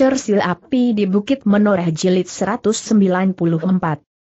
Cersil Api di Bukit Menoreh Jilid 194.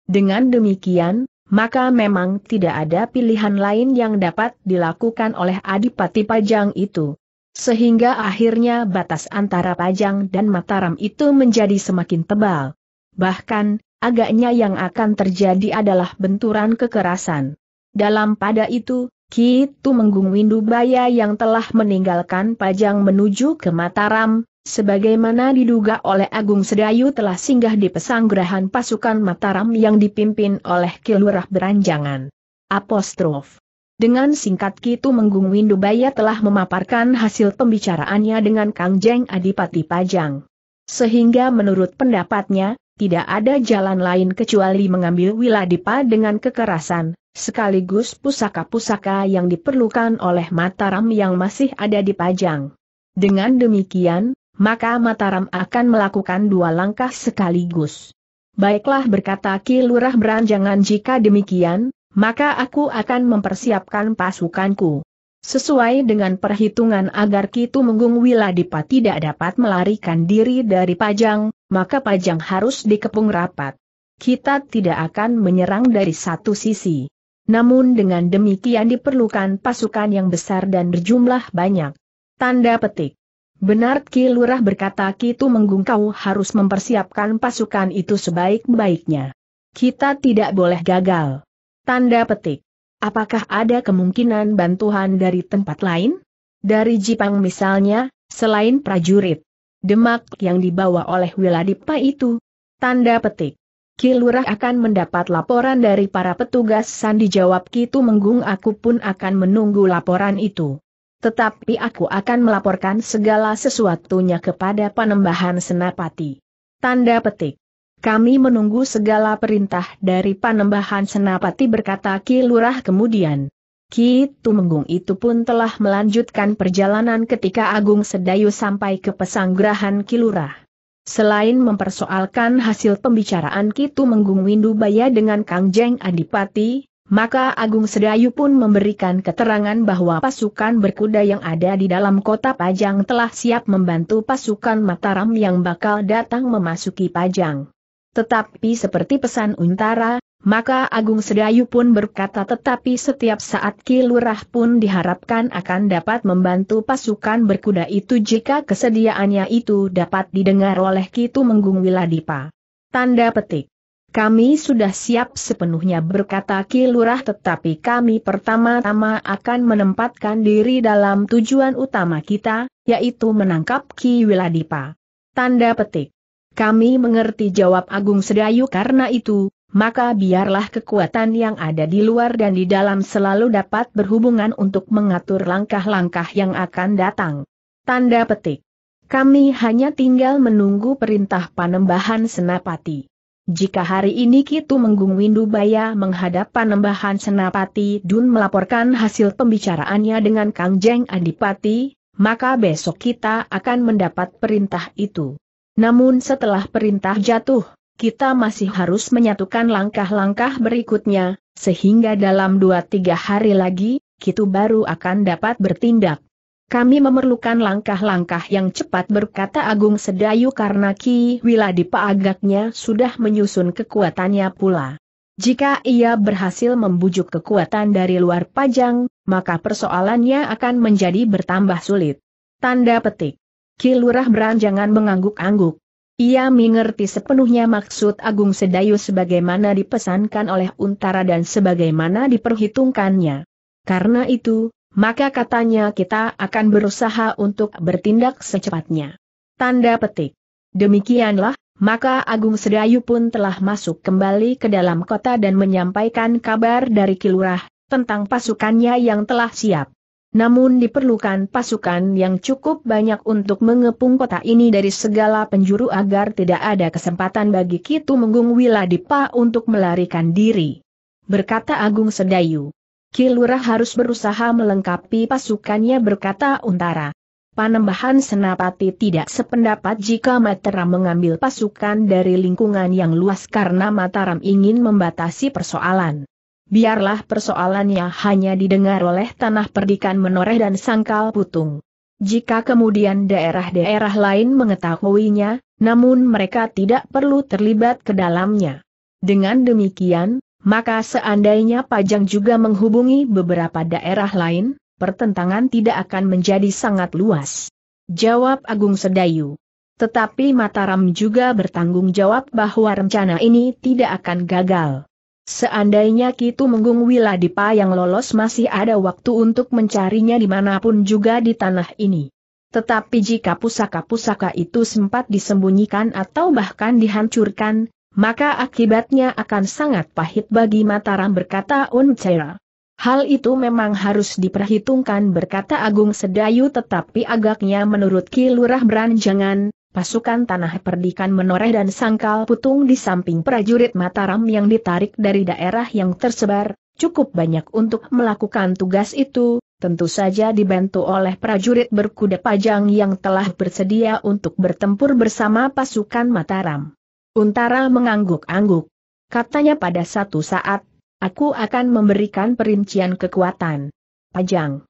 Dengan demikian, maka memang tidak ada pilihan lain yang dapat dilakukan oleh Adipati Pajang itu. Sehingga akhirnya batas antara Pajang dan Mataram itu menjadi semakin tebal. Bahkan, agaknya yang akan terjadi adalah benturan kekerasan. Dalam pada itu, Ki Tumenggung Windubaya yang telah meninggalkan Pajang menuju ke Mataram, sebagaimana diduga oleh Agung Sedayu telah singgah di pesanggerahan pasukan Mataram yang dipimpin oleh Kilurah Beranjangan. Apostrof. Dengan singkat Ki Tumenggung Windubaya telah memaparkan hasil pembicaraannya dengan Kang Jeng Adipati Pajang. Sehingga menurut pendapatnya, tidak ada jalan lain kecuali mengambil Wiladipa dengan kekerasan, sekaligus pusaka-pusaka yang diperlukan oleh Mataram yang masih ada di Pajang. Dengan demikian, maka Mataram akan melakukan dua langkah sekaligus. Baiklah berkata Ki Lurah Beranjangan jika demikian, maka aku akan mempersiapkan pasukanku. Sesuai dengan perhitungan agar Ki Tumenggung Wiladipa tidak dapat melarikan diri dari Pajang, maka Pajang harus dikepung rapat. Kita tidak akan menyerang dari satu sisi. Namun dengan demikian diperlukan pasukan yang besar dan berjumlah banyak. Tanda petik. Benar Ki Lurah berkata kita Menggung harus mempersiapkan pasukan itu sebaik-baiknya. Kita tidak boleh gagal. Tanda petik. Apakah ada kemungkinan bantuan dari tempat lain? Dari Jipang misalnya, selain prajurit. Demak yang dibawa oleh Wiladipa itu. Tanda petik. Kilurah akan mendapat laporan dari para petugas sandi jawab Kitu Menggung aku pun akan menunggu laporan itu. Tetapi aku akan melaporkan segala sesuatunya kepada Panembahan Senapati. Tanda petik. Kami menunggu segala perintah dari Panembahan Senapati berkata Kilurah kemudian. Ki Tumenggung itu pun telah melanjutkan perjalanan ketika Agung Sedayu sampai ke pesanggrahan Kilurah. Selain mempersoalkan hasil pembicaraan Kitu Menggung Windu Baya dengan Kang Jeng Adipati, maka Agung Sedayu pun memberikan keterangan bahwa pasukan berkuda yang ada di dalam kota Pajang telah siap membantu pasukan Mataram yang bakal datang memasuki Pajang. Tetapi seperti pesan Untara, maka Agung Sedayu pun berkata tetapi setiap saat Kilurah pun diharapkan akan dapat membantu pasukan berkuda itu jika kesediaannya itu dapat didengar oleh Kitu Menggung Wiladipa. Tanda petik. Kami sudah siap sepenuhnya berkata Kilurah tetapi kami pertama-tama akan menempatkan diri dalam tujuan utama kita, yaitu menangkap Ki Wiladipa. Tanda petik. Kami mengerti jawab Agung Sedayu karena itu, maka biarlah kekuatan yang ada di luar dan di dalam selalu dapat berhubungan untuk mengatur langkah-langkah yang akan datang. Tanda petik. Kami hanya tinggal menunggu perintah panembahan Senapati. Jika hari ini Kitu Menggung Windubaya menghadap panembahan Senapati Dun melaporkan hasil pembicaraannya dengan Kang Jeng Adipati, maka besok kita akan mendapat perintah itu. Namun setelah perintah jatuh, kita masih harus menyatukan langkah-langkah berikutnya, sehingga dalam 2-3 hari lagi, kita baru akan dapat bertindak. Kami memerlukan langkah-langkah yang cepat berkata Agung Sedayu karena Ki Wiladipa agaknya sudah menyusun kekuatannya pula. Jika ia berhasil membujuk kekuatan dari luar pajang, maka persoalannya akan menjadi bertambah sulit. Tanda petik. Ki Lurah Beranjangan mengangguk-angguk. Ia mengerti sepenuhnya maksud Agung Sedayu sebagaimana dipesankan oleh Untara dan sebagaimana diperhitungkannya. Karena itu, maka katanya kita akan berusaha untuk bertindak secepatnya. Tanda petik. Demikianlah, maka Agung Sedayu pun telah masuk kembali ke dalam kota dan menyampaikan kabar dari Kilurah, tentang pasukannya yang telah siap. Namun diperlukan pasukan yang cukup banyak untuk mengepung kota ini dari segala penjuru agar tidak ada kesempatan bagi Kitu Menggung Wiladipa untuk melarikan diri. Berkata Agung Sedayu. Kilurah harus berusaha melengkapi pasukannya berkata Untara. Panembahan Senapati tidak sependapat jika Mataram mengambil pasukan dari lingkungan yang luas karena Mataram ingin membatasi persoalan biarlah persoalannya hanya didengar oleh tanah perdikan menoreh dan sangkal putung. Jika kemudian daerah-daerah lain mengetahuinya, namun mereka tidak perlu terlibat ke dalamnya. Dengan demikian, maka seandainya Pajang juga menghubungi beberapa daerah lain, pertentangan tidak akan menjadi sangat luas. Jawab Agung Sedayu. Tetapi Mataram juga bertanggung jawab bahwa rencana ini tidak akan gagal. Seandainya Kitu Menggung Wiladipa yang lolos masih ada waktu untuk mencarinya dimanapun juga di tanah ini. Tetapi jika pusaka-pusaka itu sempat disembunyikan atau bahkan dihancurkan, maka akibatnya akan sangat pahit bagi Mataram berkata Uncera. Hal itu memang harus diperhitungkan berkata Agung Sedayu tetapi agaknya menurut Kilurah Beranjangan, Pasukan tanah perdikan menoreh dan sangkal putung di samping prajurit Mataram yang ditarik dari daerah yang tersebar, cukup banyak untuk melakukan tugas itu, tentu saja dibantu oleh prajurit berkuda pajang yang telah bersedia untuk bertempur bersama pasukan Mataram. Untara mengangguk-angguk. Katanya pada satu saat, aku akan memberikan perincian kekuatan. Pajang.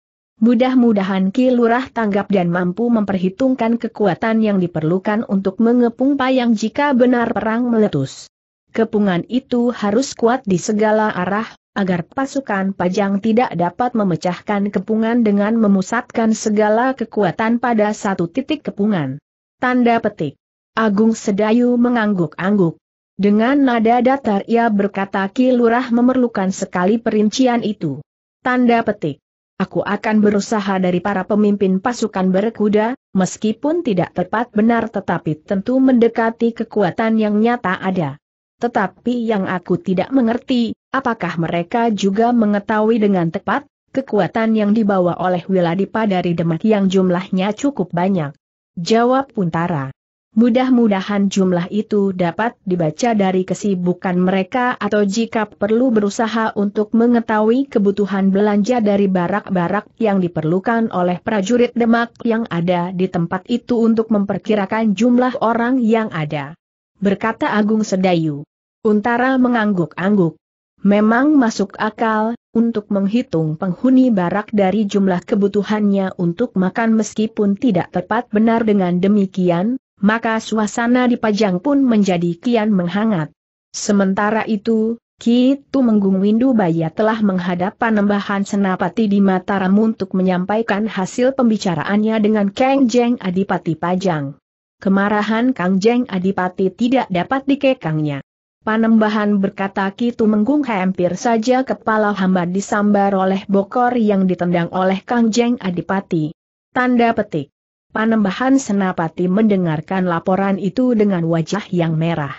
Mudah-mudahan Ki Lurah tanggap dan mampu memperhitungkan kekuatan yang diperlukan untuk mengepung payang jika benar perang meletus. Kepungan itu harus kuat di segala arah, agar pasukan pajang tidak dapat memecahkan kepungan dengan memusatkan segala kekuatan pada satu titik kepungan. Tanda petik. Agung Sedayu mengangguk-angguk. Dengan nada datar ia berkata Ki Lurah memerlukan sekali perincian itu. Tanda petik. Aku akan berusaha dari para pemimpin pasukan berkuda, meskipun tidak tepat benar tetapi tentu mendekati kekuatan yang nyata ada. Tetapi yang aku tidak mengerti, apakah mereka juga mengetahui dengan tepat, kekuatan yang dibawa oleh Wiladipa dari Demak yang jumlahnya cukup banyak. Jawab Puntara. Mudah-mudahan jumlah itu dapat dibaca dari kesibukan mereka atau jika perlu berusaha untuk mengetahui kebutuhan belanja dari barak-barak yang diperlukan oleh prajurit Demak yang ada di tempat itu untuk memperkirakan jumlah orang yang ada. Berkata Agung Sedayu. Untara mengangguk-angguk. Memang masuk akal, untuk menghitung penghuni barak dari jumlah kebutuhannya untuk makan meskipun tidak tepat benar dengan demikian, maka suasana di Pajang pun menjadi kian menghangat. Sementara itu, Ki Menggung Windu Baya telah menghadap panembahan senapati di Mataram untuk menyampaikan hasil pembicaraannya dengan Kang Jeng Adipati Pajang. Kemarahan Kang Jeng Adipati tidak dapat dikekangnya. Panembahan berkata Ki Menggung hampir saja kepala hamba disambar oleh bokor yang ditendang oleh Kang Jeng Adipati. Tanda petik. Panembahan Senapati mendengarkan laporan itu dengan wajah yang merah.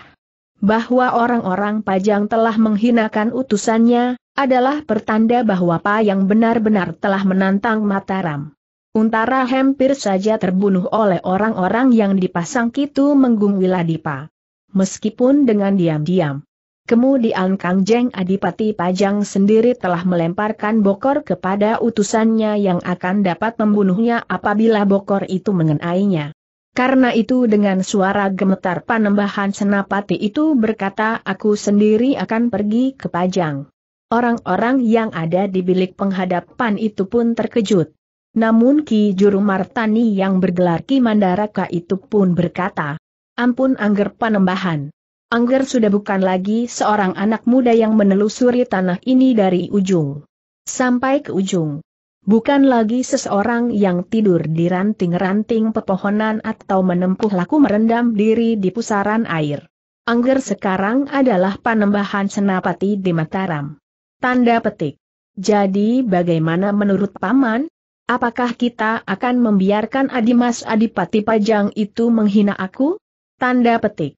Bahwa orang-orang Pajang telah menghinakan utusannya, adalah pertanda bahwa yang benar-benar telah menantang Mataram. Untara hampir saja terbunuh oleh orang-orang yang dipasang itu Menggung Wiladipa. Meskipun dengan diam-diam, Kemudian Kang Jeng Adipati Pajang sendiri telah melemparkan bokor kepada utusannya yang akan dapat membunuhnya apabila bokor itu mengenainya. Karena itu dengan suara gemetar panembahan senapati itu berkata aku sendiri akan pergi ke Pajang. Orang-orang yang ada di bilik penghadapan itu pun terkejut. Namun Ki Juru Martani yang bergelar Ki Mandaraka itu pun berkata, Ampun angger panembahan. Angger sudah bukan lagi seorang anak muda yang menelusuri tanah ini dari ujung sampai ke ujung. Bukan lagi seseorang yang tidur di ranting-ranting pepohonan atau menempuh laku merendam diri di pusaran air. Angger sekarang adalah panembahan senapati di Mataram. Tanda petik. Jadi bagaimana menurut Paman? Apakah kita akan membiarkan Adimas Adipati Pajang itu menghina aku? Tanda petik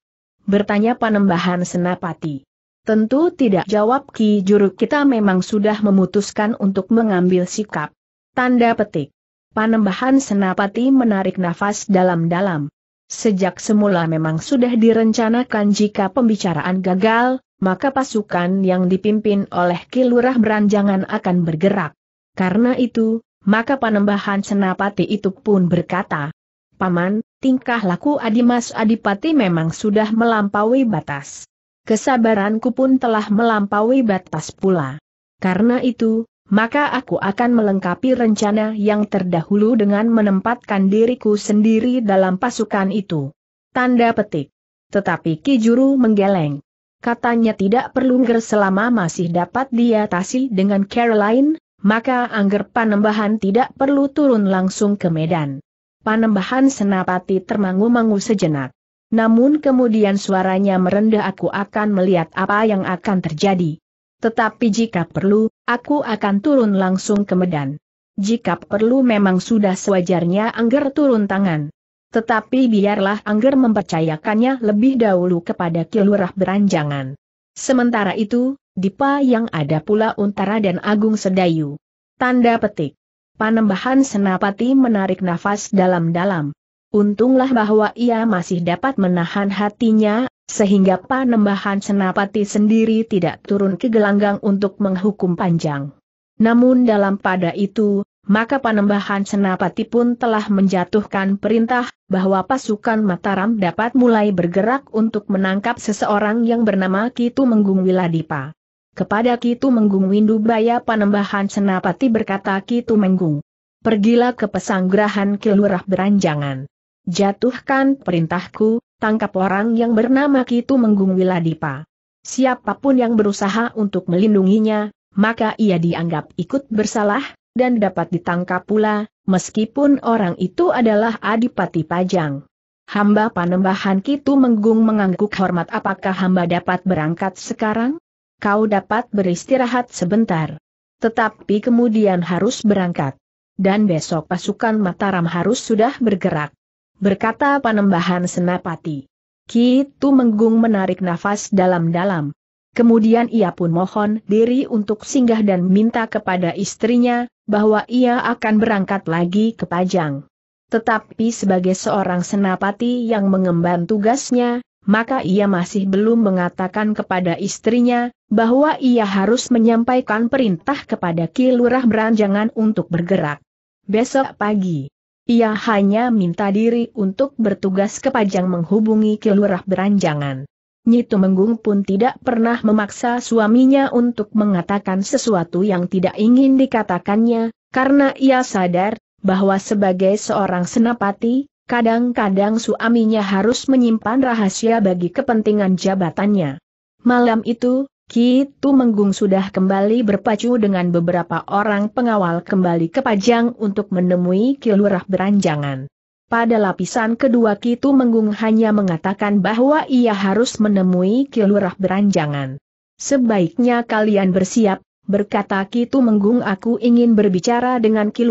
bertanya panembahan Senapati. Tentu tidak jawab Ki Juru kita memang sudah memutuskan untuk mengambil sikap. Tanda petik. Panembahan Senapati menarik nafas dalam-dalam. Sejak semula memang sudah direncanakan jika pembicaraan gagal, maka pasukan yang dipimpin oleh Kilurah Beranjangan akan bergerak. Karena itu, maka panembahan Senapati itu pun berkata, Paman, tingkah laku Adimas Adipati memang sudah melampaui batas. Kesabaranku pun telah melampaui batas pula. Karena itu, maka aku akan melengkapi rencana yang terdahulu dengan menempatkan diriku sendiri dalam pasukan itu. Tanda petik. Tetapi Ki Juru menggeleng. Katanya tidak perlu ger selama masih dapat diatasi dengan Caroline, maka angger panembahan tidak perlu turun langsung ke Medan. Panembahan Senapati termangu-mangu sejenak. Namun kemudian suaranya merendah aku akan melihat apa yang akan terjadi. Tetapi jika perlu, aku akan turun langsung ke Medan. Jika perlu memang sudah sewajarnya Angger turun tangan. Tetapi biarlah Angger mempercayakannya lebih dahulu kepada Kilurah Beranjangan. Sementara itu, Dipa yang ada pula Untara dan Agung Sedayu. Tanda petik. Panembahan Senapati menarik nafas dalam-dalam. Untunglah bahwa ia masih dapat menahan hatinya, sehingga panembahan Senapati sendiri tidak turun ke gelanggang untuk menghukum panjang. Namun dalam pada itu, maka panembahan Senapati pun telah menjatuhkan perintah bahwa pasukan Mataram dapat mulai bergerak untuk menangkap seseorang yang bernama Kitu Menggung Wiladipa. Kepada Kitu Menggung Windu Baya Panembahan Senapati berkata Kitu Menggung. Pergilah ke pesanggrahan Kilurah Beranjangan. Jatuhkan perintahku, tangkap orang yang bernama Kitu Menggung Wiladipa. Siapapun yang berusaha untuk melindunginya, maka ia dianggap ikut bersalah, dan dapat ditangkap pula, meskipun orang itu adalah Adipati Pajang. Hamba Panembahan Kitu Menggung mengangguk hormat apakah hamba dapat berangkat sekarang? kau dapat beristirahat sebentar. Tetapi kemudian harus berangkat. Dan besok pasukan Mataram harus sudah bergerak. Berkata panembahan Senapati. Kitu Menggung menarik nafas dalam-dalam. Kemudian ia pun mohon diri untuk singgah dan minta kepada istrinya, bahwa ia akan berangkat lagi ke Pajang. Tetapi sebagai seorang senapati yang mengemban tugasnya, maka ia masih belum mengatakan kepada istrinya, bahwa ia harus menyampaikan perintah kepada Ki Lurah Beranjangan untuk bergerak. Besok pagi, ia hanya minta diri untuk bertugas ke Pajang menghubungi Ki Lurah Beranjangan. Nyi Tumenggung pun tidak pernah memaksa suaminya untuk mengatakan sesuatu yang tidak ingin dikatakannya, karena ia sadar, bahwa sebagai seorang senapati, Kadang-kadang suaminya harus menyimpan rahasia bagi kepentingan jabatannya. Malam itu, Ki Menggung sudah kembali berpacu dengan beberapa orang pengawal kembali ke Pajang untuk menemui Ki Beranjangan. Pada lapisan kedua Ki Menggung hanya mengatakan bahwa ia harus menemui Ki Beranjangan. Sebaiknya kalian bersiap, berkata Ki Menggung aku ingin berbicara dengan Ki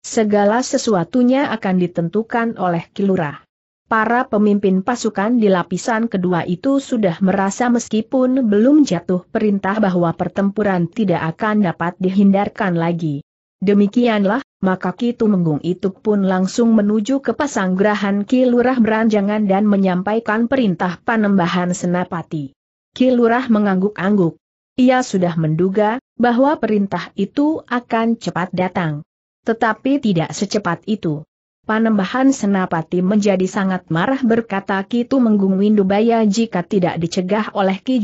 Segala sesuatunya akan ditentukan oleh Kilurah. Para pemimpin pasukan di lapisan kedua itu sudah merasa meskipun belum jatuh perintah bahwa pertempuran tidak akan dapat dihindarkan lagi. Demikianlah, maka Kitu Menggung itu pun langsung menuju ke pasanggrahan Kilurah Beranjangan dan menyampaikan perintah panembahan Senapati. Kilurah mengangguk-angguk. Ia sudah menduga bahwa perintah itu akan cepat datang. Tetapi tidak secepat itu. Panembahan Senapati menjadi sangat marah berkata Kitu Menggung Windubaya jika tidak dicegah oleh Ki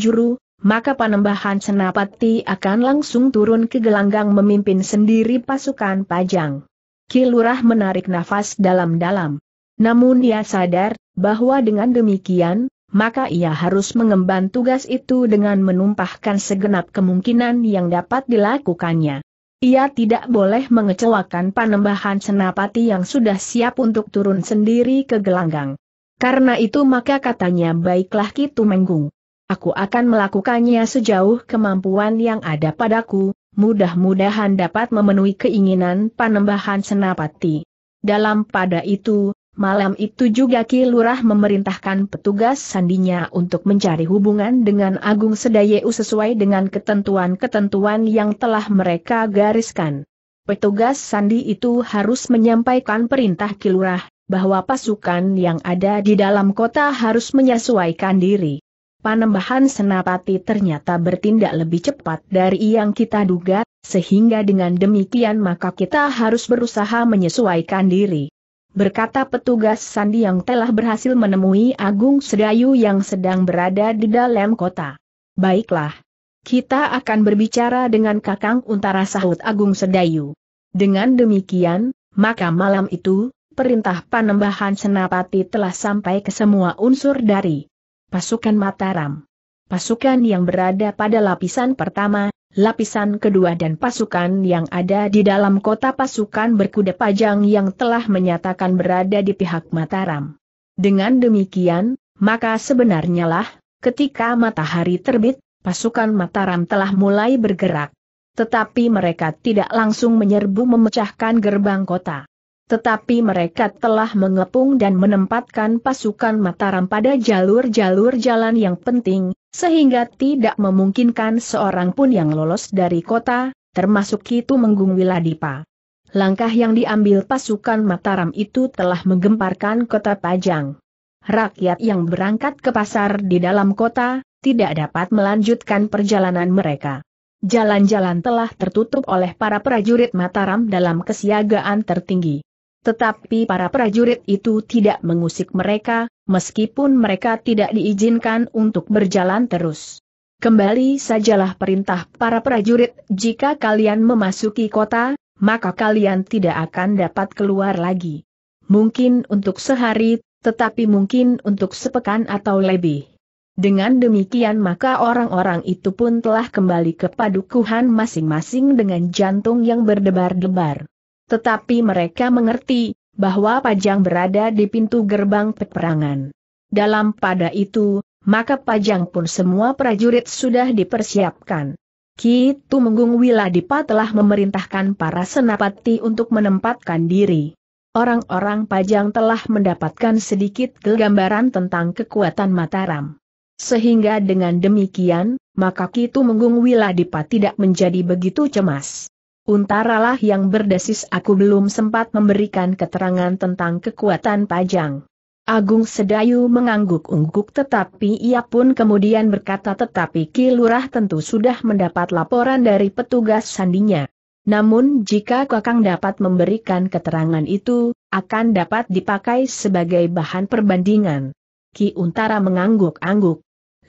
maka Panembahan Senapati akan langsung turun ke gelanggang memimpin sendiri pasukan Pajang. Ki menarik nafas dalam-dalam. Namun ia sadar, bahwa dengan demikian, maka ia harus mengemban tugas itu dengan menumpahkan segenap kemungkinan yang dapat dilakukannya. Ia tidak boleh mengecewakan panembahan senapati yang sudah siap untuk turun sendiri ke gelanggang. Karena itu maka katanya baiklah Kitu Menggung. Aku akan melakukannya sejauh kemampuan yang ada padaku, mudah-mudahan dapat memenuhi keinginan panembahan senapati. Dalam pada itu, Malam itu juga Ki Lurah memerintahkan petugas sandinya untuk mencari hubungan dengan Agung Sedayeu sesuai dengan ketentuan-ketentuan yang telah mereka gariskan. Petugas sandi itu harus menyampaikan perintah Ki Lurah bahwa pasukan yang ada di dalam kota harus menyesuaikan diri. Panembahan Senapati ternyata bertindak lebih cepat dari yang kita duga, sehingga dengan demikian maka kita harus berusaha menyesuaikan diri berkata petugas Sandi yang telah berhasil menemui Agung Sedayu yang sedang berada di dalam kota. Baiklah. Kita akan berbicara dengan Kakang Untara sahut Agung Sedayu. Dengan demikian, maka malam itu, perintah panembahan Senapati telah sampai ke semua unsur dari pasukan Mataram. Pasukan yang berada pada lapisan pertama, lapisan kedua dan pasukan yang ada di dalam kota pasukan berkuda pajang yang telah menyatakan berada di pihak Mataram. Dengan demikian, maka sebenarnya lah, ketika matahari terbit, pasukan Mataram telah mulai bergerak. Tetapi mereka tidak langsung menyerbu memecahkan gerbang kota. Tetapi mereka telah mengepung dan menempatkan pasukan Mataram pada jalur-jalur jalan yang penting, sehingga tidak memungkinkan seorang pun yang lolos dari kota, termasuk itu Menggung Wiladipa. Langkah yang diambil pasukan Mataram itu telah menggemparkan kota Pajang. Rakyat yang berangkat ke pasar di dalam kota, tidak dapat melanjutkan perjalanan mereka. Jalan-jalan telah tertutup oleh para prajurit Mataram dalam kesiagaan tertinggi. Tetapi para prajurit itu tidak mengusik mereka, meskipun mereka tidak diizinkan untuk berjalan terus. Kembali sajalah perintah para prajurit, jika kalian memasuki kota, maka kalian tidak akan dapat keluar lagi. Mungkin untuk sehari, tetapi mungkin untuk sepekan atau lebih. Dengan demikian maka orang-orang itu pun telah kembali ke padukuhan masing-masing dengan jantung yang berdebar-debar. Tetapi mereka mengerti, bahwa Pajang berada di pintu gerbang peperangan. Dalam pada itu, maka Pajang pun semua prajurit sudah dipersiapkan. Ki Tumenggung Wiladipa telah memerintahkan para senapati untuk menempatkan diri. Orang-orang Pajang telah mendapatkan sedikit gambaran tentang kekuatan Mataram. Sehingga dengan demikian, maka Ki Tumenggung Wiladipa tidak menjadi begitu cemas. Untaralah yang berdesis aku belum sempat memberikan keterangan tentang kekuatan Pajang. Agung Sedayu mengangguk-ungguk tetapi ia pun kemudian berkata tetapi Ki Lurah tentu sudah mendapat laporan dari petugas sandinya. Namun jika Kakang dapat memberikan keterangan itu, akan dapat dipakai sebagai bahan perbandingan. Ki Untara mengangguk-angguk.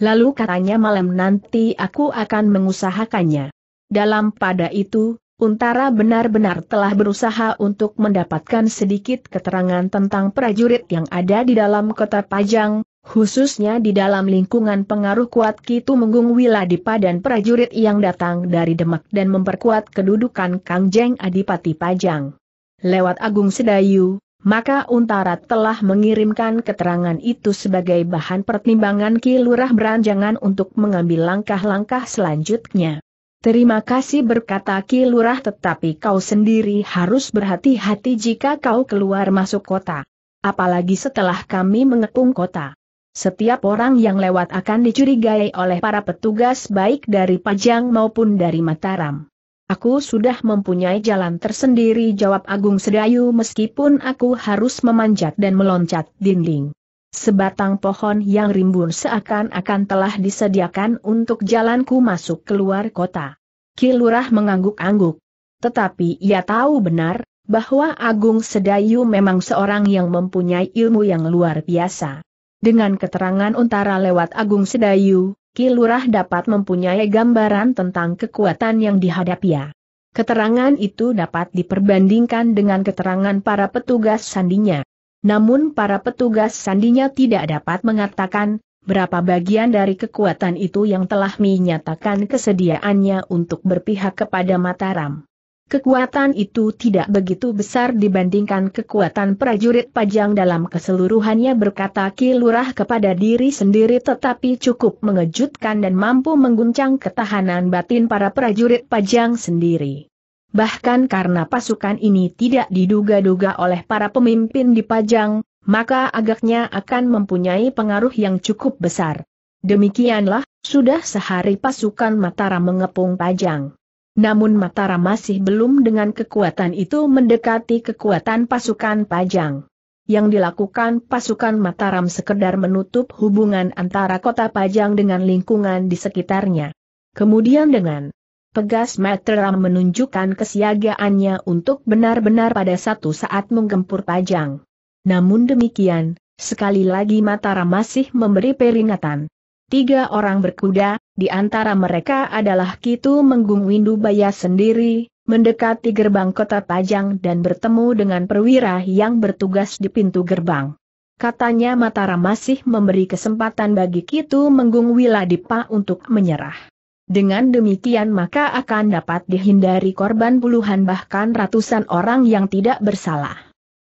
Lalu katanya malam nanti aku akan mengusahakannya. Dalam pada itu, Untara benar-benar telah berusaha untuk mendapatkan sedikit keterangan tentang prajurit yang ada di dalam kota Pajang, khususnya di dalam lingkungan pengaruh kuat Kitu Menggung Wiladipa dan prajurit yang datang dari Demak dan memperkuat kedudukan Kangjeng Adipati Pajang. Lewat Agung Sedayu, maka Untara telah mengirimkan keterangan itu sebagai bahan pertimbangan Lurah Beranjangan untuk mengambil langkah-langkah selanjutnya. Terima kasih berkata Ki Lurah tetapi kau sendiri harus berhati-hati jika kau keluar masuk kota. Apalagi setelah kami mengepung kota. Setiap orang yang lewat akan dicurigai oleh para petugas baik dari Pajang maupun dari Mataram. Aku sudah mempunyai jalan tersendiri jawab Agung Sedayu meskipun aku harus memanjat dan meloncat dinding. Sebatang pohon yang rimbun seakan-akan telah disediakan untuk jalanku masuk keluar kota. Kilurah mengangguk-angguk. Tetapi ia tahu benar, bahwa Agung Sedayu memang seorang yang mempunyai ilmu yang luar biasa. Dengan keterangan untara lewat Agung Sedayu, Kilurah dapat mempunyai gambaran tentang kekuatan yang dihadapinya. Keterangan itu dapat diperbandingkan dengan keterangan para petugas sandinya. Namun para petugas sandinya tidak dapat mengatakan, berapa bagian dari kekuatan itu yang telah menyatakan kesediaannya untuk berpihak kepada Mataram. Kekuatan itu tidak begitu besar dibandingkan kekuatan prajurit pajang dalam keseluruhannya berkata kilurah kepada diri sendiri tetapi cukup mengejutkan dan mampu mengguncang ketahanan batin para prajurit pajang sendiri bahkan karena pasukan ini tidak diduga-duga oleh para pemimpin di Pajang, maka agaknya akan mempunyai pengaruh yang cukup besar. Demikianlah, sudah sehari pasukan Mataram mengepung Pajang. Namun Mataram masih belum dengan kekuatan itu mendekati kekuatan pasukan Pajang. Yang dilakukan pasukan Mataram sekedar menutup hubungan antara kota Pajang dengan lingkungan di sekitarnya. Kemudian dengan Pegas Matram menunjukkan kesiagaannya untuk benar-benar pada satu saat menggempur Pajang. Namun demikian, sekali lagi Mataram masih memberi peringatan. Tiga orang berkuda, di antara mereka adalah Kitu Menggung Windu Baya sendiri, mendekati gerbang kota Pajang dan bertemu dengan perwira yang bertugas di pintu gerbang. Katanya Mataram masih memberi kesempatan bagi Kitu Menggung Wiladipa untuk menyerah. Dengan demikian maka akan dapat dihindari korban puluhan bahkan ratusan orang yang tidak bersalah.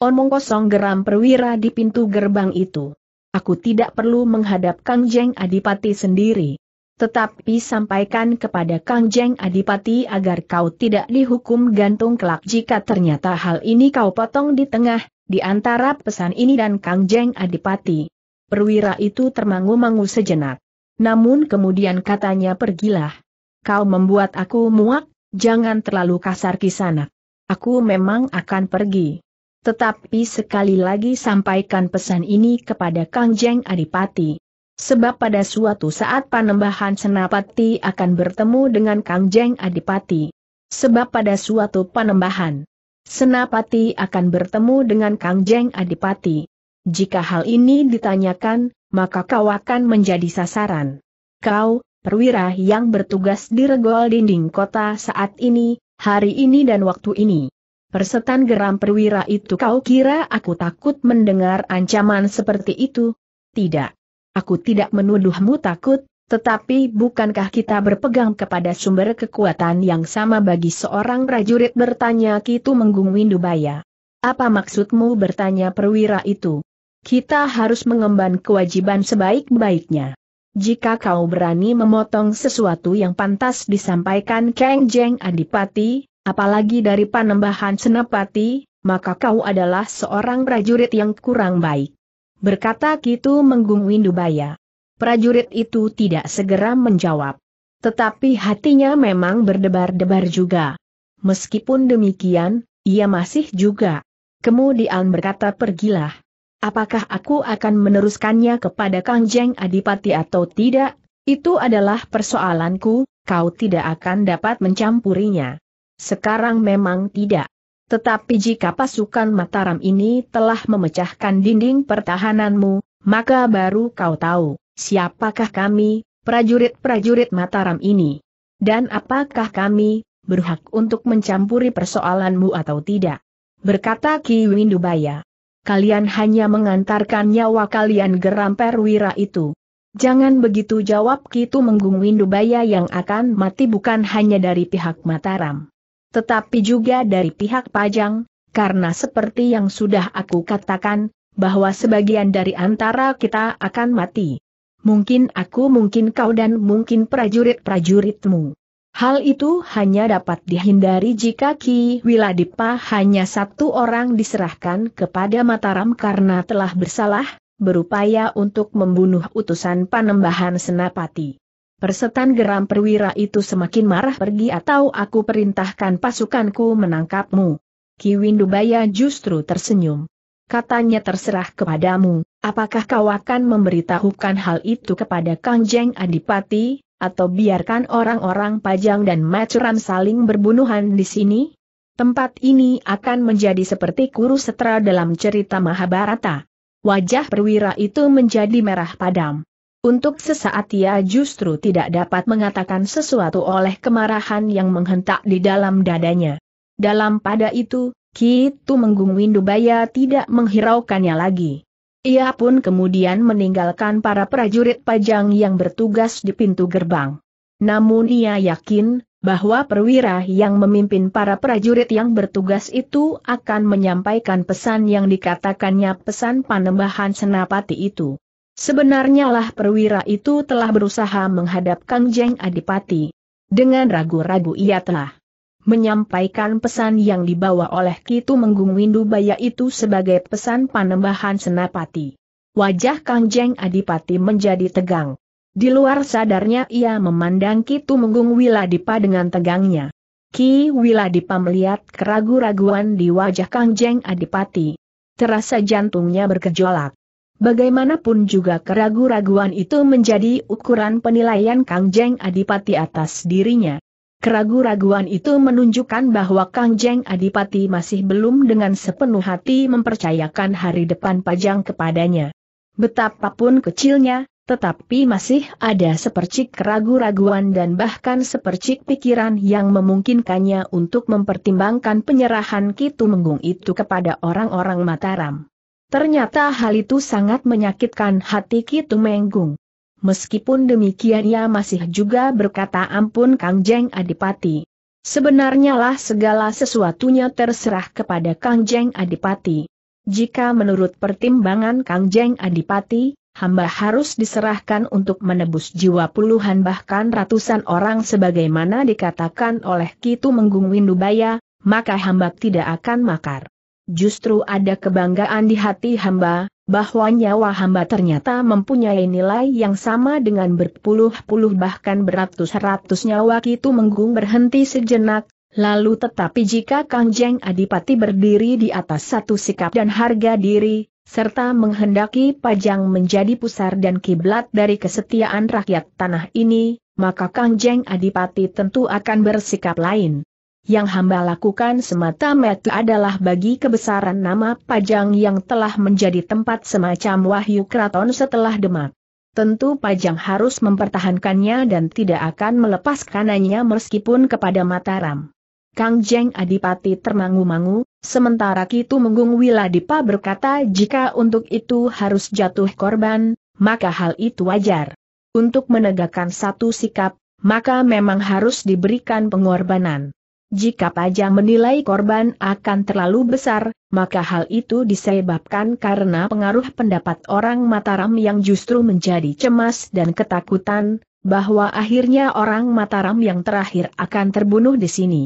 Omong kosong geram perwira di pintu gerbang itu. Aku tidak perlu menghadap Kang Jeng Adipati sendiri. Tetapi sampaikan kepada Kang Jeng Adipati agar kau tidak dihukum gantung kelak jika ternyata hal ini kau potong di tengah, di antara pesan ini dan Kang Jeng Adipati. Perwira itu termangu-mangu sejenak namun kemudian katanya pergilah. Kau membuat aku muak, jangan terlalu kasar sana. Aku memang akan pergi. Tetapi sekali lagi sampaikan pesan ini kepada Kang Jeng Adipati. Sebab pada suatu saat Panembahan Senapati akan bertemu dengan Kang Jeng Adipati. Sebab pada suatu Panembahan Senapati akan bertemu dengan Kang Jeng Adipati. Jika hal ini ditanyakan, maka kau akan menjadi sasaran. Kau, perwira yang bertugas di regol dinding kota saat ini, hari ini dan waktu ini. Persetan geram perwira itu kau kira aku takut mendengar ancaman seperti itu? Tidak. Aku tidak menuduhmu takut, tetapi bukankah kita berpegang kepada sumber kekuatan yang sama bagi seorang prajurit bertanya Kitu Menggung Windubaya? Apa maksudmu bertanya perwira itu? kita harus mengemban kewajiban sebaik-baiknya. Jika kau berani memotong sesuatu yang pantas disampaikan Kang Jeng Adipati, apalagi dari panembahan Senapati, maka kau adalah seorang prajurit yang kurang baik. Berkata Kitu Menggung Windubaya. Prajurit itu tidak segera menjawab. Tetapi hatinya memang berdebar-debar juga. Meskipun demikian, ia masih juga. Kemudian berkata pergilah. Apakah aku akan meneruskannya kepada Kang Adipati atau tidak? Itu adalah persoalanku, kau tidak akan dapat mencampurinya. Sekarang memang tidak. Tetapi jika pasukan Mataram ini telah memecahkan dinding pertahananmu, maka baru kau tahu, siapakah kami, prajurit-prajurit Mataram ini. Dan apakah kami, berhak untuk mencampuri persoalanmu atau tidak. Berkata Ki Windubaya kalian hanya mengantarkan nyawa kalian geram perwira itu. Jangan begitu jawab Kitu Menggung Windubaya yang akan mati bukan hanya dari pihak Mataram. Tetapi juga dari pihak Pajang, karena seperti yang sudah aku katakan, bahwa sebagian dari antara kita akan mati. Mungkin aku mungkin kau dan mungkin prajurit-prajuritmu. Hal itu hanya dapat dihindari jika Ki Wiladipa hanya satu orang diserahkan kepada Mataram karena telah bersalah, berupaya untuk membunuh utusan panembahan Senapati. Persetan geram perwira itu semakin marah pergi atau aku perintahkan pasukanku menangkapmu. Ki Windubaya justru tersenyum. Katanya terserah kepadamu, apakah kau akan memberitahukan hal itu kepada Kang Jeng Adipati, atau biarkan orang-orang Pajang dan Macuran saling berbunuhan di sini? Tempat ini akan menjadi seperti kuru setra dalam cerita Mahabharata. Wajah perwira itu menjadi merah padam. Untuk sesaat ia justru tidak dapat mengatakan sesuatu oleh kemarahan yang menghentak di dalam dadanya. Dalam pada itu, Kitu Menggung Windubaya tidak menghiraukannya lagi. Ia pun kemudian meninggalkan para prajurit pajang yang bertugas di pintu gerbang. Namun ia yakin, bahwa perwira yang memimpin para prajurit yang bertugas itu akan menyampaikan pesan yang dikatakannya pesan panembahan senapati itu. Sebenarnya lah perwira itu telah berusaha menghadap Kang Jeng Adipati. Dengan ragu-ragu ia telah menyampaikan pesan yang dibawa oleh Kitu Menggung Windu Baya itu sebagai pesan panembahan senapati. Wajah Kangjeng Adipati menjadi tegang. Di luar sadarnya ia memandang Kitu Menggung Wiladipa dengan tegangnya. Ki Wiladipa melihat keragu-raguan di wajah Kangjeng Adipati. Terasa jantungnya bergejolak. Bagaimanapun juga keragu-raguan itu menjadi ukuran penilaian Kangjeng Adipati atas dirinya. Keragu-raguan itu menunjukkan bahwa Kang Jeng Adipati masih belum dengan sepenuh hati mempercayakan hari depan Pajang kepadanya. Betapapun kecilnya, tetapi masih ada sepercik keragu-raguan dan bahkan sepercik pikiran yang memungkinkannya untuk mempertimbangkan penyerahan Kitu Menggung itu kepada orang-orang Mataram. Ternyata hal itu sangat menyakitkan hati Kitu Menggung meskipun demikian ia masih juga berkata ampun Kang Jeng Adipati. Sebenarnya lah segala sesuatunya terserah kepada Kang Jeng Adipati. Jika menurut pertimbangan Kang Jeng Adipati, hamba harus diserahkan untuk menebus jiwa puluhan bahkan ratusan orang sebagaimana dikatakan oleh Kitu Menggung Windubaya, maka hamba tidak akan makar. Justru ada kebanggaan di hati hamba, bahwa nyawa hamba ternyata mempunyai nilai yang sama dengan berpuluh-puluh bahkan beratus-ratus nyawa itu Menggung berhenti sejenak, lalu tetapi jika Kangjeng Adipati berdiri di atas satu sikap dan harga diri, serta menghendaki Pajang menjadi pusar dan kiblat dari kesetiaan rakyat tanah ini, maka Kangjeng Adipati tentu akan bersikap lain yang hamba lakukan semata-mata adalah bagi kebesaran nama Pajang yang telah menjadi tempat semacam wahyu keraton setelah Demak. Tentu Pajang harus mempertahankannya dan tidak akan melepaskanannya meskipun kepada Mataram. Kang Jeng Adipati termangu-mangu, sementara Kitu Menggung Wiladipa berkata jika untuk itu harus jatuh korban, maka hal itu wajar. Untuk menegakkan satu sikap, maka memang harus diberikan pengorbanan. Jika pajak menilai korban akan terlalu besar, maka hal itu disebabkan karena pengaruh pendapat orang Mataram yang justru menjadi cemas dan ketakutan, bahwa akhirnya orang Mataram yang terakhir akan terbunuh di sini.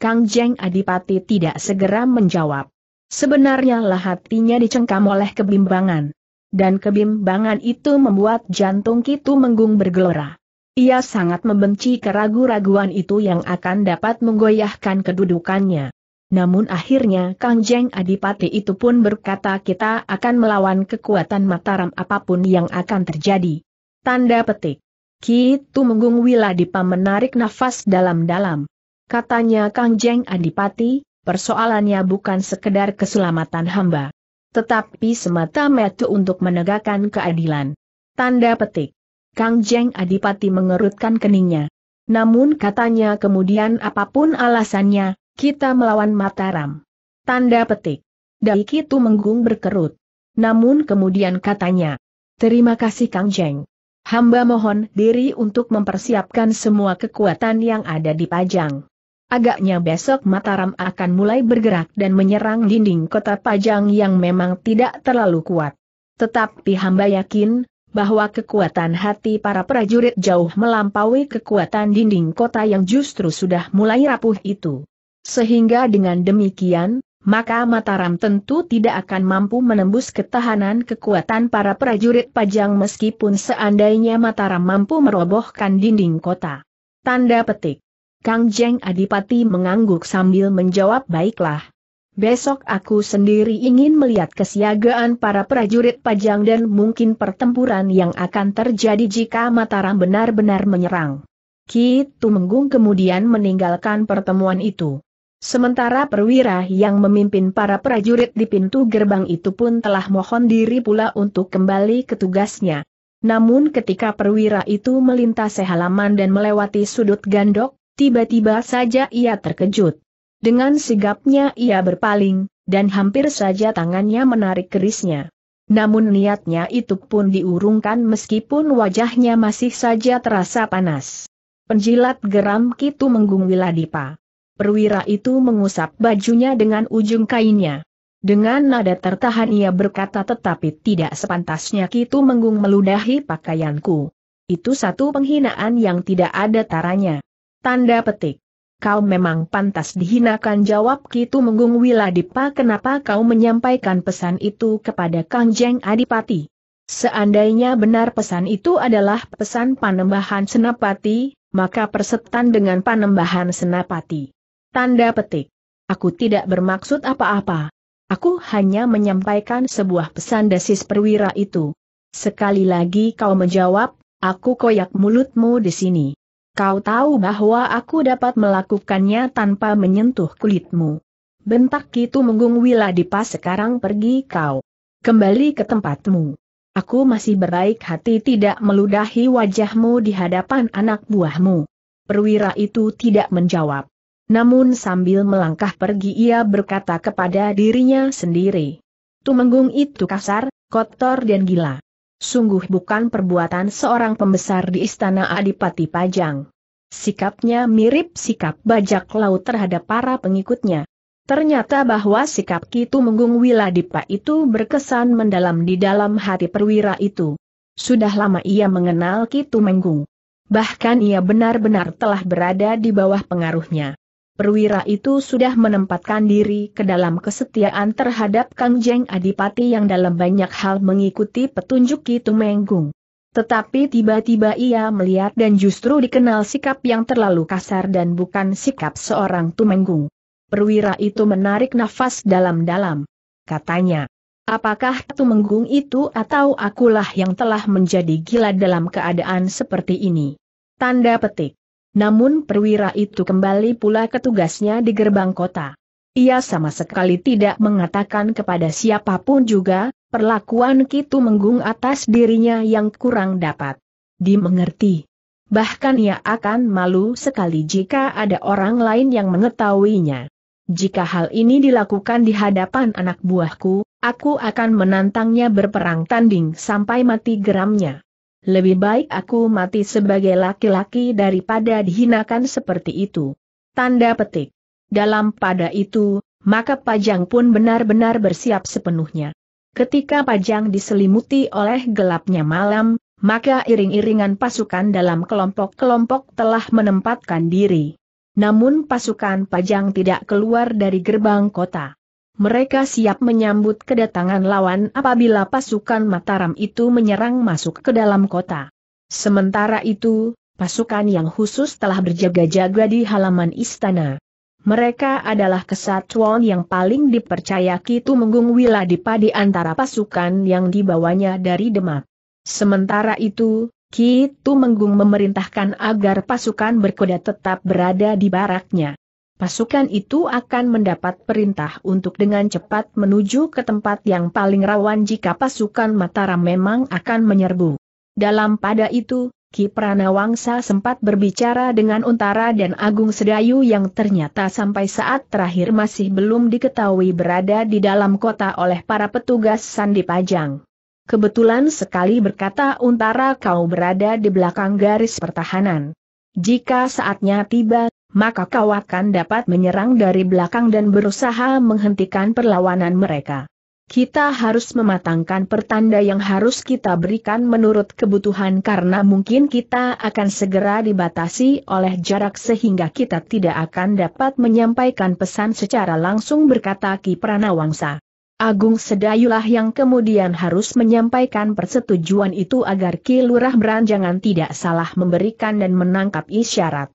Kang Jeng Adipati tidak segera menjawab. Sebenarnya lah hatinya dicengkam oleh kebimbangan. Dan kebimbangan itu membuat jantung Kitu Menggung bergelora. Ia sangat membenci keraguan raguan itu yang akan dapat menggoyahkan kedudukannya. Namun akhirnya Kang Jeng Adipati itu pun berkata kita akan melawan kekuatan Mataram apapun yang akan terjadi. Tanda petik. Kitu Menggung Wiladipa menarik nafas dalam-dalam. Katanya Kang Jeng Adipati, persoalannya bukan sekedar keselamatan hamba. Tetapi semata metu untuk menegakkan keadilan. Tanda petik. Kang Jeng Adipati mengerutkan keningnya. Namun katanya kemudian apapun alasannya, kita melawan Mataram. Tanda petik. Dai Kitu Menggung berkerut. Namun kemudian katanya, terima kasih Kang Jeng. Hamba mohon diri untuk mempersiapkan semua kekuatan yang ada di Pajang. Agaknya besok Mataram akan mulai bergerak dan menyerang dinding kota Pajang yang memang tidak terlalu kuat. Tetapi hamba yakin, bahwa kekuatan hati para prajurit jauh melampaui kekuatan dinding kota yang justru sudah mulai rapuh itu. Sehingga dengan demikian, maka Mataram tentu tidak akan mampu menembus ketahanan kekuatan para prajurit pajang meskipun seandainya Mataram mampu merobohkan dinding kota. Tanda petik. Kang Jeng Adipati mengangguk sambil menjawab baiklah, Besok aku sendiri ingin melihat kesiagaan para prajurit pajang dan mungkin pertempuran yang akan terjadi jika Mataram benar-benar menyerang. Ki Tumenggung kemudian meninggalkan pertemuan itu. Sementara perwira yang memimpin para prajurit di pintu gerbang itu pun telah mohon diri pula untuk kembali ke tugasnya. Namun ketika perwira itu melintasi halaman dan melewati sudut gandok, tiba-tiba saja ia terkejut. Dengan sigapnya ia berpaling, dan hampir saja tangannya menarik kerisnya. Namun niatnya itu pun diurungkan meskipun wajahnya masih saja terasa panas. Penjilat geram Kitu Menggung Wiladipa. Perwira itu mengusap bajunya dengan ujung kainnya. Dengan nada tertahan ia berkata tetapi tidak sepantasnya Kitu Menggung meludahi pakaianku. Itu satu penghinaan yang tidak ada taranya. Tanda petik kau memang pantas dihinakan jawab Kitu Menggung Wiladipa kenapa kau menyampaikan pesan itu kepada Kang Jeng Adipati. Seandainya benar pesan itu adalah pesan panembahan Senapati, maka persetan dengan panembahan Senapati. Tanda petik. Aku tidak bermaksud apa-apa. Aku hanya menyampaikan sebuah pesan desis perwira itu. Sekali lagi kau menjawab, aku koyak mulutmu di sini. Kau tahu bahwa aku dapat melakukannya tanpa menyentuh kulitmu. Bentak itu Menggung Wiladipa sekarang pergi kau. Kembali ke tempatmu. Aku masih berbaik hati tidak meludahi wajahmu di hadapan anak buahmu. Perwira itu tidak menjawab. Namun sambil melangkah pergi ia berkata kepada dirinya sendiri. Tumenggung itu kasar, kotor dan gila sungguh bukan perbuatan seorang pembesar di istana Adipati Pajang. Sikapnya mirip sikap bajak laut terhadap para pengikutnya. Ternyata bahwa sikap Kitu Menggung Wiladipa itu berkesan mendalam di dalam hati perwira itu. Sudah lama ia mengenal Kitu Menggung. Bahkan ia benar-benar telah berada di bawah pengaruhnya perwira itu sudah menempatkan diri ke dalam kesetiaan terhadap Kang Jeng Adipati yang dalam banyak hal mengikuti petunjuk itu Menggung. Tetapi tiba-tiba ia melihat dan justru dikenal sikap yang terlalu kasar dan bukan sikap seorang tumenggung. Perwira itu menarik nafas dalam-dalam. Katanya, apakah tumenggung itu atau akulah yang telah menjadi gila dalam keadaan seperti ini? Tanda petik. Namun perwira itu kembali pula ke tugasnya di gerbang kota. Ia sama sekali tidak mengatakan kepada siapapun juga, perlakuan Kitu Menggung atas dirinya yang kurang dapat dimengerti. Bahkan ia akan malu sekali jika ada orang lain yang mengetahuinya. Jika hal ini dilakukan di hadapan anak buahku, aku akan menantangnya berperang tanding sampai mati geramnya. Lebih baik aku mati sebagai laki-laki daripada dihinakan seperti itu. Tanda petik. Dalam pada itu, maka Pajang pun benar-benar bersiap sepenuhnya. Ketika Pajang diselimuti oleh gelapnya malam, maka iring-iringan pasukan dalam kelompok-kelompok telah menempatkan diri. Namun pasukan Pajang tidak keluar dari gerbang kota mereka siap menyambut kedatangan lawan apabila pasukan Mataram itu menyerang masuk ke dalam kota. Sementara itu, pasukan yang khusus telah berjaga-jaga di halaman istana. Mereka adalah kesatuan yang paling dipercaya Kitu Menggung Wiladipa di antara pasukan yang dibawanya dari Demak. Sementara itu, Kitu Menggung memerintahkan agar pasukan berkuda tetap berada di baraknya pasukan itu akan mendapat perintah untuk dengan cepat menuju ke tempat yang paling rawan jika pasukan Mataram memang akan menyerbu. Dalam pada itu, Ki Pranawangsa sempat berbicara dengan Untara dan Agung Sedayu yang ternyata sampai saat terakhir masih belum diketahui berada di dalam kota oleh para petugas Sandi Pajang. Kebetulan sekali berkata Untara kau berada di belakang garis pertahanan. Jika saatnya tiba, maka kau akan dapat menyerang dari belakang dan berusaha menghentikan perlawanan mereka. Kita harus mematangkan pertanda yang harus kita berikan menurut kebutuhan karena mungkin kita akan segera dibatasi oleh jarak sehingga kita tidak akan dapat menyampaikan pesan secara langsung berkata Ki Pranawangsa. Agung Sedayulah yang kemudian harus menyampaikan persetujuan itu agar Ki Lurah Beranjangan tidak salah memberikan dan menangkap isyarat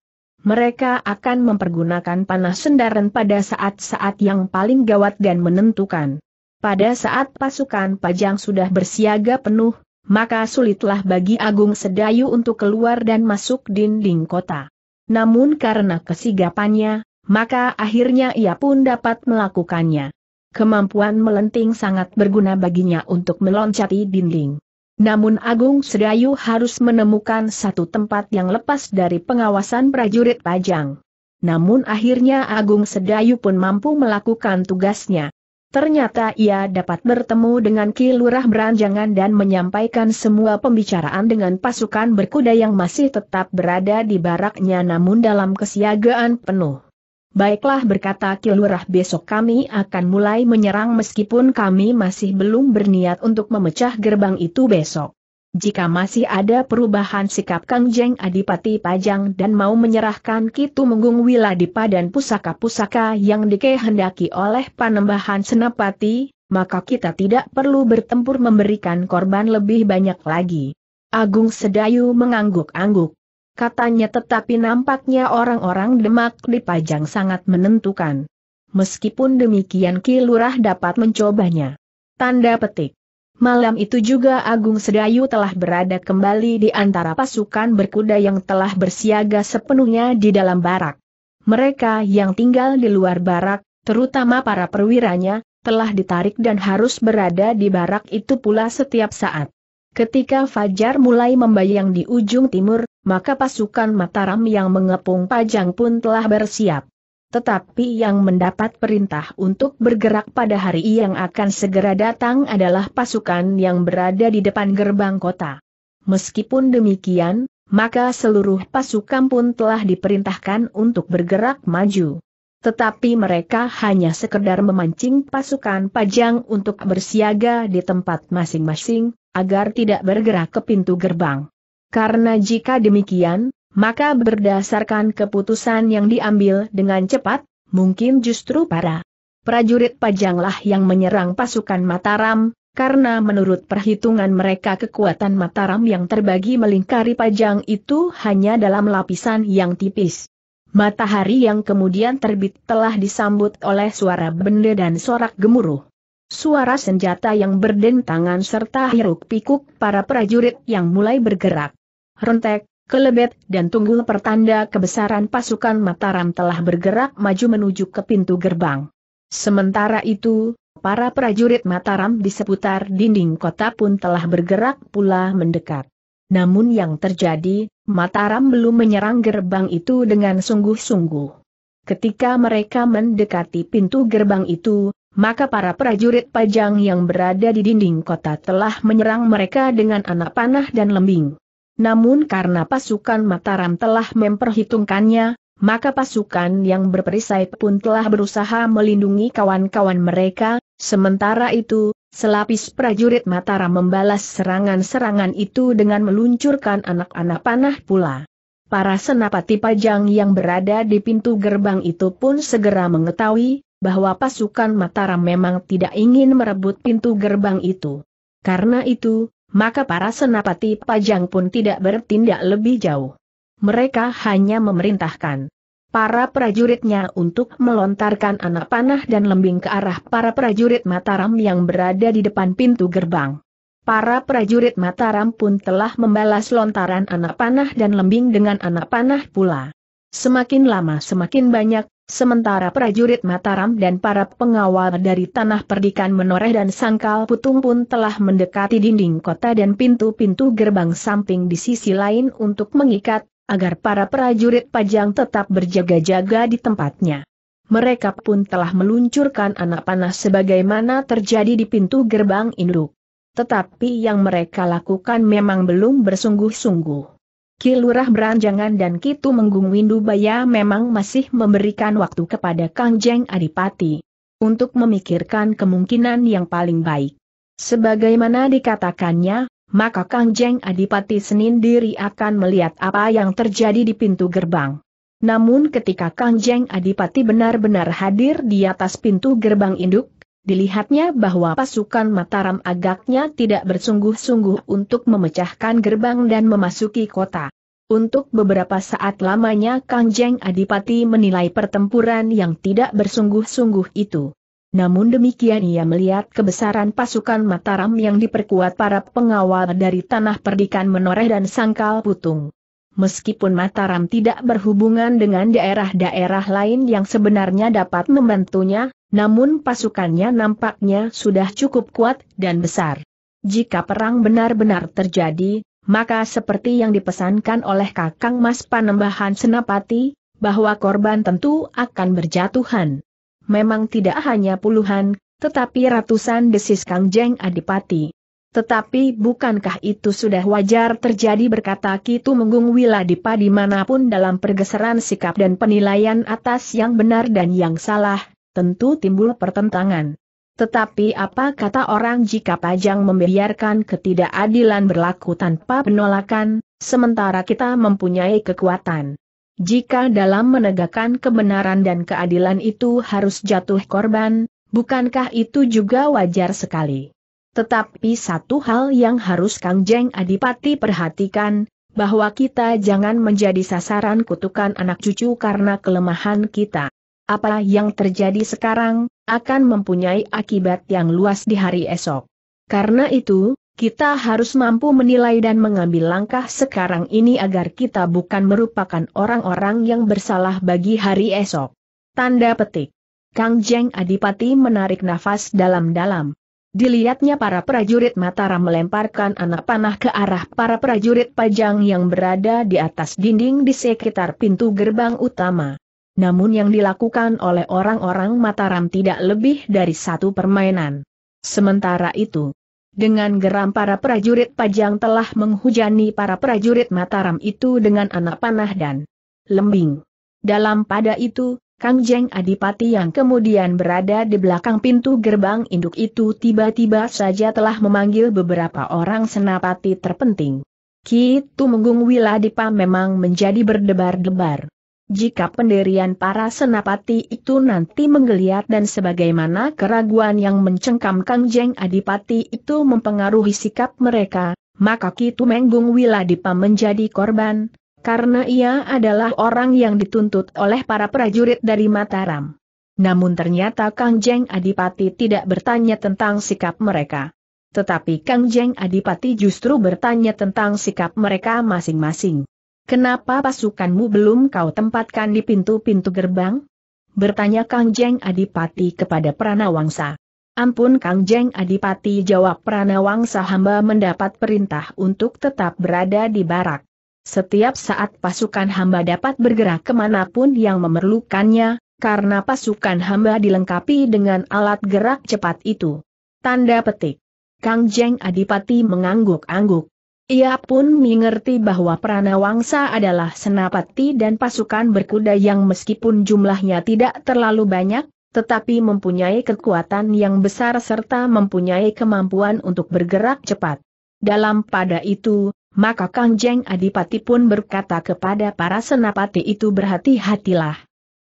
mereka akan mempergunakan panah sendaran pada saat-saat yang paling gawat dan menentukan. Pada saat pasukan pajang sudah bersiaga penuh, maka sulitlah bagi Agung Sedayu untuk keluar dan masuk dinding kota. Namun karena kesigapannya, maka akhirnya ia pun dapat melakukannya. Kemampuan melenting sangat berguna baginya untuk meloncati dinding. Namun Agung Sedayu harus menemukan satu tempat yang lepas dari pengawasan prajurit Pajang. Namun akhirnya Agung Sedayu pun mampu melakukan tugasnya. Ternyata ia dapat bertemu dengan Ki Lurah Beranjangan dan menyampaikan semua pembicaraan dengan pasukan berkuda yang masih tetap berada di baraknya namun dalam kesiagaan penuh. Baiklah berkata Kilurah besok kami akan mulai menyerang meskipun kami masih belum berniat untuk memecah gerbang itu besok. Jika masih ada perubahan sikap Kang Jeng Adipati Pajang dan mau menyerahkan Kitu Menggung Wiladipa dan pusaka-pusaka yang dikehendaki oleh panembahan Senapati, maka kita tidak perlu bertempur memberikan korban lebih banyak lagi. Agung Sedayu mengangguk-angguk katanya tetapi nampaknya orang-orang Demak dipajang sangat menentukan. Meskipun demikian Ki dapat mencobanya. Tanda petik. Malam itu juga Agung Sedayu telah berada kembali di antara pasukan berkuda yang telah bersiaga sepenuhnya di dalam barak. Mereka yang tinggal di luar barak, terutama para perwiranya, telah ditarik dan harus berada di barak itu pula setiap saat. Ketika fajar mulai membayang di ujung timur, maka pasukan Mataram yang mengepung Pajang pun telah bersiap. Tetapi yang mendapat perintah untuk bergerak pada hari yang akan segera datang adalah pasukan yang berada di depan gerbang kota. Meskipun demikian, maka seluruh pasukan pun telah diperintahkan untuk bergerak maju. Tetapi mereka hanya sekedar memancing pasukan Pajang untuk bersiaga di tempat masing-masing, agar tidak bergerak ke pintu gerbang. Karena jika demikian, maka berdasarkan keputusan yang diambil dengan cepat, mungkin justru para prajurit pajanglah yang menyerang pasukan Mataram, karena menurut perhitungan mereka kekuatan Mataram yang terbagi melingkari pajang itu hanya dalam lapisan yang tipis. Matahari yang kemudian terbit telah disambut oleh suara benda dan sorak gemuruh. Suara senjata yang berdentangan serta hiruk-pikuk para prajurit yang mulai bergerak. Rentek, kelebet, dan tunggul pertanda kebesaran pasukan Mataram telah bergerak maju menuju ke pintu gerbang. Sementara itu, para prajurit Mataram di seputar dinding kota pun telah bergerak pula mendekat. Namun yang terjadi, Mataram belum menyerang gerbang itu dengan sungguh-sungguh. Ketika mereka mendekati pintu gerbang itu, maka para prajurit pajang yang berada di dinding kota telah menyerang mereka dengan anak panah dan lembing. Namun karena pasukan Mataram telah memperhitungkannya, maka pasukan yang berperisai pun telah berusaha melindungi kawan-kawan mereka, sementara itu, selapis prajurit Mataram membalas serangan-serangan itu dengan meluncurkan anak-anak panah pula. Para senapati pajang yang berada di pintu gerbang itu pun segera mengetahui bahwa pasukan Mataram memang tidak ingin merebut pintu gerbang itu. Karena itu, maka para senapati pajang pun tidak bertindak lebih jauh. Mereka hanya memerintahkan para prajuritnya untuk melontarkan anak panah dan lembing ke arah para prajurit Mataram yang berada di depan pintu gerbang. Para prajurit Mataram pun telah membalas lontaran anak panah dan lembing dengan anak panah pula. Semakin lama semakin banyak Sementara prajurit Mataram dan para pengawal dari tanah perdikan menoreh dan sangkal putung pun telah mendekati dinding kota dan pintu-pintu gerbang samping di sisi lain untuk mengikat, agar para prajurit pajang tetap berjaga-jaga di tempatnya. Mereka pun telah meluncurkan anak panah sebagaimana terjadi di pintu gerbang induk. Tetapi yang mereka lakukan memang belum bersungguh-sungguh. Kilurah Beranjangan dan Kitu Menggung windu Baya memang masih memberikan waktu kepada Kang Jeng Adipati untuk memikirkan kemungkinan yang paling baik. Sebagaimana dikatakannya, maka Kang Jeng Adipati diri akan melihat apa yang terjadi di pintu gerbang. Namun ketika Kang Jeng Adipati benar-benar hadir di atas pintu gerbang induk, Dilihatnya bahwa pasukan Mataram agaknya tidak bersungguh-sungguh untuk memecahkan gerbang dan memasuki kota. Untuk beberapa saat lamanya Kangjeng Adipati menilai pertempuran yang tidak bersungguh-sungguh itu. Namun demikian ia melihat kebesaran pasukan Mataram yang diperkuat para pengawal dari tanah perdikan menoreh dan sangkal putung meskipun Mataram tidak berhubungan dengan daerah-daerah lain yang sebenarnya dapat membantunya, namun pasukannya nampaknya sudah cukup kuat dan besar. Jika perang benar-benar terjadi, maka seperti yang dipesankan oleh Kakang Mas Panembahan Senapati, bahwa korban tentu akan berjatuhan. Memang tidak hanya puluhan, tetapi ratusan desis Kang Jeng Adipati. Tetapi bukankah itu sudah wajar terjadi berkata Kitu Menggung Wiladipa dimanapun dalam pergeseran sikap dan penilaian atas yang benar dan yang salah, tentu timbul pertentangan. Tetapi apa kata orang jika Pajang membiarkan ketidakadilan berlaku tanpa penolakan, sementara kita mempunyai kekuatan. Jika dalam menegakkan kebenaran dan keadilan itu harus jatuh korban, bukankah itu juga wajar sekali? Tetapi satu hal yang harus Kang Jeng Adipati perhatikan, bahwa kita jangan menjadi sasaran kutukan anak cucu karena kelemahan kita. Apa yang terjadi sekarang, akan mempunyai akibat yang luas di hari esok. Karena itu, kita harus mampu menilai dan mengambil langkah sekarang ini agar kita bukan merupakan orang-orang yang bersalah bagi hari esok. Tanda petik. Kang Jeng Adipati menarik nafas dalam-dalam. Dilihatnya para prajurit Mataram melemparkan anak panah ke arah para prajurit pajang yang berada di atas dinding di sekitar pintu gerbang utama. Namun yang dilakukan oleh orang-orang Mataram tidak lebih dari satu permainan. Sementara itu, dengan geram para prajurit Pajang telah menghujani para prajurit Mataram itu dengan anak panah dan lembing. Dalam pada itu, Kang Jeng Adipati yang kemudian berada di belakang pintu gerbang induk itu tiba-tiba saja telah memanggil beberapa orang senapati terpenting. Ki Menggung Wiladipa memang menjadi berdebar-debar. Jika pendirian para senapati itu nanti menggeliat dan sebagaimana keraguan yang mencengkam Kang Jeng Adipati itu mempengaruhi sikap mereka, maka Ki Menggung Wiladipa menjadi korban, karena ia adalah orang yang dituntut oleh para prajurit dari Mataram. Namun ternyata Kang Jeng Adipati tidak bertanya tentang sikap mereka. Tetapi Kang Jeng Adipati justru bertanya tentang sikap mereka masing-masing. Kenapa pasukanmu belum kau tempatkan di pintu-pintu gerbang? Bertanya Kang Jeng Adipati kepada Pranawangsa. Ampun Kang Jeng Adipati jawab Pranawangsa hamba mendapat perintah untuk tetap berada di barak. Setiap saat pasukan hamba dapat bergerak kemanapun yang memerlukannya, karena pasukan hamba dilengkapi dengan alat gerak cepat itu. Tanda petik. Kang Jeng Adipati mengangguk-angguk. Ia pun mengerti bahwa Pranawangsa adalah senapati dan pasukan berkuda yang meskipun jumlahnya tidak terlalu banyak, tetapi mempunyai kekuatan yang besar serta mempunyai kemampuan untuk bergerak cepat. Dalam pada itu, maka Kang Jeng Adipati pun berkata kepada para senapati itu berhati-hatilah.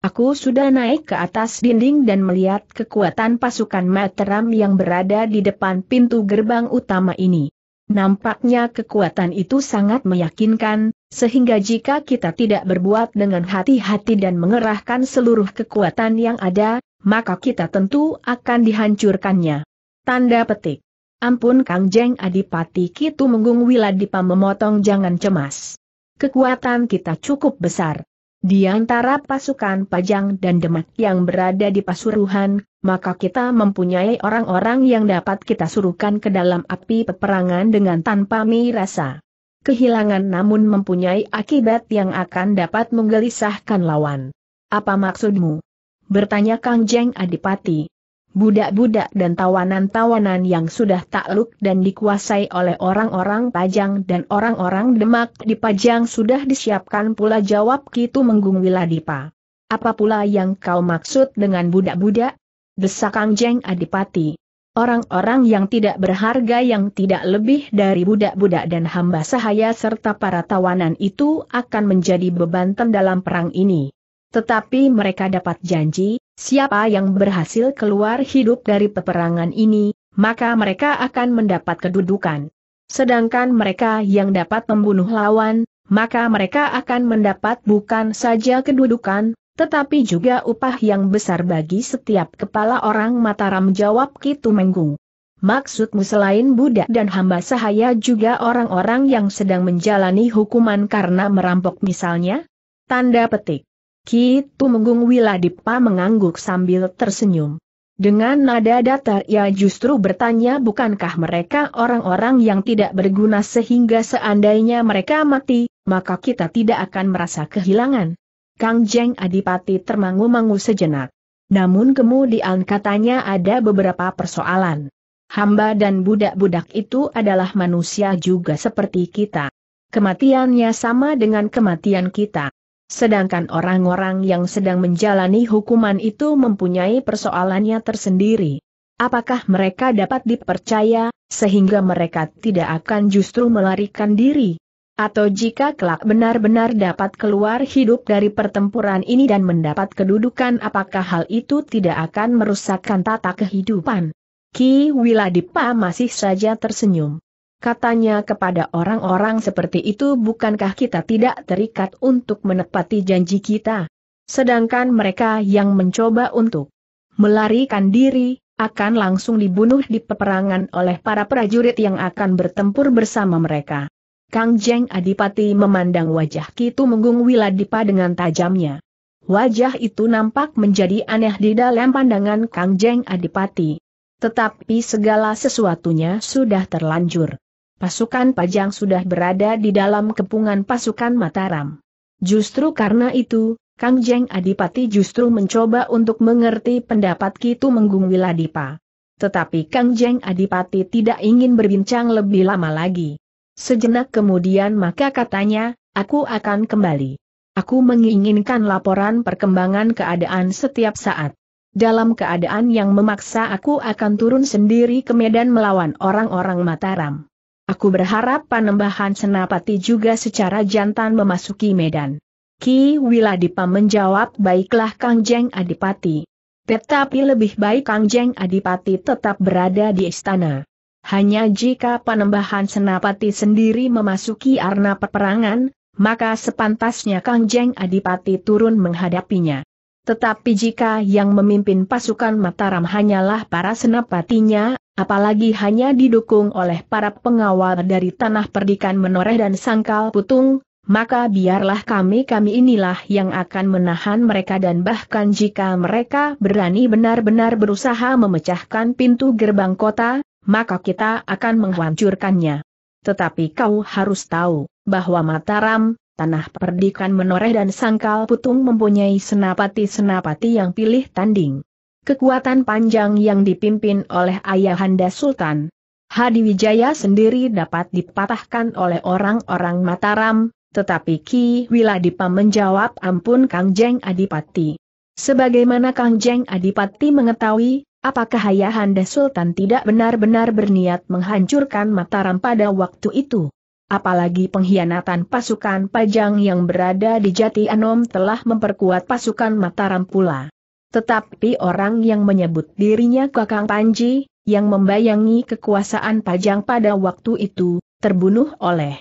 Aku sudah naik ke atas dinding dan melihat kekuatan pasukan Materam yang berada di depan pintu gerbang utama ini. Nampaknya kekuatan itu sangat meyakinkan, sehingga jika kita tidak berbuat dengan hati-hati dan mengerahkan seluruh kekuatan yang ada, maka kita tentu akan dihancurkannya. Tanda petik. Ampun Kang Jeng Adipati Kitu Menggung Wiladipa memotong jangan cemas. Kekuatan kita cukup besar. Di antara pasukan Pajang dan Demak yang berada di Pasuruhan, maka kita mempunyai orang-orang yang dapat kita suruhkan ke dalam api peperangan dengan tanpa mirasa. Kehilangan namun mempunyai akibat yang akan dapat menggelisahkan lawan. Apa maksudmu? Bertanya Kang Jeng Adipati budak-budak dan tawanan-tawanan yang sudah takluk dan dikuasai oleh orang-orang Pajang dan orang-orang Demak di Pajang sudah disiapkan pula jawab Kitu Menggung Wiladipa. Apa pula yang kau maksud dengan budak-budak? Kang Jeng Adipati. Orang-orang yang tidak berharga yang tidak lebih dari budak-budak dan hamba sahaya serta para tawanan itu akan menjadi beban dalam perang ini. Tetapi mereka dapat janji, Siapa yang berhasil keluar hidup dari peperangan ini, maka mereka akan mendapat kedudukan. Sedangkan mereka yang dapat membunuh lawan, maka mereka akan mendapat bukan saja kedudukan, tetapi juga upah yang besar bagi setiap kepala orang Mataram jawab Kitu Menggung. Maksudmu selain budak dan hamba sahaya juga orang-orang yang sedang menjalani hukuman karena merampok misalnya? Tanda petik. Ki Tumenggung Wiladipa mengangguk sambil tersenyum. Dengan nada datar ia justru bertanya bukankah mereka orang-orang yang tidak berguna sehingga seandainya mereka mati, maka kita tidak akan merasa kehilangan. Kang Jeng Adipati termangu-mangu sejenak. Namun kemudian katanya ada beberapa persoalan. Hamba dan budak-budak itu adalah manusia juga seperti kita. Kematiannya sama dengan kematian kita. Sedangkan orang-orang yang sedang menjalani hukuman itu mempunyai persoalannya tersendiri. Apakah mereka dapat dipercaya, sehingga mereka tidak akan justru melarikan diri? Atau jika kelak benar-benar dapat keluar hidup dari pertempuran ini dan mendapat kedudukan apakah hal itu tidak akan merusakkan tata kehidupan? Ki Wiladipa masih saja tersenyum katanya kepada orang-orang seperti itu bukankah kita tidak terikat untuk menepati janji kita? Sedangkan mereka yang mencoba untuk melarikan diri, akan langsung dibunuh di peperangan oleh para prajurit yang akan bertempur bersama mereka. Kang Jeng Adipati memandang wajah Kitu Menggung Wiladipa dengan tajamnya. Wajah itu nampak menjadi aneh di dalam pandangan Kang Jeng Adipati. Tetapi segala sesuatunya sudah terlanjur pasukan Pajang sudah berada di dalam kepungan pasukan Mataram. Justru karena itu, Kang Jeng Adipati justru mencoba untuk mengerti pendapat Kitu Menggung Wiladipa. Tetapi Kang Jeng Adipati tidak ingin berbincang lebih lama lagi. Sejenak kemudian maka katanya, aku akan kembali. Aku menginginkan laporan perkembangan keadaan setiap saat. Dalam keadaan yang memaksa aku akan turun sendiri ke medan melawan orang-orang Mataram. Aku berharap panembahan senapati juga secara jantan memasuki medan. Ki Wiladipa menjawab baiklah Kang Jeng Adipati. Tetapi lebih baik Kang Jeng Adipati tetap berada di istana. Hanya jika panembahan senapati sendiri memasuki arena peperangan, maka sepantasnya Kang Jeng Adipati turun menghadapinya. Tetapi jika yang memimpin pasukan Mataram hanyalah para senapatinya, apalagi hanya didukung oleh para pengawal dari tanah perdikan menoreh dan sangkal putung, maka biarlah kami-kami inilah yang akan menahan mereka dan bahkan jika mereka berani benar-benar berusaha memecahkan pintu gerbang kota, maka kita akan menghancurkannya. Tetapi kau harus tahu, bahwa Mataram, tanah perdikan menoreh dan sangkal putung mempunyai senapati-senapati yang pilih tanding. Kekuatan panjang yang dipimpin oleh Ayahanda Sultan, Hadi Wijaya sendiri dapat dipatahkan oleh orang-orang Mataram, tetapi Ki Wiladipa menjawab ampun Kang Jeng Adipati. Sebagaimana Kang Jeng Adipati mengetahui, apakah Ayahanda Sultan tidak benar-benar berniat menghancurkan Mataram pada waktu itu? Apalagi pengkhianatan pasukan Pajang yang berada di Jati Anom telah memperkuat pasukan Mataram pula. Tetapi orang yang menyebut dirinya Kakang Panji, yang membayangi kekuasaan Pajang pada waktu itu, terbunuh oleh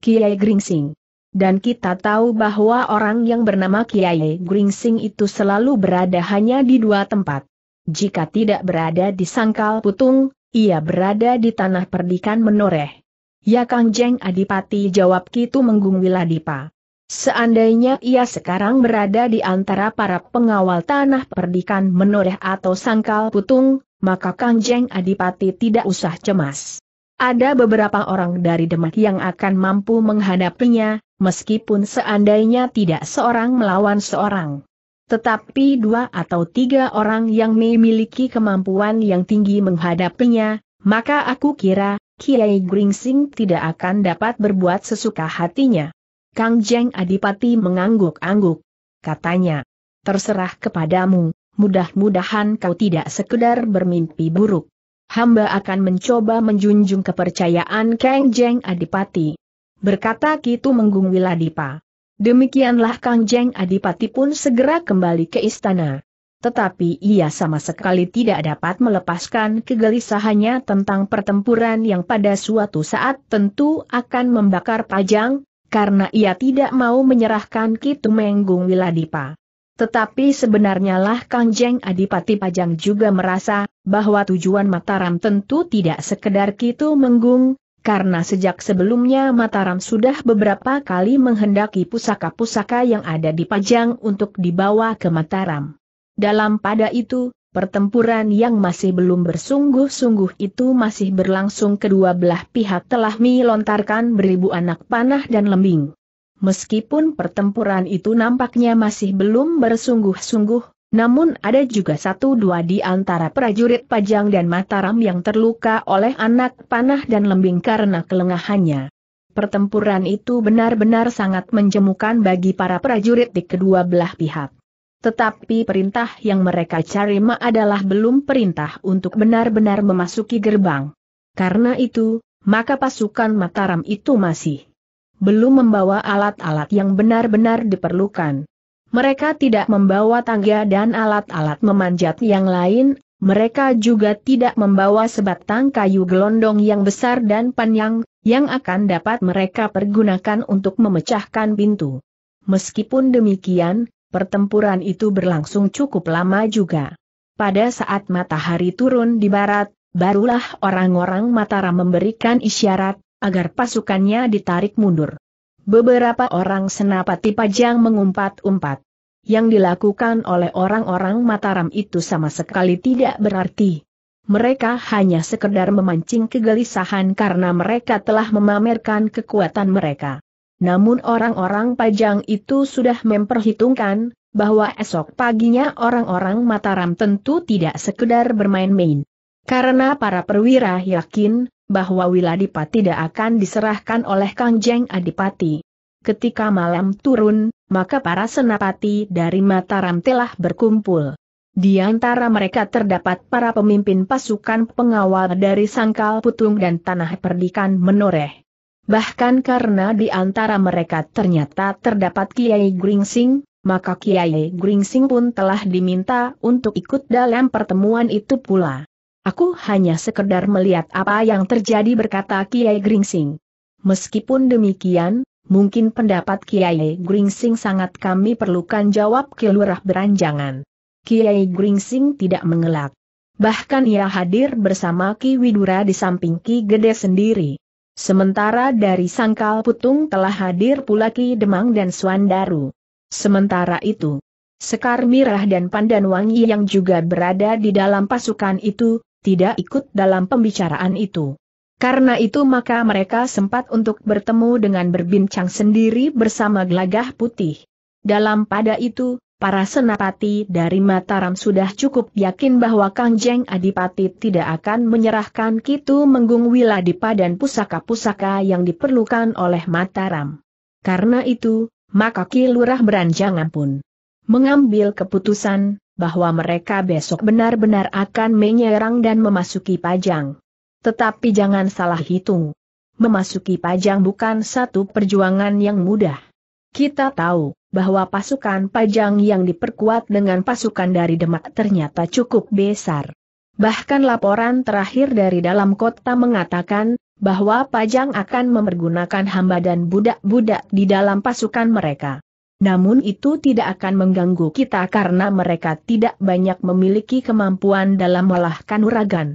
Kiai Gringsing. Dan kita tahu bahwa orang yang bernama Kiai Gringsing itu selalu berada hanya di dua tempat. Jika tidak berada di Sangkal Putung, ia berada di tanah perdikan menoreh. Ya Kang Jeng Adipati jawab Kitu Menggung Wiladipa. Seandainya ia sekarang berada di antara para pengawal tanah perdikan menoreh atau sangkal putung, maka Kang Jeng Adipati tidak usah cemas. Ada beberapa orang dari Demak yang akan mampu menghadapinya, meskipun seandainya tidak seorang melawan seorang. Tetapi dua atau tiga orang yang memiliki kemampuan yang tinggi menghadapinya, maka aku kira, Kiai Gringsing tidak akan dapat berbuat sesuka hatinya. Kang Jeng Adipati mengangguk-angguk. Katanya, terserah kepadamu, mudah-mudahan kau tidak sekedar bermimpi buruk. Hamba akan mencoba menjunjung kepercayaan Kang Jeng Adipati. Berkata Kitu Menggung Wiladipa. Demikianlah Kang Jeng Adipati pun segera kembali ke istana tetapi ia sama sekali tidak dapat melepaskan kegelisahannya tentang pertempuran yang pada suatu saat tentu akan membakar pajang, karena ia tidak mau menyerahkan Kitu Menggung Wiladipa. Tetapi sebenarnya lah Kangjeng Adipati Pajang juga merasa, bahwa tujuan Mataram tentu tidak sekedar Kitu Menggung, karena sejak sebelumnya Mataram sudah beberapa kali menghendaki pusaka-pusaka yang ada di Pajang untuk dibawa ke Mataram. Dalam pada itu, pertempuran yang masih belum bersungguh-sungguh itu masih berlangsung kedua belah pihak telah melontarkan beribu anak panah dan lembing. Meskipun pertempuran itu nampaknya masih belum bersungguh-sungguh, namun ada juga satu dua di antara prajurit Pajang dan Mataram yang terluka oleh anak panah dan lembing karena kelengahannya. Pertempuran itu benar-benar sangat menjemukan bagi para prajurit di kedua belah pihak. Tetapi perintah yang mereka cari ma adalah belum perintah untuk benar-benar memasuki gerbang. Karena itu, maka pasukan Mataram itu masih belum membawa alat-alat yang benar-benar diperlukan. Mereka tidak membawa tangga dan alat-alat memanjat yang lain, mereka juga tidak membawa sebatang kayu gelondong yang besar dan panjang, yang akan dapat mereka pergunakan untuk memecahkan pintu. Meskipun demikian, Pertempuran itu berlangsung cukup lama juga. Pada saat matahari turun di barat, barulah orang-orang Mataram memberikan isyarat, agar pasukannya ditarik mundur. Beberapa orang senapati pajang mengumpat-umpat. Yang dilakukan oleh orang-orang Mataram itu sama sekali tidak berarti. Mereka hanya sekedar memancing kegelisahan karena mereka telah memamerkan kekuatan mereka. Namun orang-orang Pajang itu sudah memperhitungkan, bahwa esok paginya orang-orang Mataram tentu tidak sekedar bermain-main. Karena para perwira yakin, bahwa wiladipati tidak akan diserahkan oleh Kangjeng Adipati. Ketika malam turun, maka para senapati dari Mataram telah berkumpul. Di antara mereka terdapat para pemimpin pasukan pengawal dari Sangkal Putung dan Tanah Perdikan Menoreh. Bahkan karena di antara mereka ternyata terdapat Kiai Gringsing, maka Kiai Gringsing pun telah diminta untuk ikut dalam pertemuan itu pula. Aku hanya sekedar melihat apa yang terjadi berkata Kiai Gringsing. Meskipun demikian, mungkin pendapat Kiai Gringsing sangat kami perlukan jawab Kilurah beranjangan. Kiai Gringsing tidak mengelak. Bahkan ia hadir bersama Ki Widura di samping Ki Gede sendiri. Sementara dari Sangkal Putung telah hadir pula Ki Demang dan Suandaru. Sementara itu, Sekar Mirah dan Pandan Wangi yang juga berada di dalam pasukan itu, tidak ikut dalam pembicaraan itu. Karena itu maka mereka sempat untuk bertemu dengan berbincang sendiri bersama gelagah putih. Dalam pada itu, para senapati dari Mataram sudah cukup yakin bahwa Kangjeng Adipati tidak akan menyerahkan Kitu Menggung Wiladipa dan pusaka-pusaka yang diperlukan oleh Mataram. Karena itu, maka Ki Lurah Beranjangan pun mengambil keputusan bahwa mereka besok benar-benar akan menyerang dan memasuki Pajang. Tetapi jangan salah hitung. Memasuki Pajang bukan satu perjuangan yang mudah. Kita tahu bahwa pasukan Pajang yang diperkuat dengan pasukan dari Demak ternyata cukup besar. Bahkan laporan terakhir dari dalam kota mengatakan, bahwa Pajang akan mempergunakan hamba dan budak-budak di dalam pasukan mereka. Namun itu tidak akan mengganggu kita karena mereka tidak banyak memiliki kemampuan dalam melahkan uragan.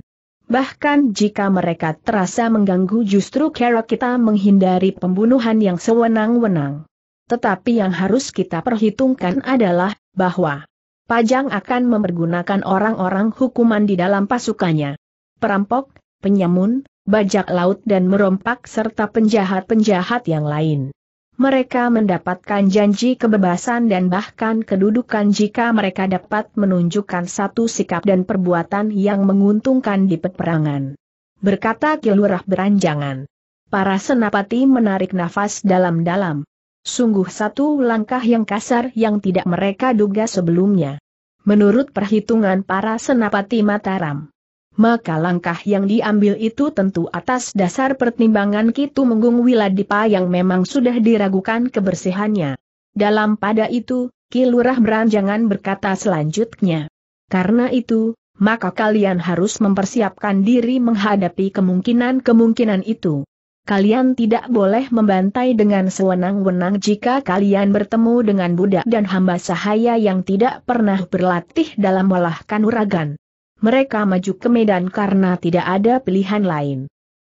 Bahkan jika mereka terasa mengganggu justru kera kita menghindari pembunuhan yang sewenang-wenang. Tetapi yang harus kita perhitungkan adalah, bahwa Pajang akan mempergunakan orang-orang hukuman di dalam pasukannya. Perampok, penyamun, bajak laut dan merompak serta penjahat-penjahat yang lain. Mereka mendapatkan janji kebebasan dan bahkan kedudukan jika mereka dapat menunjukkan satu sikap dan perbuatan yang menguntungkan di peperangan. Berkata Kilurah Beranjangan. Para senapati menarik nafas dalam-dalam. Sungguh satu langkah yang kasar yang tidak mereka duga sebelumnya. Menurut perhitungan para senapati Mataram. Maka langkah yang diambil itu tentu atas dasar pertimbangan Kitu Menggung Wiladipa yang memang sudah diragukan kebersihannya. Dalam pada itu, Kilurah Beranjangan berkata selanjutnya. Karena itu, maka kalian harus mempersiapkan diri menghadapi kemungkinan-kemungkinan itu. Kalian tidak boleh membantai dengan sewenang-wenang jika kalian bertemu dengan budak dan hamba sahaya yang tidak pernah berlatih dalam olah kanuragan. Mereka maju ke medan karena tidak ada pilihan lain.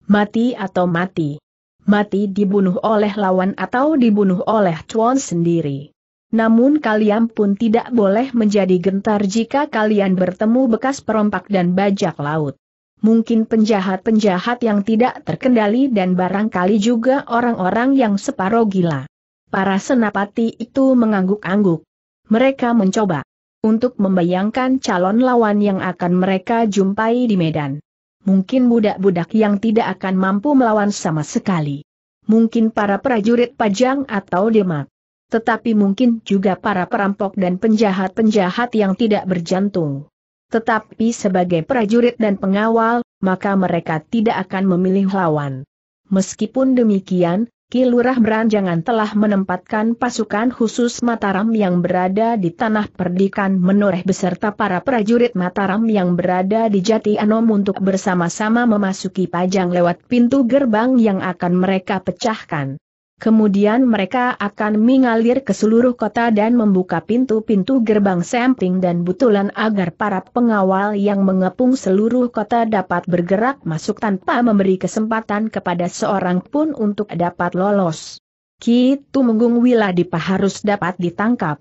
Mati atau mati. Mati dibunuh oleh lawan atau dibunuh oleh cuan sendiri. Namun kalian pun tidak boleh menjadi gentar jika kalian bertemu bekas perompak dan bajak laut mungkin penjahat-penjahat yang tidak terkendali dan barangkali juga orang-orang yang separoh gila. Para senapati itu mengangguk-angguk. Mereka mencoba untuk membayangkan calon lawan yang akan mereka jumpai di Medan. Mungkin budak-budak yang tidak akan mampu melawan sama sekali. Mungkin para prajurit pajang atau demak. Tetapi mungkin juga para perampok dan penjahat-penjahat yang tidak berjantung. Tetapi sebagai prajurit dan pengawal, maka mereka tidak akan memilih lawan. Meskipun demikian, Kilurah Beranjangan telah menempatkan pasukan khusus Mataram yang berada di tanah perdikan menoreh beserta para prajurit Mataram yang berada di Jati Anom untuk bersama-sama memasuki pajang lewat pintu gerbang yang akan mereka pecahkan. Kemudian mereka akan mengalir ke seluruh kota dan membuka pintu-pintu gerbang samping dan butulan agar para pengawal yang mengepung seluruh kota dapat bergerak masuk tanpa memberi kesempatan kepada seorang pun untuk dapat lolos. Ki Tumenggung Wiladipa harus dapat ditangkap.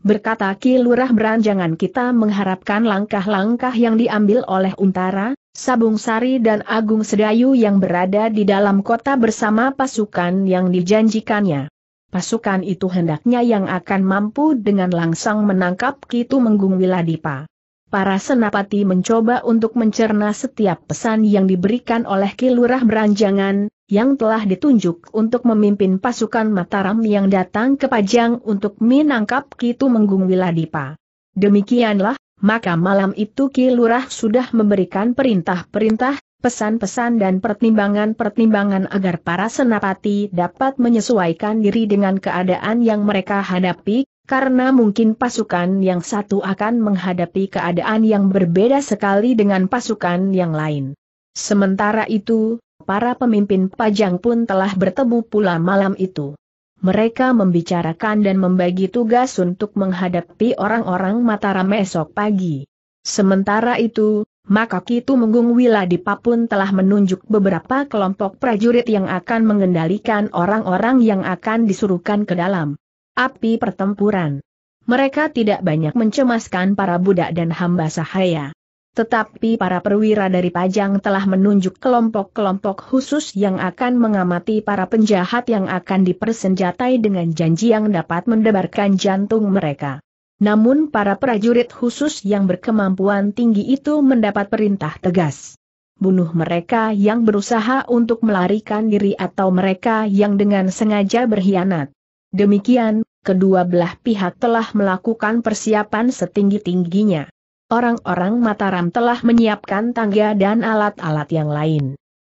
Berkata Ki Lurah beranjangan kita mengharapkan langkah-langkah yang diambil oleh Untara, Sabung Sari dan Agung Sedayu yang berada di dalam kota bersama pasukan yang dijanjikannya. Pasukan itu hendaknya yang akan mampu dengan langsung menangkap Kitu Menggung Wiladipa. Para senapati mencoba untuk mencerna setiap pesan yang diberikan oleh Kilurah Beranjangan, yang telah ditunjuk untuk memimpin pasukan Mataram yang datang ke Pajang untuk menangkap Kitu Menggung Wiladipa. Demikianlah, maka malam itu Kilurah sudah memberikan perintah-perintah, pesan-pesan dan pertimbangan-pertimbangan agar para senapati dapat menyesuaikan diri dengan keadaan yang mereka hadapi, karena mungkin pasukan yang satu akan menghadapi keadaan yang berbeda sekali dengan pasukan yang lain. Sementara itu, para pemimpin pajang pun telah bertemu pula malam itu. Mereka membicarakan dan membagi tugas untuk menghadapi orang-orang Mataram esok pagi. Sementara itu, maka Kitu Menggung Wiladipa pun telah menunjuk beberapa kelompok prajurit yang akan mengendalikan orang-orang yang akan disuruhkan ke dalam api pertempuran. Mereka tidak banyak mencemaskan para budak dan hamba sahaya. Tetapi para perwira dari Pajang telah menunjuk kelompok-kelompok khusus yang akan mengamati para penjahat yang akan dipersenjatai dengan janji yang dapat mendebarkan jantung mereka. Namun para prajurit khusus yang berkemampuan tinggi itu mendapat perintah tegas. Bunuh mereka yang berusaha untuk melarikan diri atau mereka yang dengan sengaja berkhianat. Demikian, kedua belah pihak telah melakukan persiapan setinggi-tingginya. Orang-orang Mataram telah menyiapkan tangga dan alat-alat yang lain.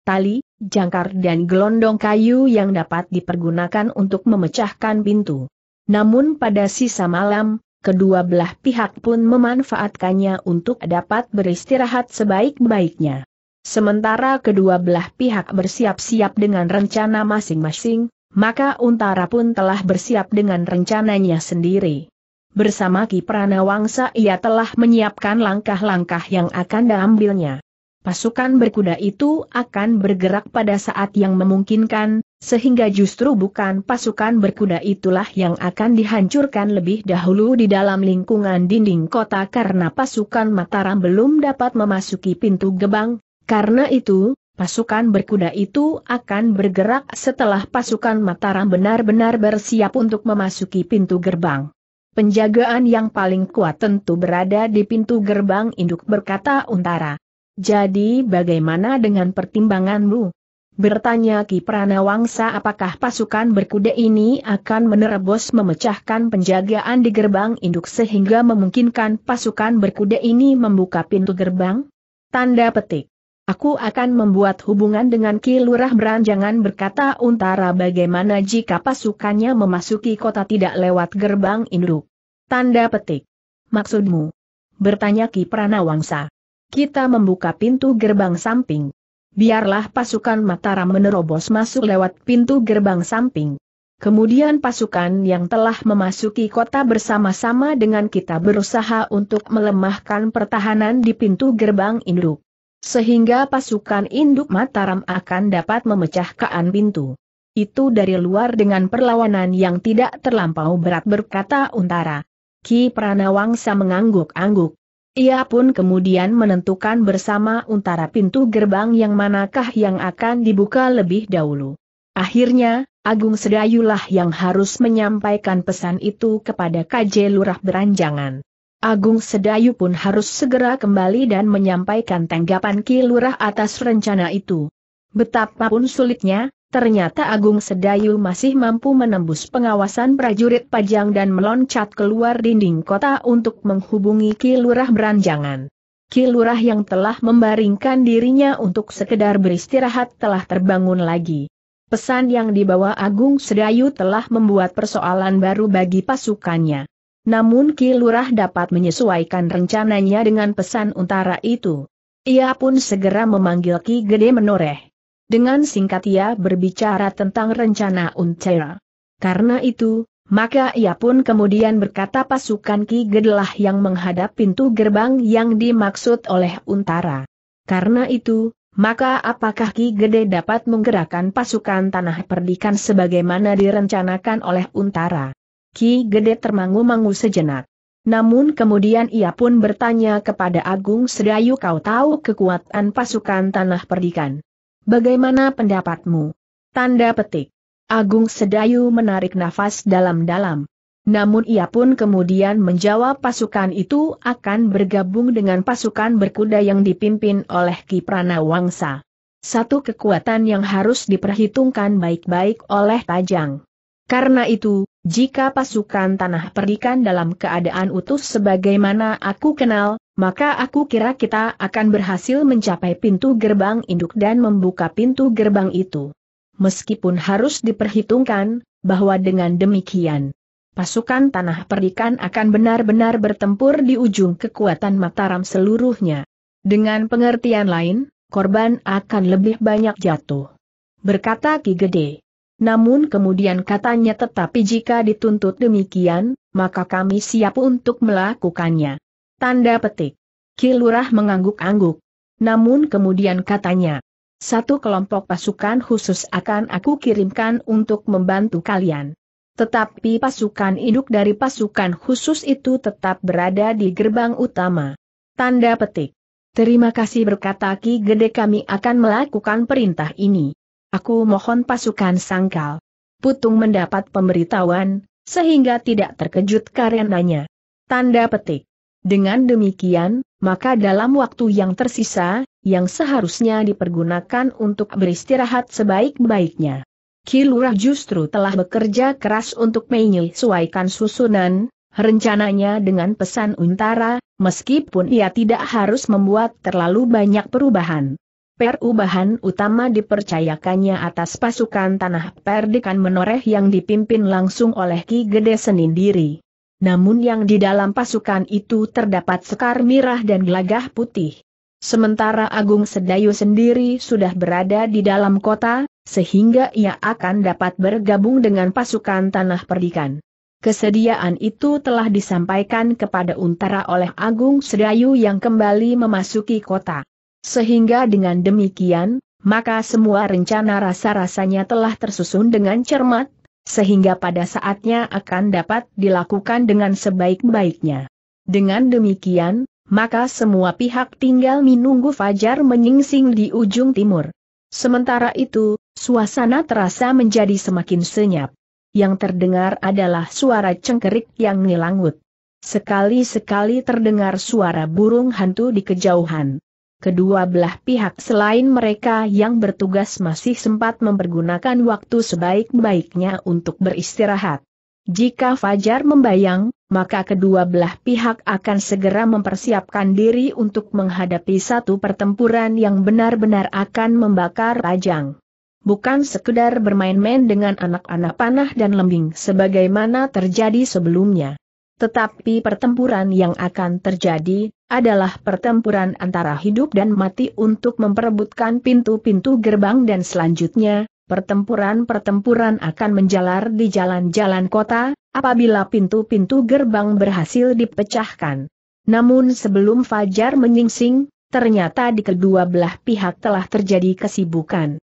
Tali, jangkar dan gelondong kayu yang dapat dipergunakan untuk memecahkan pintu. Namun pada sisa malam, kedua belah pihak pun memanfaatkannya untuk dapat beristirahat sebaik-baiknya. Sementara kedua belah pihak bersiap-siap dengan rencana masing-masing, maka Untara pun telah bersiap dengan rencananya sendiri. Bersama Ki Pranawangsa ia telah menyiapkan langkah-langkah yang akan diambilnya. Pasukan berkuda itu akan bergerak pada saat yang memungkinkan, sehingga justru bukan pasukan berkuda itulah yang akan dihancurkan lebih dahulu di dalam lingkungan dinding kota karena pasukan Mataram belum dapat memasuki pintu gebang. Karena itu, pasukan berkuda itu akan bergerak setelah pasukan Mataram benar-benar bersiap untuk memasuki pintu gerbang. Penjagaan yang paling kuat tentu berada di pintu gerbang induk berkata Untara. Jadi bagaimana dengan pertimbanganmu? Bertanya Ki Pranawangsa apakah pasukan berkuda ini akan menerobos memecahkan penjagaan di gerbang induk sehingga memungkinkan pasukan berkuda ini membuka pintu gerbang? Tanda petik. Aku akan membuat hubungan dengan Ki Lurah Beranjangan berkata Untara bagaimana jika pasukannya memasuki kota tidak lewat gerbang induk. Tanda petik. Maksudmu? Bertanya Ki Pranawangsa. Kita membuka pintu gerbang samping. Biarlah pasukan Mataram menerobos masuk lewat pintu gerbang samping. Kemudian pasukan yang telah memasuki kota bersama-sama dengan kita berusaha untuk melemahkan pertahanan di pintu gerbang induk. Sehingga pasukan induk Mataram akan dapat memecah kean pintu. Itu dari luar dengan perlawanan yang tidak terlampau berat berkata Untara. Ki Pranawangsa mengangguk-angguk. Ia pun kemudian menentukan bersama Untara pintu gerbang yang manakah yang akan dibuka lebih dahulu. Akhirnya, Agung Sedayulah yang harus menyampaikan pesan itu kepada KJ Lurah Beranjangan. Agung Sedayu pun harus segera kembali dan menyampaikan tanggapan Ki atas rencana itu. Betapapun sulitnya, ternyata Agung Sedayu masih mampu menembus pengawasan prajurit pajang dan meloncat keluar dinding kota untuk menghubungi Ki Beranjangan. Ki yang telah membaringkan dirinya untuk sekedar beristirahat telah terbangun lagi. Pesan yang dibawa Agung Sedayu telah membuat persoalan baru bagi pasukannya. Namun Ki Lurah dapat menyesuaikan rencananya dengan pesan Untara itu. Ia pun segera memanggil Ki Gede Menoreh. Dengan singkat ia berbicara tentang rencana Untara. Karena itu, maka ia pun kemudian berkata pasukan Ki Gede lah yang menghadap pintu gerbang yang dimaksud oleh Untara. Karena itu, maka apakah Ki Gede dapat menggerakkan pasukan tanah perdikan sebagaimana direncanakan oleh Untara? Ki Gede termangu-mangu sejenak. Namun kemudian ia pun bertanya kepada Agung Sedayu kau tahu kekuatan pasukan tanah perdikan. Bagaimana pendapatmu? Tanda petik. Agung Sedayu menarik nafas dalam-dalam. Namun ia pun kemudian menjawab pasukan itu akan bergabung dengan pasukan berkuda yang dipimpin oleh Ki Pranawangsa. Satu kekuatan yang harus diperhitungkan baik-baik oleh Tajang. Karena itu, jika pasukan tanah perdikan dalam keadaan utuh sebagaimana aku kenal, maka aku kira kita akan berhasil mencapai pintu gerbang induk dan membuka pintu gerbang itu. Meskipun harus diperhitungkan, bahwa dengan demikian, pasukan tanah perdikan akan benar-benar bertempur di ujung kekuatan Mataram seluruhnya. Dengan pengertian lain, korban akan lebih banyak jatuh. Berkata Ki Gede. Namun kemudian katanya tetapi jika dituntut demikian, maka kami siap untuk melakukannya. Tanda petik. Kilurah mengangguk-angguk. Namun kemudian katanya, satu kelompok pasukan khusus akan aku kirimkan untuk membantu kalian. Tetapi pasukan induk dari pasukan khusus itu tetap berada di gerbang utama. Tanda petik. Terima kasih berkata Ki Gede kami akan melakukan perintah ini. Aku mohon pasukan sangkal. Putung mendapat pemberitahuan, sehingga tidak terkejut karenanya. Tanda petik. Dengan demikian, maka dalam waktu yang tersisa, yang seharusnya dipergunakan untuk beristirahat sebaik-baiknya. Kilurah justru telah bekerja keras untuk menyesuaikan susunan, rencananya dengan pesan Untara, meskipun ia tidak harus membuat terlalu banyak perubahan. Perubahan utama dipercayakannya atas pasukan tanah perdikan menoreh yang dipimpin langsung oleh Ki Gede Senindiri. Namun yang di dalam pasukan itu terdapat sekar mirah dan gelagah putih. Sementara Agung Sedayu sendiri sudah berada di dalam kota, sehingga ia akan dapat bergabung dengan pasukan tanah perdikan. Kesediaan itu telah disampaikan kepada Untara oleh Agung Sedayu yang kembali memasuki kota. Sehingga dengan demikian, maka semua rencana rasa-rasanya telah tersusun dengan cermat, sehingga pada saatnya akan dapat dilakukan dengan sebaik-baiknya. Dengan demikian, maka semua pihak tinggal menunggu fajar menyingsing di ujung timur. Sementara itu, suasana terasa menjadi semakin senyap. Yang terdengar adalah suara cengkerik yang ngilangut. Sekali-sekali terdengar suara burung hantu di kejauhan kedua belah pihak selain mereka yang bertugas masih sempat mempergunakan waktu sebaik-baiknya untuk beristirahat. Jika Fajar membayang, maka kedua belah pihak akan segera mempersiapkan diri untuk menghadapi satu pertempuran yang benar-benar akan membakar rajang. Bukan sekedar bermain-main dengan anak-anak panah dan lembing sebagaimana terjadi sebelumnya. Tetapi pertempuran yang akan terjadi, adalah pertempuran antara hidup dan mati untuk memperebutkan pintu-pintu gerbang dan selanjutnya, pertempuran-pertempuran akan menjalar di jalan-jalan kota, apabila pintu-pintu gerbang berhasil dipecahkan. Namun sebelum Fajar menyingsing, ternyata di kedua belah pihak telah terjadi kesibukan.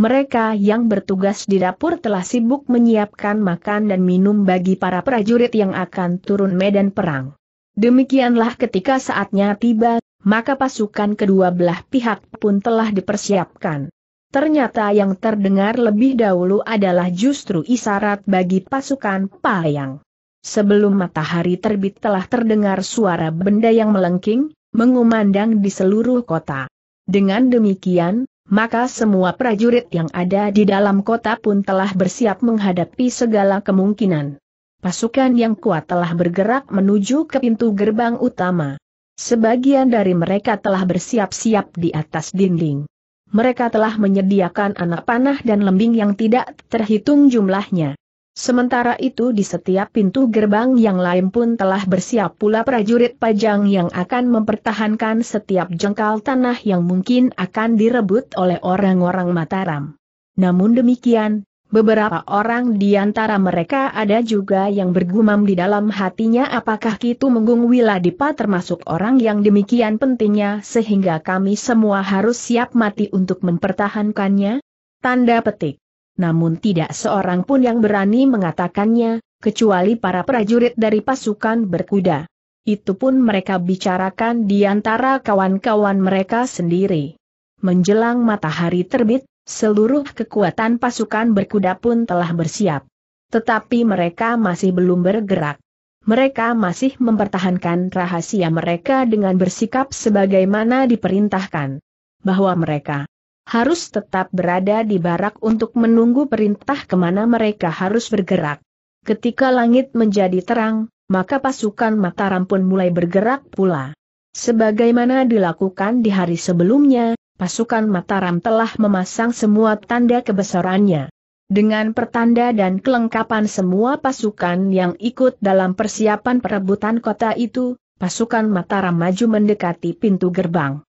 Mereka yang bertugas di dapur telah sibuk menyiapkan makan dan minum bagi para prajurit yang akan turun medan perang. Demikianlah ketika saatnya tiba, maka pasukan kedua belah pihak pun telah dipersiapkan. Ternyata yang terdengar lebih dahulu adalah justru isyarat bagi pasukan Payang. Sebelum matahari terbit telah terdengar suara benda yang melengking, mengumandang di seluruh kota. Dengan demikian, maka semua prajurit yang ada di dalam kota pun telah bersiap menghadapi segala kemungkinan. Pasukan yang kuat telah bergerak menuju ke pintu gerbang utama. Sebagian dari mereka telah bersiap-siap di atas dinding. Mereka telah menyediakan anak panah dan lembing yang tidak terhitung jumlahnya. Sementara itu di setiap pintu gerbang yang lain pun telah bersiap pula prajurit pajang yang akan mempertahankan setiap jengkal tanah yang mungkin akan direbut oleh orang-orang Mataram. Namun demikian, beberapa orang di antara mereka ada juga yang bergumam di dalam hatinya apakah Kitu Menggung Wiladipa termasuk orang yang demikian pentingnya sehingga kami semua harus siap mati untuk mempertahankannya? Tanda petik namun tidak seorang pun yang berani mengatakannya, kecuali para prajurit dari pasukan berkuda. Itu pun mereka bicarakan di antara kawan-kawan mereka sendiri. Menjelang matahari terbit, seluruh kekuatan pasukan berkuda pun telah bersiap. Tetapi mereka masih belum bergerak. Mereka masih mempertahankan rahasia mereka dengan bersikap sebagaimana diperintahkan. Bahwa mereka harus tetap berada di barak untuk menunggu perintah kemana mereka harus bergerak. Ketika langit menjadi terang, maka pasukan Mataram pun mulai bergerak pula. Sebagaimana dilakukan di hari sebelumnya, pasukan Mataram telah memasang semua tanda kebesarannya. Dengan pertanda dan kelengkapan semua pasukan yang ikut dalam persiapan perebutan kota itu, pasukan Mataram maju mendekati pintu gerbang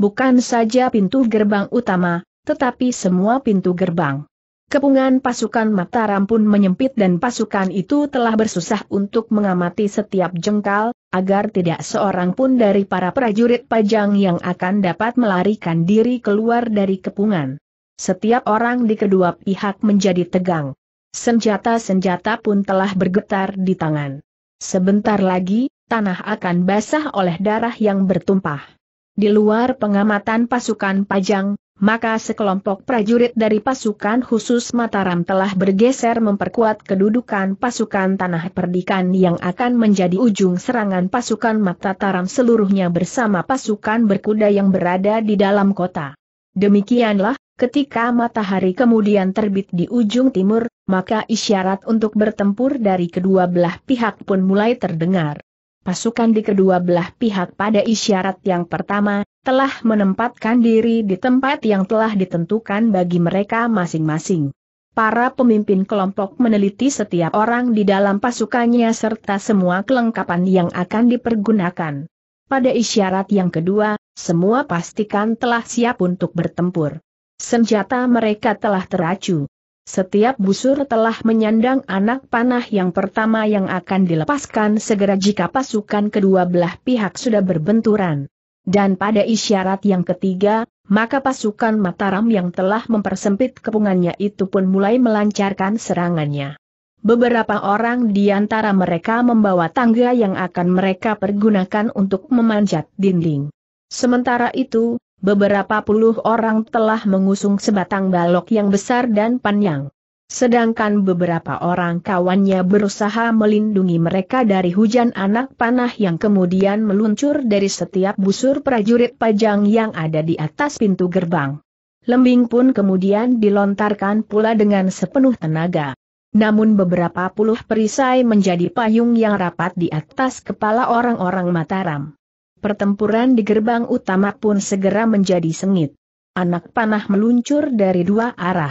bukan saja pintu gerbang utama, tetapi semua pintu gerbang. Kepungan pasukan Mataram pun menyempit dan pasukan itu telah bersusah untuk mengamati setiap jengkal, agar tidak seorang pun dari para prajurit pajang yang akan dapat melarikan diri keluar dari kepungan. Setiap orang di kedua pihak menjadi tegang. Senjata-senjata pun telah bergetar di tangan. Sebentar lagi, tanah akan basah oleh darah yang bertumpah. Di luar pengamatan pasukan Pajang, maka sekelompok prajurit dari pasukan khusus Mataram telah bergeser memperkuat kedudukan pasukan Tanah Perdikan yang akan menjadi ujung serangan pasukan Mataram seluruhnya bersama pasukan berkuda yang berada di dalam kota. Demikianlah, ketika matahari kemudian terbit di ujung timur, maka isyarat untuk bertempur dari kedua belah pihak pun mulai terdengar pasukan di kedua belah pihak pada isyarat yang pertama, telah menempatkan diri di tempat yang telah ditentukan bagi mereka masing-masing. Para pemimpin kelompok meneliti setiap orang di dalam pasukannya serta semua kelengkapan yang akan dipergunakan. Pada isyarat yang kedua, semua pastikan telah siap untuk bertempur. Senjata mereka telah teracu, setiap busur telah menyandang anak panah yang pertama yang akan dilepaskan segera jika pasukan kedua belah pihak sudah berbenturan. Dan pada isyarat yang ketiga, maka pasukan Mataram yang telah mempersempit kepungannya itu pun mulai melancarkan serangannya. Beberapa orang di antara mereka membawa tangga yang akan mereka pergunakan untuk memanjat dinding. Sementara itu, beberapa puluh orang telah mengusung sebatang balok yang besar dan panjang. Sedangkan beberapa orang kawannya berusaha melindungi mereka dari hujan anak panah yang kemudian meluncur dari setiap busur prajurit pajang yang ada di atas pintu gerbang. Lembing pun kemudian dilontarkan pula dengan sepenuh tenaga. Namun beberapa puluh perisai menjadi payung yang rapat di atas kepala orang-orang Mataram. Pertempuran di gerbang utama pun segera menjadi sengit. Anak panah meluncur dari dua arah.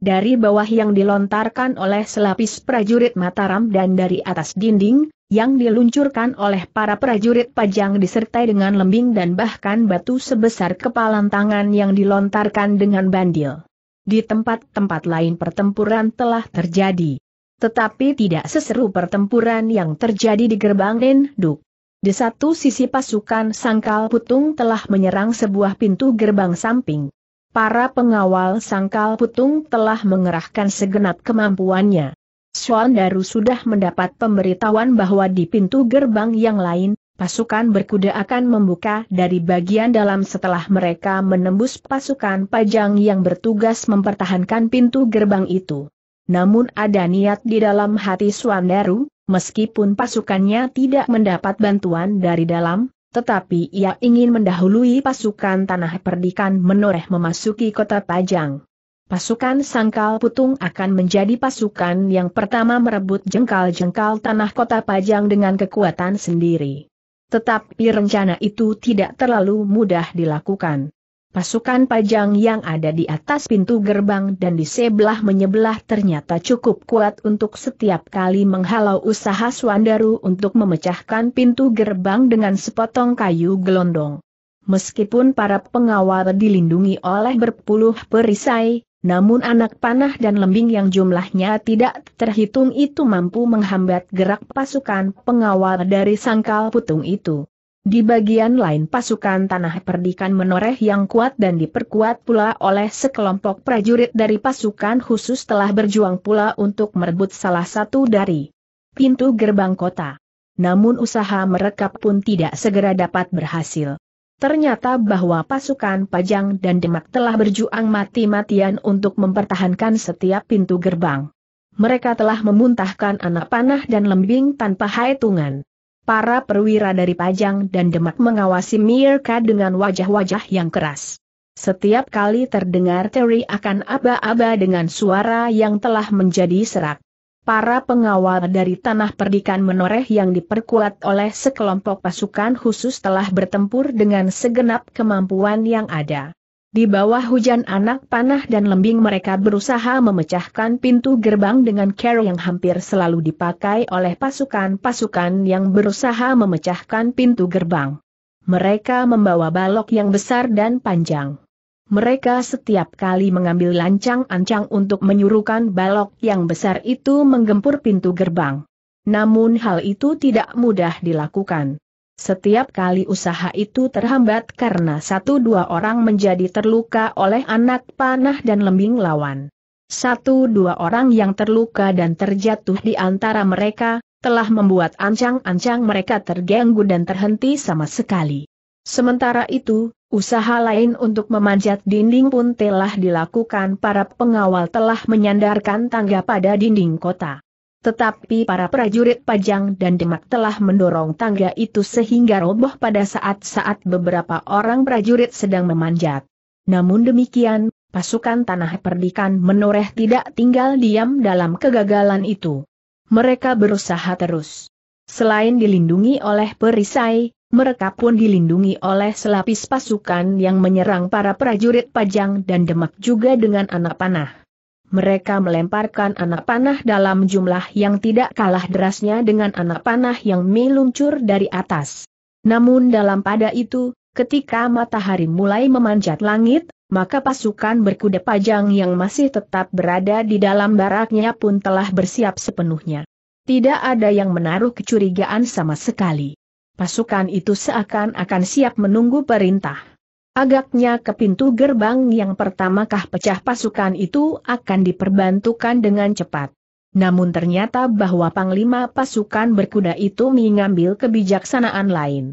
Dari bawah yang dilontarkan oleh selapis prajurit Mataram dan dari atas dinding, yang diluncurkan oleh para prajurit pajang disertai dengan lembing dan bahkan batu sebesar kepalan tangan yang dilontarkan dengan bandil. Di tempat-tempat lain pertempuran telah terjadi. Tetapi tidak seseru pertempuran yang terjadi di gerbang Nenduk. Di satu sisi pasukan Sangkal Putung telah menyerang sebuah pintu gerbang samping. Para pengawal Sangkal Putung telah mengerahkan segenap kemampuannya. Suan Daru sudah mendapat pemberitahuan bahwa di pintu gerbang yang lain, pasukan berkuda akan membuka dari bagian dalam setelah mereka menembus pasukan pajang yang bertugas mempertahankan pintu gerbang itu. Namun ada niat di dalam hati Daru Meskipun pasukannya tidak mendapat bantuan dari dalam, tetapi ia ingin mendahului pasukan tanah perdikan menoreh memasuki kota Pajang. Pasukan Sangkal Putung akan menjadi pasukan yang pertama merebut jengkal-jengkal tanah kota Pajang dengan kekuatan sendiri. Tetapi rencana itu tidak terlalu mudah dilakukan. Pasukan pajang yang ada di atas pintu gerbang dan di sebelah menyebelah ternyata cukup kuat untuk setiap kali menghalau usaha Swandaru untuk memecahkan pintu gerbang dengan sepotong kayu gelondong. Meskipun para pengawal dilindungi oleh berpuluh perisai, namun anak panah dan lembing yang jumlahnya tidak terhitung itu mampu menghambat gerak pasukan pengawal dari sangkal putung itu. Di bagian lain pasukan tanah perdikan menoreh yang kuat dan diperkuat pula oleh sekelompok prajurit dari pasukan khusus telah berjuang pula untuk merebut salah satu dari pintu gerbang kota. Namun usaha merekap pun tidak segera dapat berhasil. Ternyata bahwa pasukan Pajang dan Demak telah berjuang mati-matian untuk mempertahankan setiap pintu gerbang. Mereka telah memuntahkan anak panah dan lembing tanpa hitungan para perwira dari Pajang dan Demak mengawasi Mirka dengan wajah-wajah yang keras. Setiap kali terdengar teori akan aba-aba dengan suara yang telah menjadi serak. Para pengawal dari tanah perdikan menoreh yang diperkuat oleh sekelompok pasukan khusus telah bertempur dengan segenap kemampuan yang ada. Di bawah hujan anak panah dan lembing mereka berusaha memecahkan pintu gerbang dengan cara yang hampir selalu dipakai oleh pasukan-pasukan yang berusaha memecahkan pintu gerbang. Mereka membawa balok yang besar dan panjang. Mereka setiap kali mengambil lancang-ancang untuk menyuruhkan balok yang besar itu menggempur pintu gerbang. Namun hal itu tidak mudah dilakukan. Setiap kali usaha itu terhambat karena satu dua orang menjadi terluka oleh anak panah dan lembing lawan. Satu dua orang yang terluka dan terjatuh di antara mereka, telah membuat ancang-ancang mereka terganggu dan terhenti sama sekali. Sementara itu, usaha lain untuk memanjat dinding pun telah dilakukan para pengawal telah menyandarkan tangga pada dinding kota. Tetapi para prajurit Pajang dan Demak telah mendorong tangga itu sehingga roboh pada saat-saat beberapa orang prajurit sedang memanjat. Namun demikian, pasukan Tanah Perdikan menoreh tidak tinggal diam dalam kegagalan itu. Mereka berusaha terus. Selain dilindungi oleh perisai, mereka pun dilindungi oleh selapis pasukan yang menyerang para prajurit Pajang dan Demak juga dengan anak panah. Mereka melemparkan anak panah dalam jumlah yang tidak kalah derasnya dengan anak panah yang meluncur dari atas. Namun dalam pada itu, ketika matahari mulai memanjat langit, maka pasukan berkuda pajang yang masih tetap berada di dalam baraknya pun telah bersiap sepenuhnya. Tidak ada yang menaruh kecurigaan sama sekali. Pasukan itu seakan-akan siap menunggu perintah. Agaknya ke pintu gerbang yang pertamakah pecah pasukan itu akan diperbantukan dengan cepat. Namun ternyata bahwa panglima pasukan berkuda itu mengambil kebijaksanaan lain.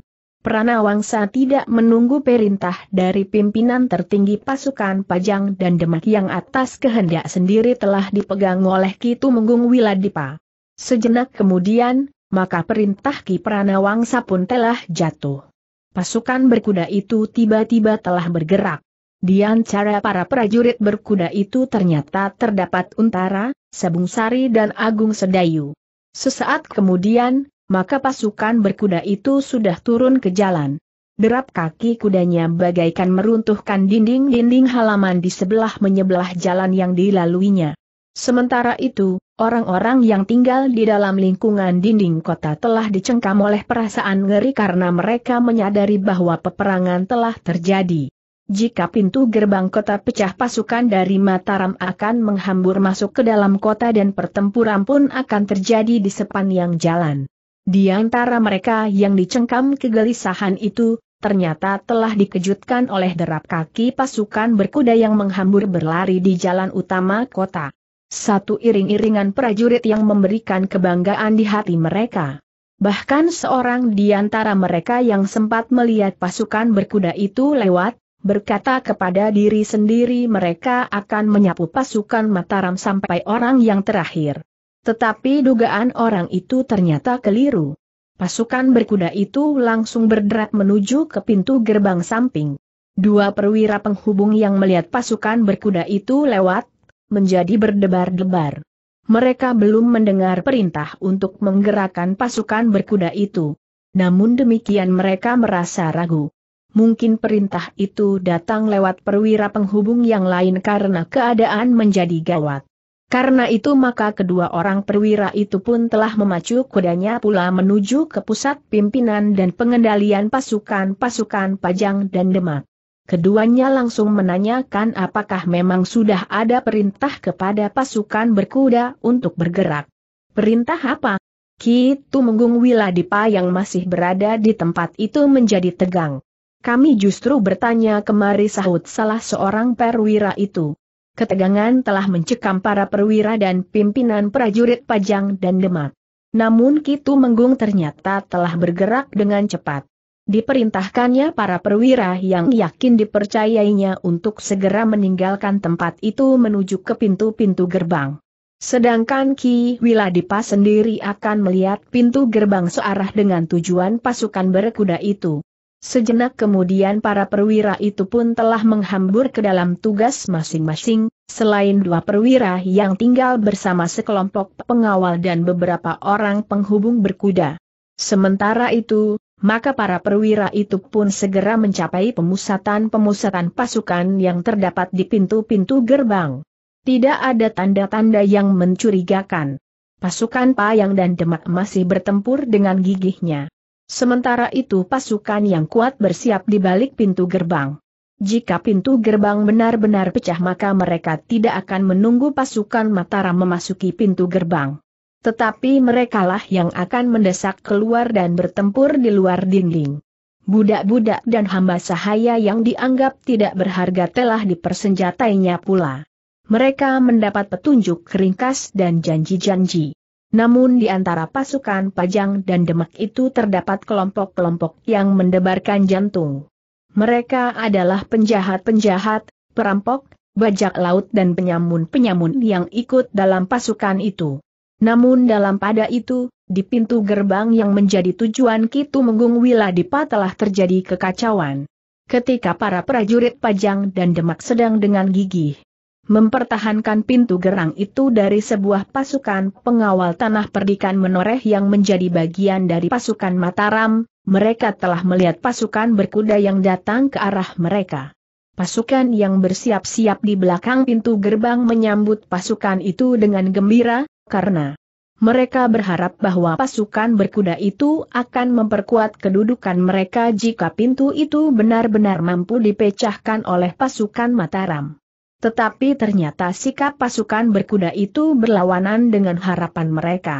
Pranawangsa tidak menunggu perintah dari pimpinan tertinggi pasukan Pajang dan Demak yang atas kehendak sendiri telah dipegang oleh Kitu Menggung Wiladipa. Sejenak kemudian, maka perintah Ki Pranawangsa pun telah jatuh. Pasukan berkuda itu tiba-tiba telah bergerak. Di antara para prajurit berkuda itu ternyata terdapat Untara, Sabung Sari dan Agung Sedayu. Sesaat kemudian, maka pasukan berkuda itu sudah turun ke jalan. Derap kaki kudanya bagaikan meruntuhkan dinding-dinding halaman di sebelah menyebelah jalan yang dilaluinya. Sementara itu, orang-orang yang tinggal di dalam lingkungan dinding kota telah dicengkam oleh perasaan ngeri karena mereka menyadari bahwa peperangan telah terjadi. Jika pintu gerbang kota pecah pasukan dari Mataram akan menghambur masuk ke dalam kota dan pertempuran pun akan terjadi di sepanjang jalan. Di antara mereka yang dicengkam kegelisahan itu, ternyata telah dikejutkan oleh derap kaki pasukan berkuda yang menghambur berlari di jalan utama kota satu iring-iringan prajurit yang memberikan kebanggaan di hati mereka. Bahkan seorang di antara mereka yang sempat melihat pasukan berkuda itu lewat, berkata kepada diri sendiri mereka akan menyapu pasukan Mataram sampai orang yang terakhir. Tetapi dugaan orang itu ternyata keliru. Pasukan berkuda itu langsung berderak menuju ke pintu gerbang samping. Dua perwira penghubung yang melihat pasukan berkuda itu lewat, menjadi berdebar-debar. Mereka belum mendengar perintah untuk menggerakkan pasukan berkuda itu. Namun demikian mereka merasa ragu. Mungkin perintah itu datang lewat perwira penghubung yang lain karena keadaan menjadi gawat. Karena itu maka kedua orang perwira itu pun telah memacu kudanya pula menuju ke pusat pimpinan dan pengendalian pasukan-pasukan Pajang dan Demak. Keduanya langsung menanyakan apakah memang sudah ada perintah kepada pasukan berkuda untuk bergerak. Perintah apa? Ki Tumenggung Wiladipa yang masih berada di tempat itu menjadi tegang. Kami justru bertanya kemari sahut salah seorang perwira itu. Ketegangan telah mencekam para perwira dan pimpinan prajurit Pajang dan Demak. Namun Ki Tumenggung ternyata telah bergerak dengan cepat. Diperintahkannya para perwira yang yakin dipercayainya untuk segera meninggalkan tempat itu menuju ke pintu-pintu gerbang. Sedangkan Ki Wiladipa sendiri akan melihat pintu gerbang searah dengan tujuan pasukan berkuda itu. Sejenak kemudian para perwira itu pun telah menghambur ke dalam tugas masing-masing, selain dua perwira yang tinggal bersama sekelompok pengawal dan beberapa orang penghubung berkuda. Sementara itu, maka para perwira itu pun segera mencapai pemusatan-pemusatan pasukan yang terdapat di pintu-pintu gerbang. Tidak ada tanda-tanda yang mencurigakan. Pasukan Payang dan Demak masih bertempur dengan gigihnya. Sementara itu pasukan yang kuat bersiap di balik pintu gerbang. Jika pintu gerbang benar-benar pecah maka mereka tidak akan menunggu pasukan Mataram memasuki pintu gerbang. Tetapi merekalah yang akan mendesak keluar dan bertempur di luar dinding. Budak-budak dan hamba sahaya yang dianggap tidak berharga telah dipersenjatainya pula. Mereka mendapat petunjuk keringkas dan janji-janji. Namun di antara pasukan Pajang dan Demak itu terdapat kelompok-kelompok yang mendebarkan jantung. Mereka adalah penjahat-penjahat, perampok, bajak laut dan penyamun-penyamun yang ikut dalam pasukan itu. Namun dalam pada itu, di pintu gerbang yang menjadi tujuan Kitu Menggung Wiladipa telah terjadi kekacauan. Ketika para prajurit Pajang dan Demak sedang dengan gigih mempertahankan pintu gerang itu dari sebuah pasukan pengawal tanah perdikan menoreh yang menjadi bagian dari pasukan Mataram, mereka telah melihat pasukan berkuda yang datang ke arah mereka. Pasukan yang bersiap-siap di belakang pintu gerbang menyambut pasukan itu dengan gembira, karena mereka berharap bahwa pasukan berkuda itu akan memperkuat kedudukan mereka jika pintu itu benar-benar mampu dipecahkan oleh pasukan Mataram. Tetapi ternyata sikap pasukan berkuda itu berlawanan dengan harapan mereka.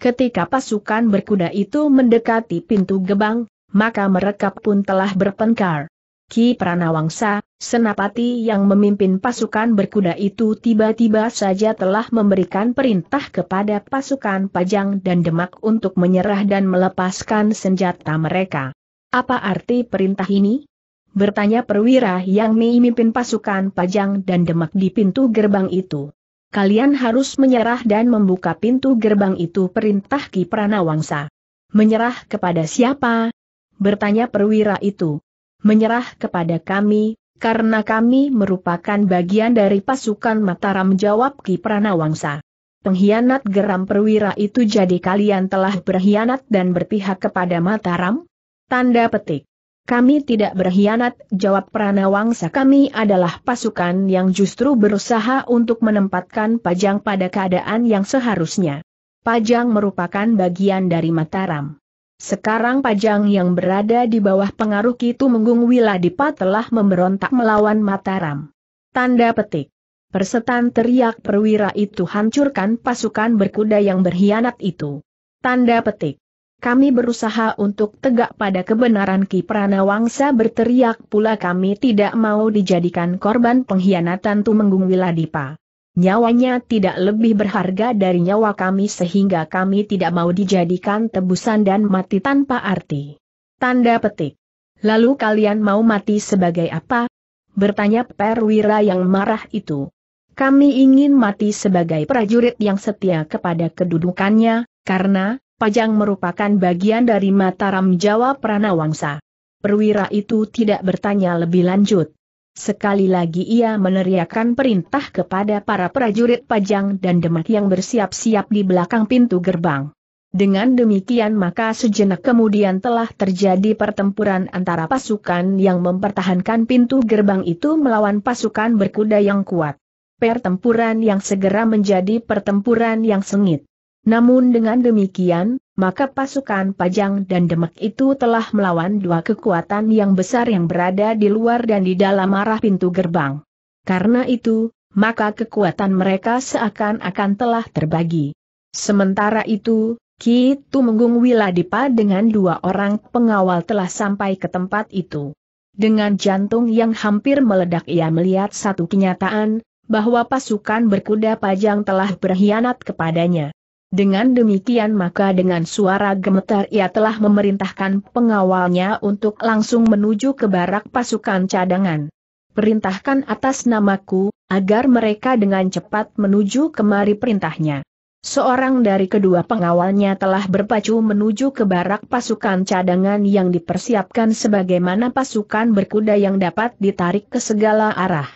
Ketika pasukan berkuda itu mendekati pintu gebang, maka mereka pun telah berpengkar. Ki Pranawangsa, senapati yang memimpin pasukan berkuda itu tiba-tiba saja telah memberikan perintah kepada pasukan Pajang dan Demak untuk menyerah dan melepaskan senjata mereka. Apa arti perintah ini? Bertanya perwira yang memimpin pasukan Pajang dan Demak di pintu gerbang itu. Kalian harus menyerah dan membuka pintu gerbang itu perintah Ki Pranawangsa. Menyerah kepada siapa? Bertanya perwira itu menyerah kepada kami, karena kami merupakan bagian dari pasukan Mataram jawab Ki Pranawangsa. Pengkhianat geram perwira itu jadi kalian telah berkhianat dan berpihak kepada Mataram? Tanda petik. Kami tidak berkhianat, jawab Pranawangsa kami adalah pasukan yang justru berusaha untuk menempatkan Pajang pada keadaan yang seharusnya. Pajang merupakan bagian dari Mataram. Sekarang Pajang yang berada di bawah pengaruh Kitu Menggung Wiladipa telah memberontak melawan Mataram. Tanda petik. Persetan teriak perwira itu hancurkan pasukan berkuda yang berkhianat itu. Tanda petik. Kami berusaha untuk tegak pada kebenaran Ki Pranawangsa berteriak pula kami tidak mau dijadikan korban pengkhianatan Tumenggung Wiladipa. Nyawanya tidak lebih berharga dari nyawa kami sehingga kami tidak mau dijadikan tebusan dan mati tanpa arti. Tanda petik. Lalu kalian mau mati sebagai apa? Bertanya perwira yang marah itu. Kami ingin mati sebagai prajurit yang setia kepada kedudukannya, karena, pajang merupakan bagian dari Mataram Jawa Pranawangsa. Perwira itu tidak bertanya lebih lanjut. Sekali lagi ia meneriakkan perintah kepada para prajurit pajang dan demak yang bersiap-siap di belakang pintu gerbang. Dengan demikian maka sejenak kemudian telah terjadi pertempuran antara pasukan yang mempertahankan pintu gerbang itu melawan pasukan berkuda yang kuat. Pertempuran yang segera menjadi pertempuran yang sengit. Namun dengan demikian, maka pasukan Pajang dan Demak itu telah melawan dua kekuatan yang besar yang berada di luar dan di dalam arah pintu gerbang. Karena itu, maka kekuatan mereka seakan-akan telah terbagi. Sementara itu, Ki Tumenggung Wiladipa dengan dua orang pengawal telah sampai ke tempat itu. Dengan jantung yang hampir meledak ia melihat satu kenyataan, bahwa pasukan berkuda pajang telah berkhianat kepadanya. Dengan demikian maka dengan suara gemetar ia telah memerintahkan pengawalnya untuk langsung menuju ke barak pasukan cadangan. Perintahkan atas namaku, agar mereka dengan cepat menuju kemari perintahnya. Seorang dari kedua pengawalnya telah berpacu menuju ke barak pasukan cadangan yang dipersiapkan sebagaimana pasukan berkuda yang dapat ditarik ke segala arah.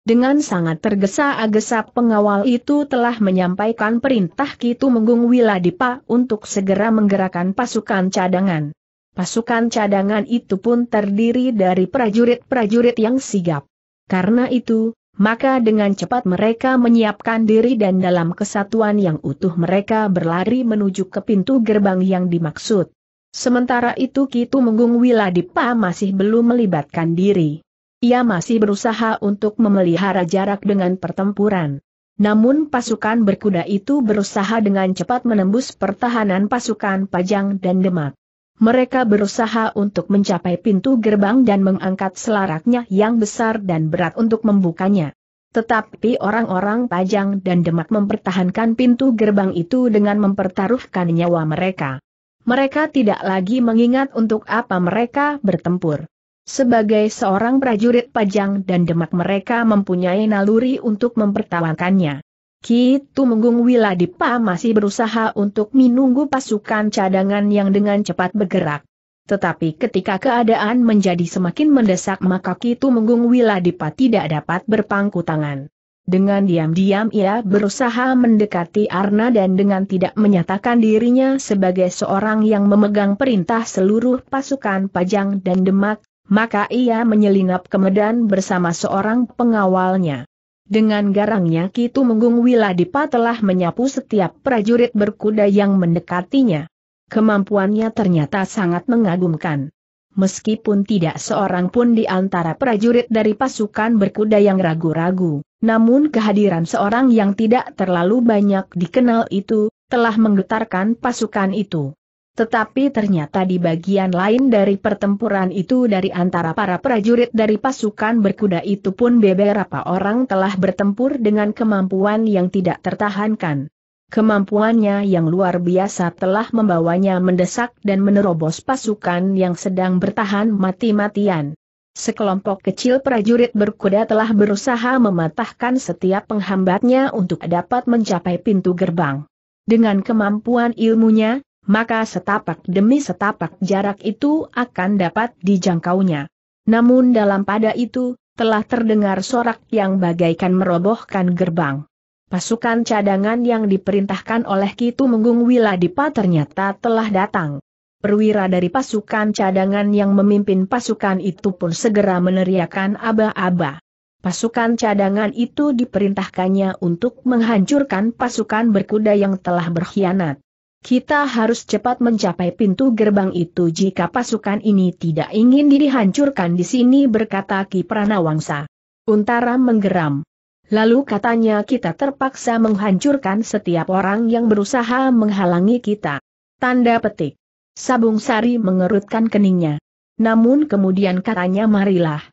Dengan sangat tergesa-gesa pengawal itu telah menyampaikan perintah Kitu Menggung Wiladipa untuk segera menggerakkan pasukan cadangan. Pasukan cadangan itu pun terdiri dari prajurit-prajurit yang sigap. Karena itu, maka dengan cepat mereka menyiapkan diri dan dalam kesatuan yang utuh mereka berlari menuju ke pintu gerbang yang dimaksud. Sementara itu Kitu Menggung Wiladipa masih belum melibatkan diri. Ia masih berusaha untuk memelihara jarak dengan pertempuran. Namun pasukan berkuda itu berusaha dengan cepat menembus pertahanan pasukan Pajang dan Demak. Mereka berusaha untuk mencapai pintu gerbang dan mengangkat selaraknya yang besar dan berat untuk membukanya. Tetapi orang-orang Pajang dan Demak mempertahankan pintu gerbang itu dengan mempertaruhkan nyawa mereka. Mereka tidak lagi mengingat untuk apa mereka bertempur. Sebagai seorang prajurit pajang dan demak mereka mempunyai naluri untuk mempertawankannya. Kitu Tumenggung Wiladipa masih berusaha untuk menunggu pasukan cadangan yang dengan cepat bergerak. Tetapi ketika keadaan menjadi semakin mendesak maka Kitu Tumenggung Wiladipa tidak dapat berpangku tangan. Dengan diam-diam ia berusaha mendekati Arna dan dengan tidak menyatakan dirinya sebagai seorang yang memegang perintah seluruh pasukan Pajang dan Demak, maka ia menyelinap ke Medan bersama seorang pengawalnya. Dengan garangnya Kitu Menggung Wiladipa telah menyapu setiap prajurit berkuda yang mendekatinya. Kemampuannya ternyata sangat mengagumkan. Meskipun tidak seorang pun di antara prajurit dari pasukan berkuda yang ragu-ragu, namun kehadiran seorang yang tidak terlalu banyak dikenal itu, telah menggetarkan pasukan itu. Tetapi ternyata di bagian lain dari pertempuran itu dari antara para prajurit dari pasukan berkuda itu pun beberapa orang telah bertempur dengan kemampuan yang tidak tertahankan. Kemampuannya yang luar biasa telah membawanya mendesak dan menerobos pasukan yang sedang bertahan mati-matian. Sekelompok kecil prajurit berkuda telah berusaha mematahkan setiap penghambatnya untuk dapat mencapai pintu gerbang. Dengan kemampuan ilmunya, maka setapak demi setapak jarak itu akan dapat dijangkaunya. Namun dalam pada itu, telah terdengar sorak yang bagaikan merobohkan gerbang. Pasukan cadangan yang diperintahkan oleh Kitu Menggung Wiladipa ternyata telah datang. Perwira dari pasukan cadangan yang memimpin pasukan itu pun segera meneriakan aba-aba. Pasukan cadangan itu diperintahkannya untuk menghancurkan pasukan berkuda yang telah berkhianat. Kita harus cepat mencapai pintu gerbang itu jika pasukan ini tidak ingin dihancurkan di sini berkata Ki Pranawangsa. Untara menggeram. Lalu katanya kita terpaksa menghancurkan setiap orang yang berusaha menghalangi kita. Tanda petik. Sabung Sari mengerutkan keningnya. Namun kemudian katanya marilah.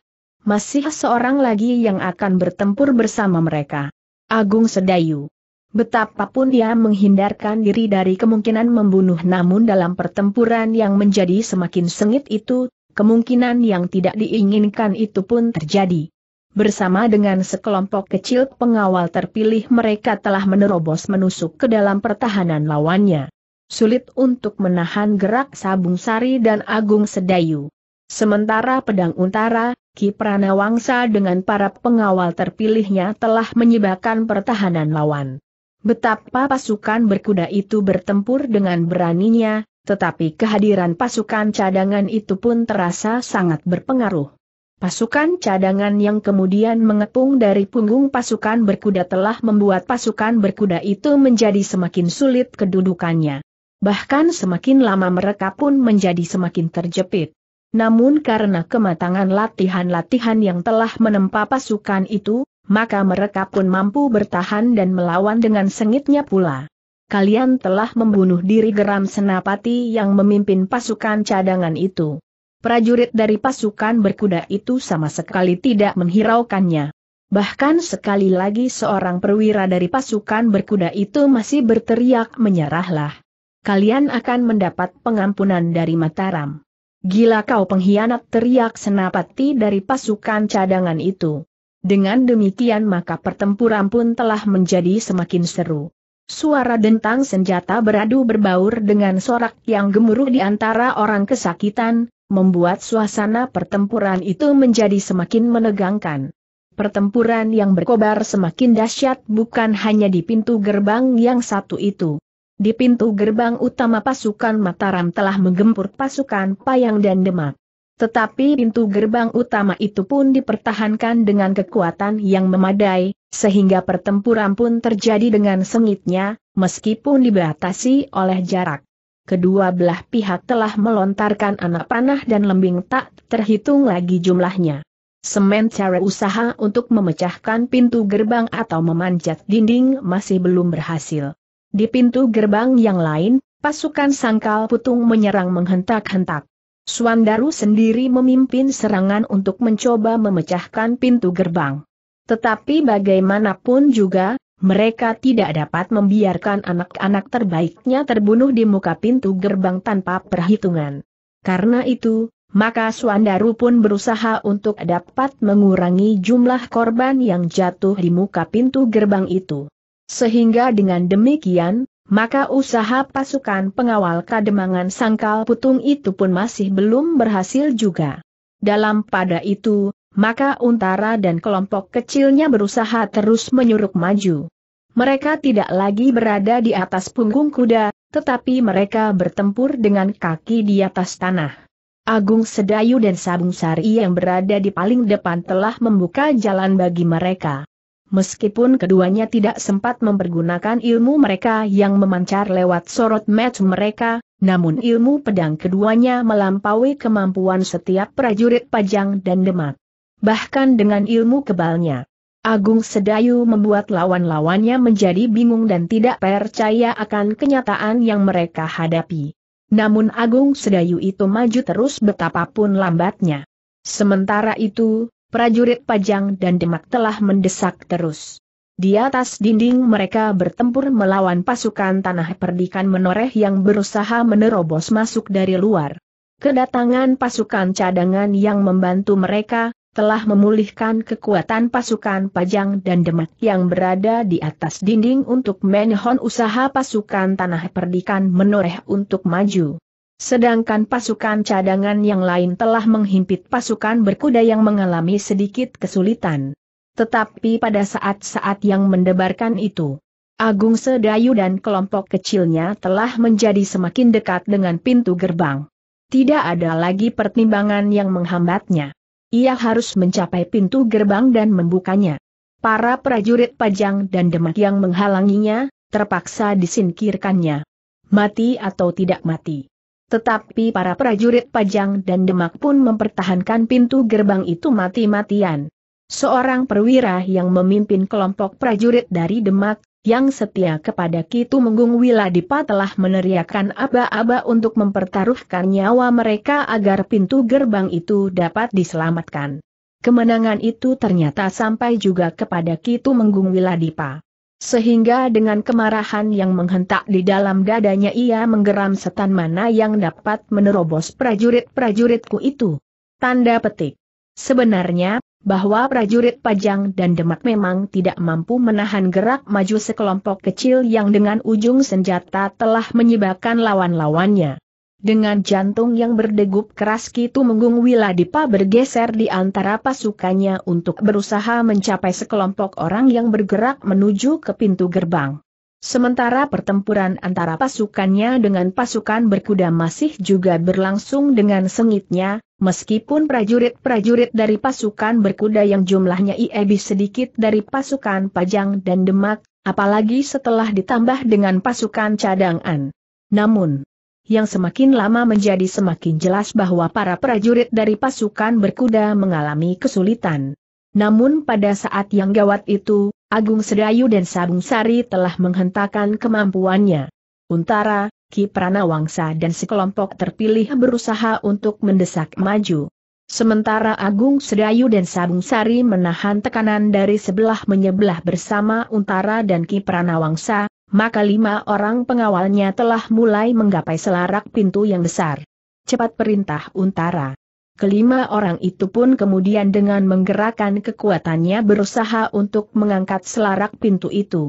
Masih seorang lagi yang akan bertempur bersama mereka. Agung Sedayu. Betapapun dia menghindarkan diri dari kemungkinan membunuh namun dalam pertempuran yang menjadi semakin sengit itu, kemungkinan yang tidak diinginkan itu pun terjadi. Bersama dengan sekelompok kecil pengawal terpilih mereka telah menerobos menusuk ke dalam pertahanan lawannya. Sulit untuk menahan gerak Sabung Sari dan Agung Sedayu. Sementara pedang untara, Ki Pranawangsa dengan para pengawal terpilihnya telah menyibakkan pertahanan lawan. Betapa pasukan berkuda itu bertempur dengan beraninya, tetapi kehadiran pasukan cadangan itu pun terasa sangat berpengaruh. Pasukan cadangan yang kemudian mengepung dari punggung pasukan berkuda telah membuat pasukan berkuda itu menjadi semakin sulit kedudukannya. Bahkan semakin lama mereka pun menjadi semakin terjepit. Namun karena kematangan latihan-latihan yang telah menempa pasukan itu, maka mereka pun mampu bertahan dan melawan dengan sengitnya pula. Kalian telah membunuh diri geram Senapati yang memimpin pasukan cadangan itu. Prajurit dari pasukan berkuda itu sama sekali tidak menghiraukannya. Bahkan sekali lagi seorang perwira dari pasukan berkuda itu masih berteriak menyerahlah. Kalian akan mendapat pengampunan dari Mataram. Gila kau pengkhianat teriak Senapati dari pasukan cadangan itu. Dengan demikian maka pertempuran pun telah menjadi semakin seru. Suara dentang senjata beradu berbaur dengan sorak yang gemuruh di antara orang kesakitan, membuat suasana pertempuran itu menjadi semakin menegangkan. Pertempuran yang berkobar semakin dahsyat bukan hanya di pintu gerbang yang satu itu. Di pintu gerbang utama pasukan Mataram telah menggempur pasukan Payang dan Demak. Tetapi pintu gerbang utama itu pun dipertahankan dengan kekuatan yang memadai, sehingga pertempuran pun terjadi dengan sengitnya, meskipun dibatasi oleh jarak. Kedua belah pihak telah melontarkan anak panah dan lembing tak terhitung lagi jumlahnya. Semen cara usaha untuk memecahkan pintu gerbang atau memanjat dinding masih belum berhasil. Di pintu gerbang yang lain, pasukan sangkal putung menyerang menghentak-hentak. Swandaru sendiri memimpin serangan untuk mencoba memecahkan pintu gerbang. Tetapi bagaimanapun juga, mereka tidak dapat membiarkan anak-anak terbaiknya terbunuh di muka pintu gerbang tanpa perhitungan. Karena itu, maka Swandaru pun berusaha untuk dapat mengurangi jumlah korban yang jatuh di muka pintu gerbang itu. Sehingga dengan demikian, maka usaha pasukan pengawal kademangan sangkal putung itu pun masih belum berhasil juga. Dalam pada itu, maka Untara dan kelompok kecilnya berusaha terus menyuruh maju. Mereka tidak lagi berada di atas punggung kuda, tetapi mereka bertempur dengan kaki di atas tanah. Agung Sedayu dan Sabung Sari yang berada di paling depan telah membuka jalan bagi mereka. Meskipun keduanya tidak sempat mempergunakan ilmu mereka yang memancar lewat sorot match mereka, namun ilmu pedang keduanya melampaui kemampuan setiap prajurit Pajang dan Demak. Bahkan dengan ilmu kebalnya, Agung Sedayu membuat lawan-lawannya menjadi bingung dan tidak percaya akan kenyataan yang mereka hadapi. Namun Agung Sedayu itu maju terus betapapun lambatnya. Sementara itu, prajurit Pajang dan Demak telah mendesak terus. Di atas dinding mereka bertempur melawan pasukan tanah perdikan menoreh yang berusaha menerobos masuk dari luar. Kedatangan pasukan cadangan yang membantu mereka, telah memulihkan kekuatan pasukan Pajang dan Demak yang berada di atas dinding untuk menahan usaha pasukan tanah perdikan menoreh untuk maju. Sedangkan pasukan cadangan yang lain telah menghimpit pasukan berkuda yang mengalami sedikit kesulitan. Tetapi pada saat-saat yang mendebarkan itu, Agung Sedayu dan kelompok kecilnya telah menjadi semakin dekat dengan pintu gerbang. Tidak ada lagi pertimbangan yang menghambatnya. Ia harus mencapai pintu gerbang dan membukanya. Para prajurit Pajang dan Demak yang menghalanginya, terpaksa disingkirkannya. Mati atau tidak mati. Tetapi para prajurit Pajang dan Demak pun mempertahankan pintu gerbang itu mati-matian. Seorang perwira yang memimpin kelompok prajurit dari Demak, yang setia kepada Kitu Menggung Wiladipa telah meneriakkan aba-aba untuk mempertaruhkan nyawa mereka agar pintu gerbang itu dapat diselamatkan. Kemenangan itu ternyata sampai juga kepada Kitu Menggung Wiladipa. Sehingga dengan kemarahan yang menghentak di dalam dadanya ia menggeram setan mana yang dapat menerobos prajurit-prajuritku itu. Tanda petik. Sebenarnya, bahwa prajurit Pajang dan Demak memang tidak mampu menahan gerak maju sekelompok kecil yang dengan ujung senjata telah menyebabkan lawan-lawannya. Dengan jantung yang berdegup keras Kitu Menggung Wiladipa bergeser di antara pasukannya untuk berusaha mencapai sekelompok orang yang bergerak menuju ke pintu gerbang. Sementara pertempuran antara pasukannya dengan pasukan berkuda masih juga berlangsung dengan sengitnya, meskipun prajurit-prajurit dari pasukan berkuda yang jumlahnya IEB sedikit dari pasukan Pajang dan Demak, apalagi setelah ditambah dengan pasukan cadangan. Namun, yang semakin lama menjadi semakin jelas bahwa para prajurit dari pasukan berkuda mengalami kesulitan. Namun pada saat yang gawat itu, Agung Sedayu dan Sabung Sari telah menghentakkan kemampuannya. Untara, Ki Pranawangsa dan sekelompok terpilih berusaha untuk mendesak maju. Sementara Agung Sedayu dan Sabung Sari menahan tekanan dari sebelah menyebelah bersama Untara dan Ki Pranawangsa, maka lima orang pengawalnya telah mulai menggapai selarak pintu yang besar. Cepat perintah untara. Kelima orang itu pun kemudian dengan menggerakkan kekuatannya berusaha untuk mengangkat selarak pintu itu.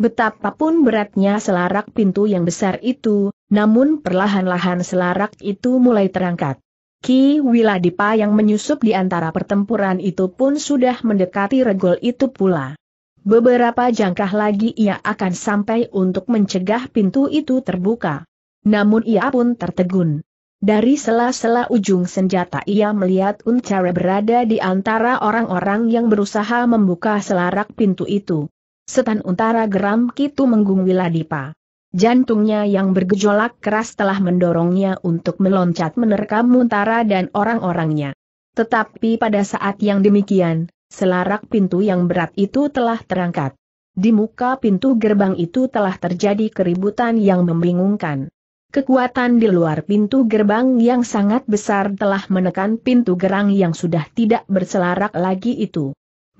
Betapapun beratnya selarak pintu yang besar itu, namun perlahan-lahan selarak itu mulai terangkat. Ki Wiladipa yang menyusup di antara pertempuran itu pun sudah mendekati regol itu pula. Beberapa jangkah lagi ia akan sampai untuk mencegah pintu itu terbuka. Namun ia pun tertegun. Dari sela-sela ujung senjata ia melihat Uncara berada di antara orang-orang yang berusaha membuka selarak pintu itu. Setan Untara geram kitu menggung Wiladipa. Jantungnya yang bergejolak keras telah mendorongnya untuk meloncat menerkam Untara dan orang-orangnya. Tetapi pada saat yang demikian, Selarak pintu yang berat itu telah terangkat. Di muka pintu gerbang itu telah terjadi keributan yang membingungkan. Kekuatan di luar pintu gerbang yang sangat besar telah menekan pintu gerang yang sudah tidak berselarak lagi itu.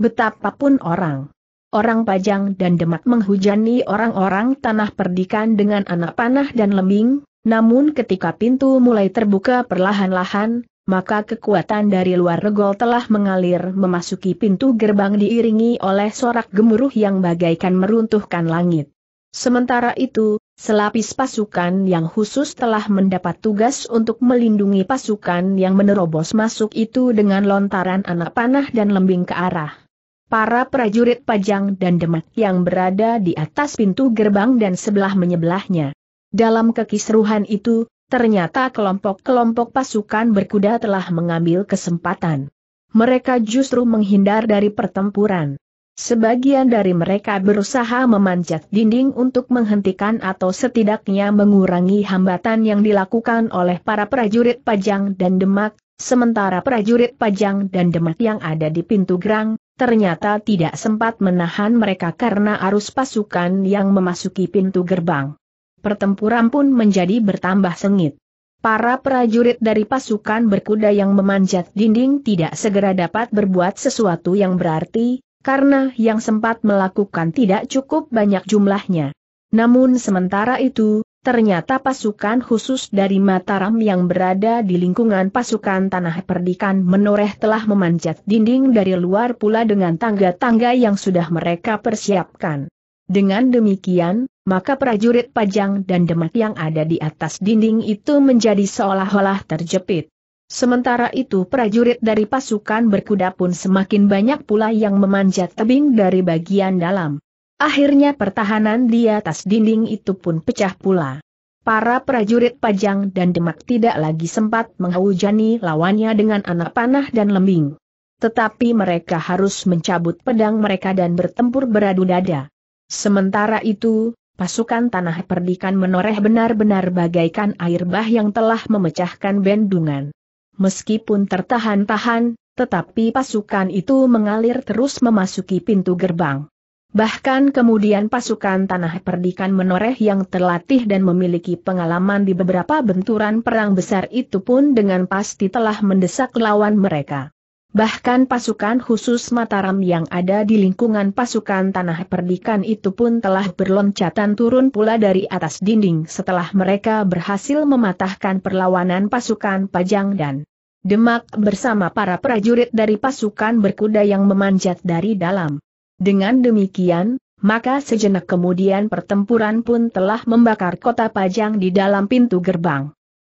Betapapun orang, orang pajang dan demak menghujani orang-orang tanah perdikan dengan anak panah dan lembing, namun ketika pintu mulai terbuka perlahan-lahan, maka kekuatan dari luar regol telah mengalir memasuki pintu gerbang diiringi oleh sorak gemuruh yang bagaikan meruntuhkan langit. Sementara itu, selapis pasukan yang khusus telah mendapat tugas untuk melindungi pasukan yang menerobos masuk itu dengan lontaran anak panah dan lembing ke arah. Para prajurit pajang dan demak yang berada di atas pintu gerbang dan sebelah menyebelahnya. Dalam kekisruhan itu, Ternyata kelompok-kelompok pasukan berkuda telah mengambil kesempatan. Mereka justru menghindar dari pertempuran. Sebagian dari mereka berusaha memanjat dinding untuk menghentikan atau setidaknya mengurangi hambatan yang dilakukan oleh para prajurit Pajang dan Demak, sementara prajurit Pajang dan Demak yang ada di pintu gerang, ternyata tidak sempat menahan mereka karena arus pasukan yang memasuki pintu gerbang pertempuran pun menjadi bertambah sengit. Para prajurit dari pasukan berkuda yang memanjat dinding tidak segera dapat berbuat sesuatu yang berarti, karena yang sempat melakukan tidak cukup banyak jumlahnya. Namun sementara itu, ternyata pasukan khusus dari Mataram yang berada di lingkungan pasukan Tanah Perdikan menoreh telah memanjat dinding dari luar pula dengan tangga-tangga yang sudah mereka persiapkan. Dengan demikian, maka prajurit pajang dan demak yang ada di atas dinding itu menjadi seolah-olah terjepit. Sementara itu prajurit dari pasukan berkuda pun semakin banyak pula yang memanjat tebing dari bagian dalam. Akhirnya pertahanan di atas dinding itu pun pecah pula. Para prajurit pajang dan demak tidak lagi sempat menghujani lawannya dengan anak panah dan lembing. Tetapi mereka harus mencabut pedang mereka dan bertempur beradu dada. Sementara itu, pasukan tanah perdikan menoreh benar-benar bagaikan air bah yang telah memecahkan bendungan. Meskipun tertahan-tahan, tetapi pasukan itu mengalir terus memasuki pintu gerbang. Bahkan kemudian pasukan tanah perdikan menoreh yang terlatih dan memiliki pengalaman di beberapa benturan perang besar itu pun dengan pasti telah mendesak lawan mereka. Bahkan pasukan khusus Mataram yang ada di lingkungan pasukan Tanah Perdikan itu pun telah berloncatan turun pula dari atas dinding setelah mereka berhasil mematahkan perlawanan pasukan Pajang dan Demak bersama para prajurit dari pasukan berkuda yang memanjat dari dalam. Dengan demikian, maka sejenak kemudian pertempuran pun telah membakar kota Pajang di dalam pintu gerbang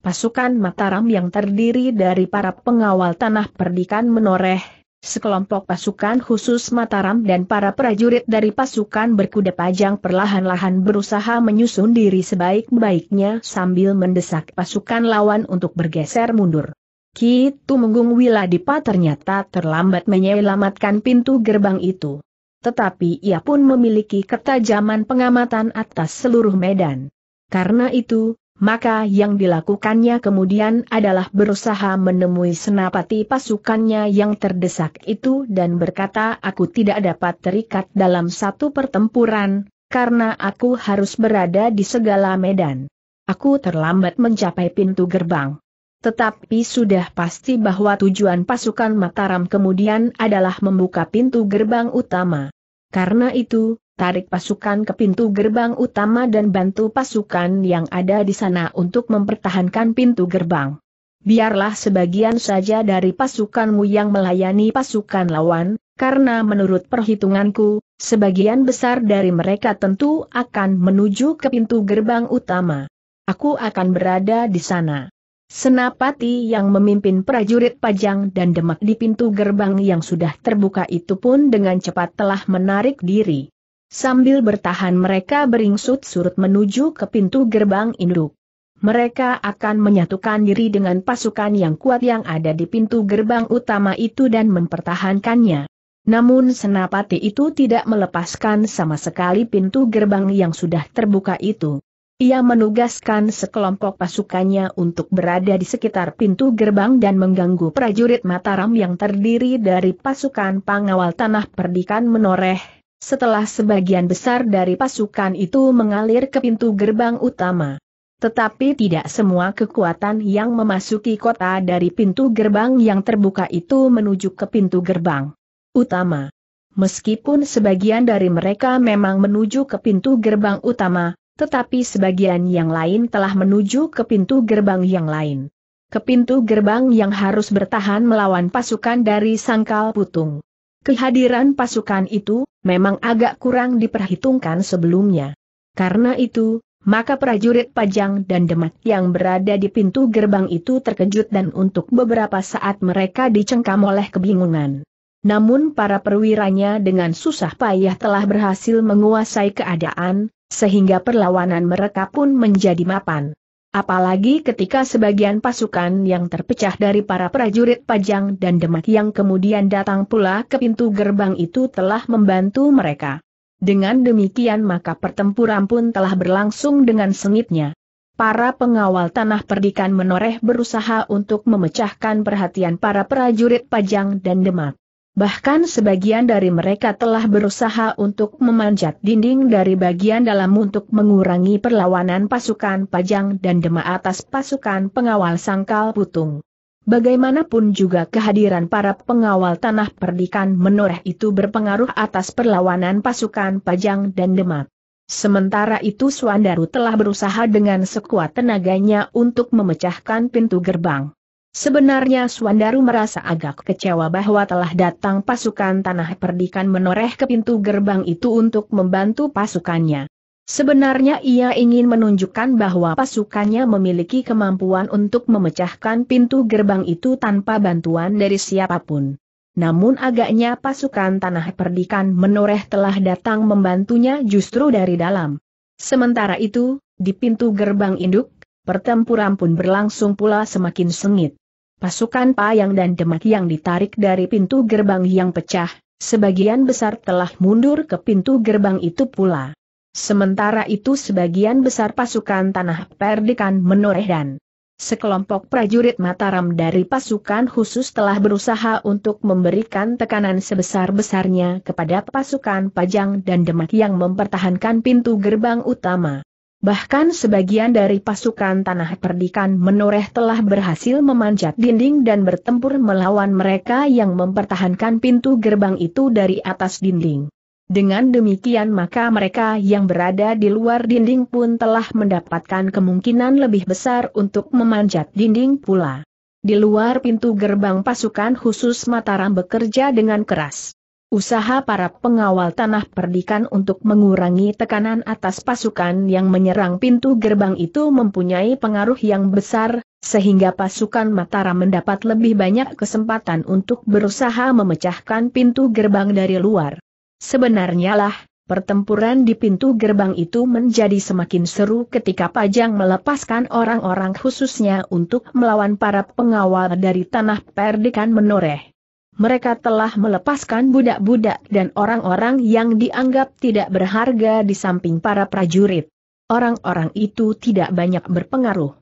pasukan Mataram yang terdiri dari para pengawal tanah perdikan menoreh, sekelompok pasukan khusus Mataram dan para prajurit dari pasukan berkuda pajang perlahan-lahan berusaha menyusun diri sebaik-baiknya sambil mendesak pasukan lawan untuk bergeser mundur. Kitu Tumenggung Wiladipa ternyata terlambat menyelamatkan pintu gerbang itu. Tetapi ia pun memiliki ketajaman pengamatan atas seluruh medan. Karena itu, maka yang dilakukannya kemudian adalah berusaha menemui senapati pasukannya yang terdesak itu dan berkata aku tidak dapat terikat dalam satu pertempuran, karena aku harus berada di segala medan. Aku terlambat mencapai pintu gerbang. Tetapi sudah pasti bahwa tujuan pasukan Mataram kemudian adalah membuka pintu gerbang utama. Karena itu, tarik pasukan ke pintu gerbang utama dan bantu pasukan yang ada di sana untuk mempertahankan pintu gerbang. Biarlah sebagian saja dari pasukanmu yang melayani pasukan lawan, karena menurut perhitunganku, sebagian besar dari mereka tentu akan menuju ke pintu gerbang utama. Aku akan berada di sana. Senapati yang memimpin prajurit pajang dan demak di pintu gerbang yang sudah terbuka itu pun dengan cepat telah menarik diri. Sambil bertahan mereka beringsut-surut menuju ke pintu gerbang induk. Mereka akan menyatukan diri dengan pasukan yang kuat yang ada di pintu gerbang utama itu dan mempertahankannya. Namun senapati itu tidak melepaskan sama sekali pintu gerbang yang sudah terbuka itu. Ia menugaskan sekelompok pasukannya untuk berada di sekitar pintu gerbang dan mengganggu prajurit Mataram yang terdiri dari pasukan pengawal tanah perdikan menoreh setelah sebagian besar dari pasukan itu mengalir ke pintu gerbang utama. Tetapi tidak semua kekuatan yang memasuki kota dari pintu gerbang yang terbuka itu menuju ke pintu gerbang utama. Meskipun sebagian dari mereka memang menuju ke pintu gerbang utama, tetapi sebagian yang lain telah menuju ke pintu gerbang yang lain. Ke pintu gerbang yang harus bertahan melawan pasukan dari Sangkal Putung. Kehadiran pasukan itu, memang agak kurang diperhitungkan sebelumnya. Karena itu, maka prajurit Pajang dan Demak yang berada di pintu gerbang itu terkejut dan untuk beberapa saat mereka dicengkam oleh kebingungan. Namun para perwiranya dengan susah payah telah berhasil menguasai keadaan, sehingga perlawanan mereka pun menjadi mapan. Apalagi ketika sebagian pasukan yang terpecah dari para prajurit Pajang dan Demak yang kemudian datang pula ke pintu gerbang itu telah membantu mereka. Dengan demikian maka pertempuran pun telah berlangsung dengan sengitnya. Para pengawal tanah perdikan menoreh berusaha untuk memecahkan perhatian para prajurit Pajang dan Demak. Bahkan sebagian dari mereka telah berusaha untuk memanjat dinding dari bagian dalam untuk mengurangi perlawanan pasukan Pajang dan Dema atas pasukan pengawal Sangkal Putung. Bagaimanapun juga kehadiran para pengawal tanah perdikan menoreh itu berpengaruh atas perlawanan pasukan Pajang dan Demak. Sementara itu Suandaru telah berusaha dengan sekuat tenaganya untuk memecahkan pintu gerbang. Sebenarnya Suandaru merasa agak kecewa bahwa telah datang pasukan tanah perdikan menoreh ke pintu gerbang itu untuk membantu pasukannya. Sebenarnya ia ingin menunjukkan bahwa pasukannya memiliki kemampuan untuk memecahkan pintu gerbang itu tanpa bantuan dari siapapun. Namun agaknya pasukan tanah perdikan menoreh telah datang membantunya justru dari dalam. Sementara itu, di pintu gerbang induk, pertempuran pun berlangsung pula semakin sengit. Pasukan payang dan demak yang ditarik dari pintu gerbang yang pecah, sebagian besar telah mundur ke pintu gerbang itu pula. Sementara itu sebagian besar pasukan tanah perdikan menoreh dan Sekelompok prajurit Mataram dari pasukan khusus telah berusaha untuk memberikan tekanan sebesar-besarnya kepada pasukan Pajang dan Demak yang mempertahankan pintu gerbang utama. Bahkan sebagian dari pasukan tanah perdikan menoreh telah berhasil memanjat dinding dan bertempur melawan mereka yang mempertahankan pintu gerbang itu dari atas dinding. Dengan demikian maka mereka yang berada di luar dinding pun telah mendapatkan kemungkinan lebih besar untuk memanjat dinding pula. Di luar pintu gerbang pasukan khusus Mataram bekerja dengan keras. Usaha para pengawal tanah perdikan untuk mengurangi tekanan atas pasukan yang menyerang pintu gerbang itu mempunyai pengaruh yang besar, sehingga pasukan Mataram mendapat lebih banyak kesempatan untuk berusaha memecahkan pintu gerbang dari luar. Sebenarnya lah, pertempuran di pintu gerbang itu menjadi semakin seru ketika Pajang melepaskan orang-orang khususnya untuk melawan para pengawal dari tanah perdikan menoreh mereka telah melepaskan budak-budak dan orang-orang yang dianggap tidak berharga di samping para prajurit. Orang-orang itu tidak banyak berpengaruh.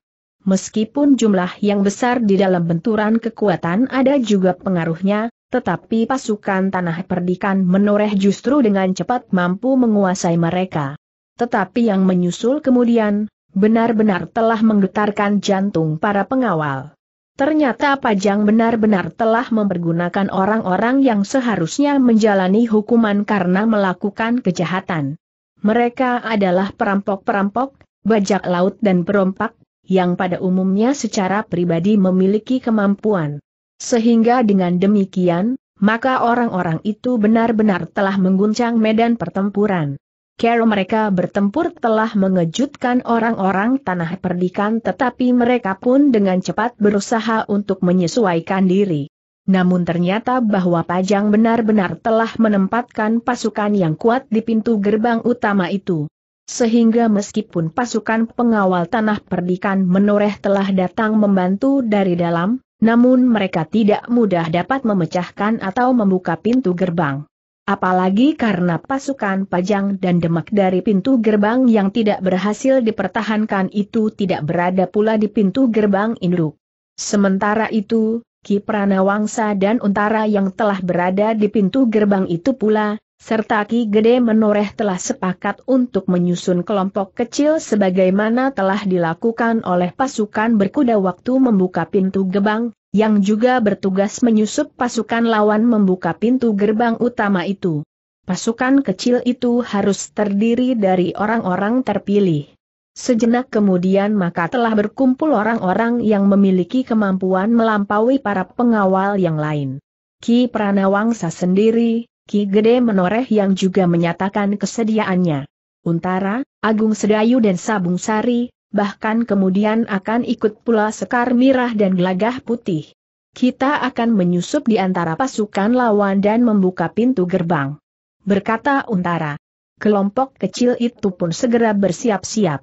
Meskipun jumlah yang besar di dalam benturan kekuatan ada juga pengaruhnya, tetapi pasukan tanah perdikan menoreh justru dengan cepat mampu menguasai mereka. Tetapi yang menyusul kemudian, benar-benar telah menggetarkan jantung para pengawal. Ternyata Pajang benar-benar telah mempergunakan orang-orang yang seharusnya menjalani hukuman karena melakukan kejahatan. Mereka adalah perampok-perampok, bajak laut dan perompak, yang pada umumnya secara pribadi memiliki kemampuan. Sehingga dengan demikian, maka orang-orang itu benar-benar telah mengguncang medan pertempuran. Kero mereka bertempur telah mengejutkan orang-orang tanah perdikan tetapi mereka pun dengan cepat berusaha untuk menyesuaikan diri. Namun ternyata bahwa Pajang benar-benar telah menempatkan pasukan yang kuat di pintu gerbang utama itu. Sehingga meskipun pasukan pengawal tanah perdikan menoreh telah datang membantu dari dalam, namun mereka tidak mudah dapat memecahkan atau membuka pintu gerbang. Apalagi karena pasukan Pajang dan Demak dari pintu gerbang yang tidak berhasil dipertahankan itu tidak berada pula di pintu gerbang induk. Sementara itu, Ki Pranawangsa dan Untara yang telah berada di pintu gerbang itu pula, serta Ki Gede Menoreh telah sepakat untuk menyusun kelompok kecil sebagaimana telah dilakukan oleh pasukan berkuda waktu membuka pintu gerbang yang juga bertugas menyusup pasukan lawan membuka pintu gerbang utama itu. Pasukan kecil itu harus terdiri dari orang-orang terpilih. Sejenak kemudian maka telah berkumpul orang-orang yang memiliki kemampuan melampaui para pengawal yang lain. Ki Pranawangsa sendiri, Ki Gede Menoreh yang juga menyatakan kesediaannya. Untara, Agung Sedayu dan Sabung Sari, bahkan kemudian akan ikut pula Sekar Mirah dan Gelagah Putih. Kita akan menyusup di antara pasukan lawan dan membuka pintu gerbang. Berkata Untara. Kelompok kecil itu pun segera bersiap-siap.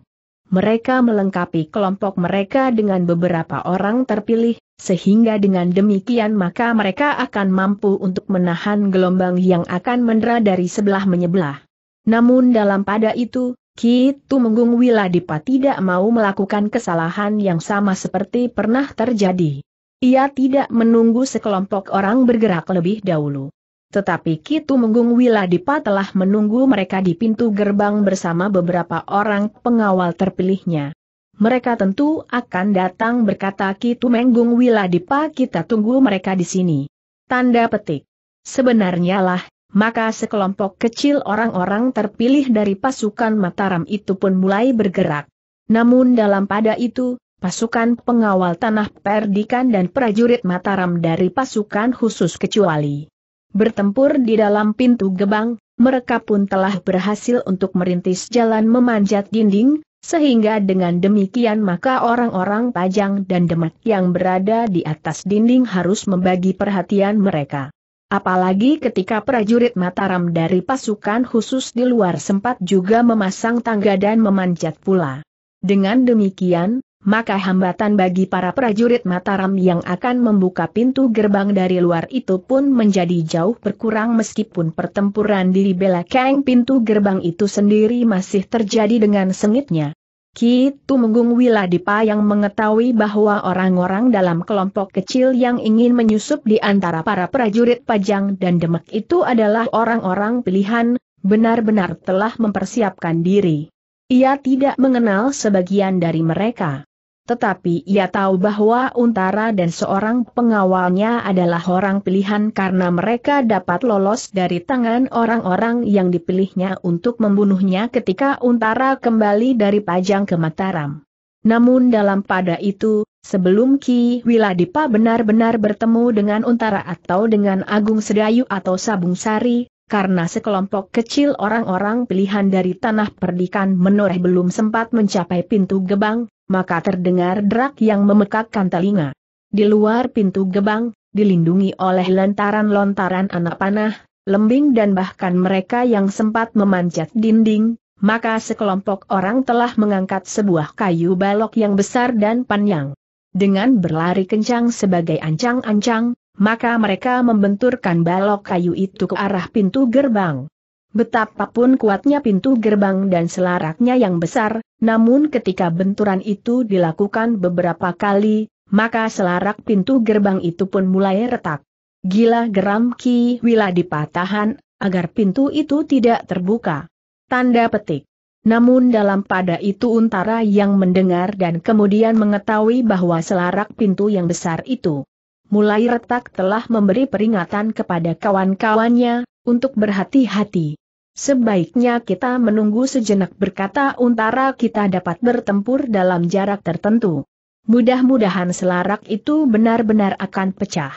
Mereka melengkapi kelompok mereka dengan beberapa orang terpilih, sehingga dengan demikian maka mereka akan mampu untuk menahan gelombang yang akan mendera dari sebelah menyebelah. Namun dalam pada itu, Ki Tumenggung Wiladipa tidak mau melakukan kesalahan yang sama seperti pernah terjadi. Ia tidak menunggu sekelompok orang bergerak lebih dahulu. Tetapi Ki Tumenggung Wiladipa telah menunggu mereka di pintu gerbang bersama beberapa orang pengawal terpilihnya. Mereka tentu akan datang berkata Ki Tumenggung Wiladipa kita tunggu mereka di sini. Tanda petik. Sebenarnya lah, maka sekelompok kecil orang-orang terpilih dari pasukan Mataram itu pun mulai bergerak. Namun dalam pada itu, pasukan pengawal tanah perdikan dan prajurit Mataram dari pasukan khusus kecuali bertempur di dalam pintu gebang, mereka pun telah berhasil untuk merintis jalan memanjat dinding, sehingga dengan demikian maka orang-orang Pajang dan Demak yang berada di atas dinding harus membagi perhatian mereka. Apalagi ketika prajurit Mataram dari pasukan khusus di luar sempat juga memasang tangga dan memanjat pula. Dengan demikian, maka hambatan bagi para prajurit Mataram yang akan membuka pintu gerbang dari luar itu pun menjadi jauh berkurang meskipun pertempuran di belakang pintu gerbang itu sendiri masih terjadi dengan sengitnya. Ki Tumenggung Wiladipa yang mengetahui bahwa orang-orang dalam kelompok kecil yang ingin menyusup di antara para prajurit Pajang dan demek itu adalah orang-orang pilihan, benar-benar telah mempersiapkan diri. Ia tidak mengenal sebagian dari mereka. Tetapi ia tahu bahwa Untara dan seorang pengawalnya adalah orang pilihan karena mereka dapat lolos dari tangan orang-orang yang dipilihnya untuk membunuhnya ketika Untara kembali dari Pajang ke Mataram. Namun dalam pada itu, sebelum Ki Wiladipa benar-benar bertemu dengan Untara atau dengan Agung Sedayu atau Sabung Sari, karena sekelompok kecil orang-orang pilihan dari tanah perdikan menoreh belum sempat mencapai pintu gebang, maka terdengar drak yang memekakkan telinga. Di luar pintu gebang, dilindungi oleh lontaran-lontaran anak panah, lembing dan bahkan mereka yang sempat memanjat dinding, maka sekelompok orang telah mengangkat sebuah kayu balok yang besar dan panjang. Dengan berlari kencang sebagai ancang-ancang, maka mereka membenturkan balok kayu itu ke arah pintu gerbang. Betapapun kuatnya pintu gerbang dan selaraknya yang besar, namun ketika benturan itu dilakukan beberapa kali, maka selarak pintu gerbang itu pun mulai retak. Gila geram Ki Wila dipatahan, agar pintu itu tidak terbuka. Tanda petik. Namun dalam pada itu Untara yang mendengar dan kemudian mengetahui bahwa selarak pintu yang besar itu mulai retak telah memberi peringatan kepada kawan-kawannya, untuk berhati-hati. Sebaiknya kita menunggu sejenak berkata untara kita dapat bertempur dalam jarak tertentu. Mudah-mudahan selarak itu benar-benar akan pecah.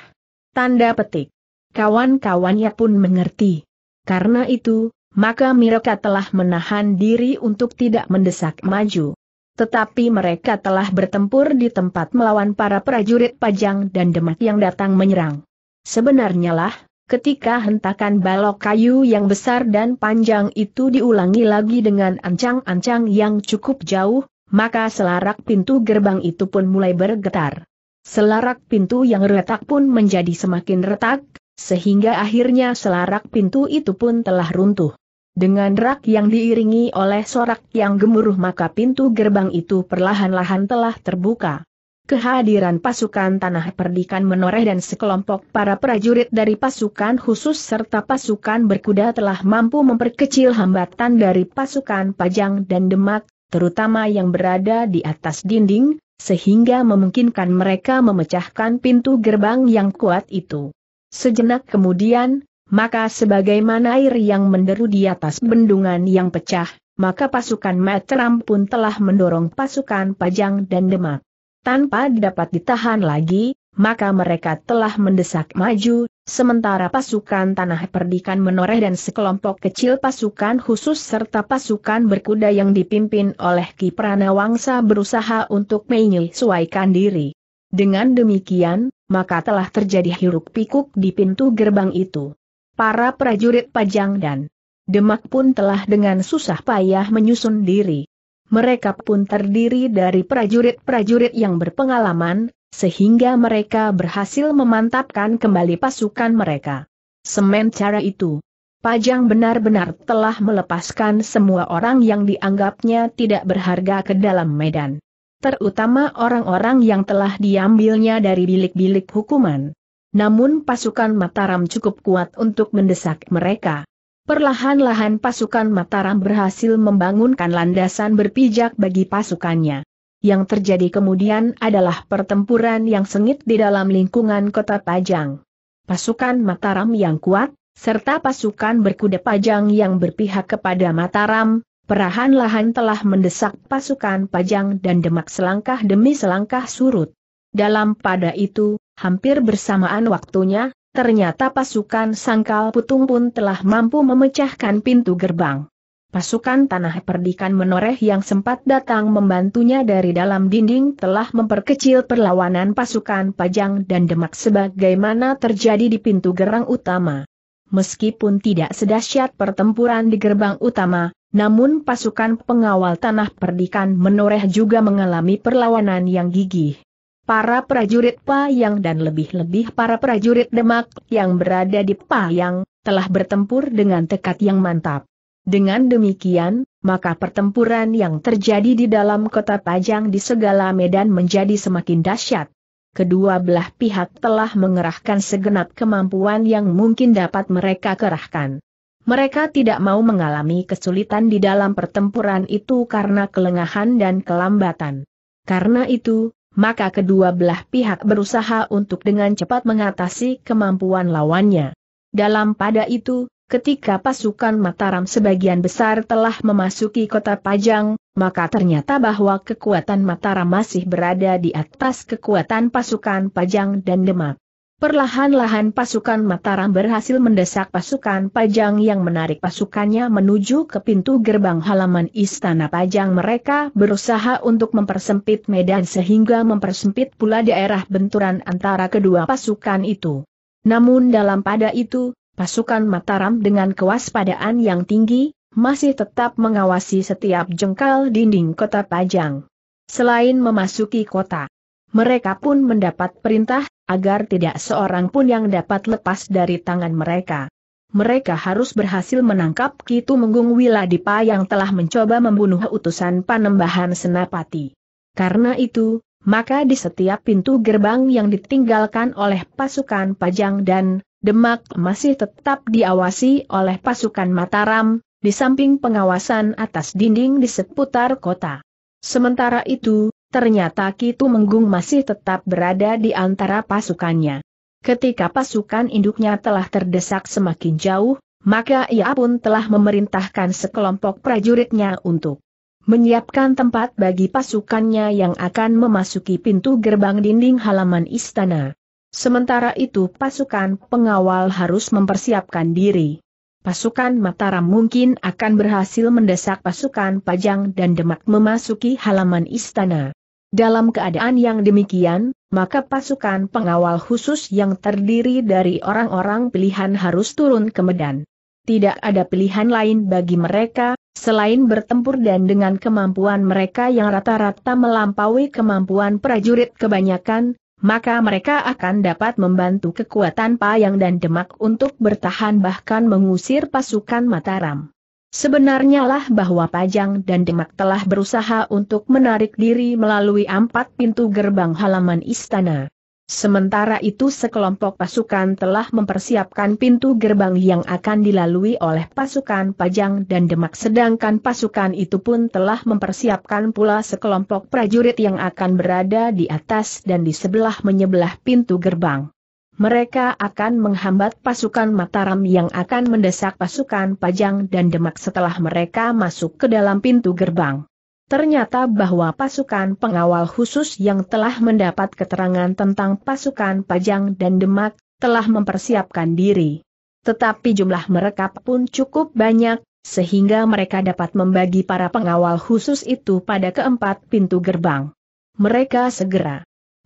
Tanda petik. Kawan-kawannya pun mengerti. Karena itu, maka mereka telah menahan diri untuk tidak mendesak maju. Tetapi mereka telah bertempur di tempat melawan para prajurit Pajang dan Demak yang datang menyerang. Sebenarnya lah, ketika hentakan balok kayu yang besar dan panjang itu diulangi lagi dengan ancang-ancang yang cukup jauh, maka selarak pintu gerbang itu pun mulai bergetar. Selarak pintu yang retak pun menjadi semakin retak, sehingga akhirnya selarak pintu itu pun telah runtuh. Dengan rak yang diiringi oleh sorak yang gemuruh maka pintu gerbang itu perlahan-lahan telah terbuka. Kehadiran pasukan tanah perdikan menoreh dan sekelompok para prajurit dari pasukan khusus serta pasukan berkuda telah mampu memperkecil hambatan dari pasukan Pajang dan Demak, terutama yang berada di atas dinding, sehingga memungkinkan mereka memecahkan pintu gerbang yang kuat itu. Sejenak kemudian, maka sebagaimana air yang menderu di atas bendungan yang pecah, maka pasukan Matram pun telah mendorong pasukan Pajang dan Demak. Tanpa dapat ditahan lagi, maka mereka telah mendesak maju, sementara pasukan tanah perdikan menoreh dan sekelompok kecil pasukan khusus serta pasukan berkuda yang dipimpin oleh Ki Pranawangsa berusaha untuk menyesuaikan diri. Dengan demikian, maka telah terjadi hiruk pikuk di pintu gerbang itu para prajurit Pajang dan Demak pun telah dengan susah payah menyusun diri. Mereka pun terdiri dari prajurit-prajurit yang berpengalaman, sehingga mereka berhasil memantapkan kembali pasukan mereka. Semen cara itu, Pajang benar-benar telah melepaskan semua orang yang dianggapnya tidak berharga ke dalam medan. Terutama orang-orang yang telah diambilnya dari bilik-bilik hukuman. Namun pasukan Mataram cukup kuat untuk mendesak mereka. Perlahan-lahan pasukan Mataram berhasil membangunkan landasan berpijak bagi pasukannya. Yang terjadi kemudian adalah pertempuran yang sengit di dalam lingkungan kota Pajang. Pasukan Mataram yang kuat, serta pasukan berkuda Pajang yang berpihak kepada Mataram, perlahan lahan telah mendesak pasukan Pajang dan Demak selangkah demi selangkah surut. Dalam pada itu, Hampir bersamaan waktunya, ternyata pasukan Sangkal Putung pun telah mampu memecahkan pintu gerbang. Pasukan Tanah Perdikan Menoreh yang sempat datang membantunya dari dalam dinding telah memperkecil perlawanan pasukan Pajang dan Demak sebagaimana terjadi di pintu gerang utama. Meskipun tidak sedahsyat pertempuran di gerbang utama, namun pasukan pengawal Tanah Perdikan Menoreh juga mengalami perlawanan yang gigih para prajurit Payang dan lebih-lebih para prajurit Demak yang berada di Payang, telah bertempur dengan tekad yang mantap. Dengan demikian, maka pertempuran yang terjadi di dalam kota Pajang di segala medan menjadi semakin dahsyat. Kedua belah pihak telah mengerahkan segenap kemampuan yang mungkin dapat mereka kerahkan. Mereka tidak mau mengalami kesulitan di dalam pertempuran itu karena kelengahan dan kelambatan. Karena itu, maka kedua belah pihak berusaha untuk dengan cepat mengatasi kemampuan lawannya. Dalam pada itu, ketika pasukan Mataram sebagian besar telah memasuki kota Pajang, maka ternyata bahwa kekuatan Mataram masih berada di atas kekuatan pasukan Pajang dan Demak. Perlahan-lahan pasukan Mataram berhasil mendesak pasukan Pajang yang menarik pasukannya menuju ke pintu gerbang halaman istana Pajang mereka berusaha untuk mempersempit medan sehingga mempersempit pula daerah benturan antara kedua pasukan itu. Namun dalam pada itu, pasukan Mataram dengan kewaspadaan yang tinggi, masih tetap mengawasi setiap jengkal dinding kota Pajang. Selain memasuki kota, mereka pun mendapat perintah agar tidak seorang pun yang dapat lepas dari tangan mereka. Mereka harus berhasil menangkap Kitu Menggung Wiladipa yang telah mencoba membunuh utusan Panembahan Senapati. Karena itu, maka di setiap pintu gerbang yang ditinggalkan oleh pasukan Pajang dan Demak masih tetap diawasi oleh pasukan Mataram, di samping pengawasan atas dinding di seputar kota. Sementara itu, Ternyata Kitu Menggung masih tetap berada di antara pasukannya. Ketika pasukan induknya telah terdesak semakin jauh, maka ia pun telah memerintahkan sekelompok prajuritnya untuk menyiapkan tempat bagi pasukannya yang akan memasuki pintu gerbang dinding halaman istana. Sementara itu pasukan pengawal harus mempersiapkan diri. Pasukan Mataram mungkin akan berhasil mendesak pasukan Pajang dan Demak memasuki halaman istana. Dalam keadaan yang demikian, maka pasukan pengawal khusus yang terdiri dari orang-orang pilihan harus turun ke medan. Tidak ada pilihan lain bagi mereka, selain bertempur dan dengan kemampuan mereka yang rata-rata melampaui kemampuan prajurit kebanyakan, maka mereka akan dapat membantu kekuatan Payang dan Demak untuk bertahan bahkan mengusir pasukan Mataram. Sebenarnya lah bahwa Pajang dan Demak telah berusaha untuk menarik diri melalui empat pintu gerbang halaman istana. Sementara itu sekelompok pasukan telah mempersiapkan pintu gerbang yang akan dilalui oleh pasukan Pajang dan Demak sedangkan pasukan itu pun telah mempersiapkan pula sekelompok prajurit yang akan berada di atas dan di sebelah menyebelah pintu gerbang mereka akan menghambat pasukan Mataram yang akan mendesak pasukan Pajang dan Demak setelah mereka masuk ke dalam pintu gerbang. Ternyata bahwa pasukan pengawal khusus yang telah mendapat keterangan tentang pasukan Pajang dan Demak telah mempersiapkan diri. Tetapi jumlah mereka pun cukup banyak, sehingga mereka dapat membagi para pengawal khusus itu pada keempat pintu gerbang. Mereka segera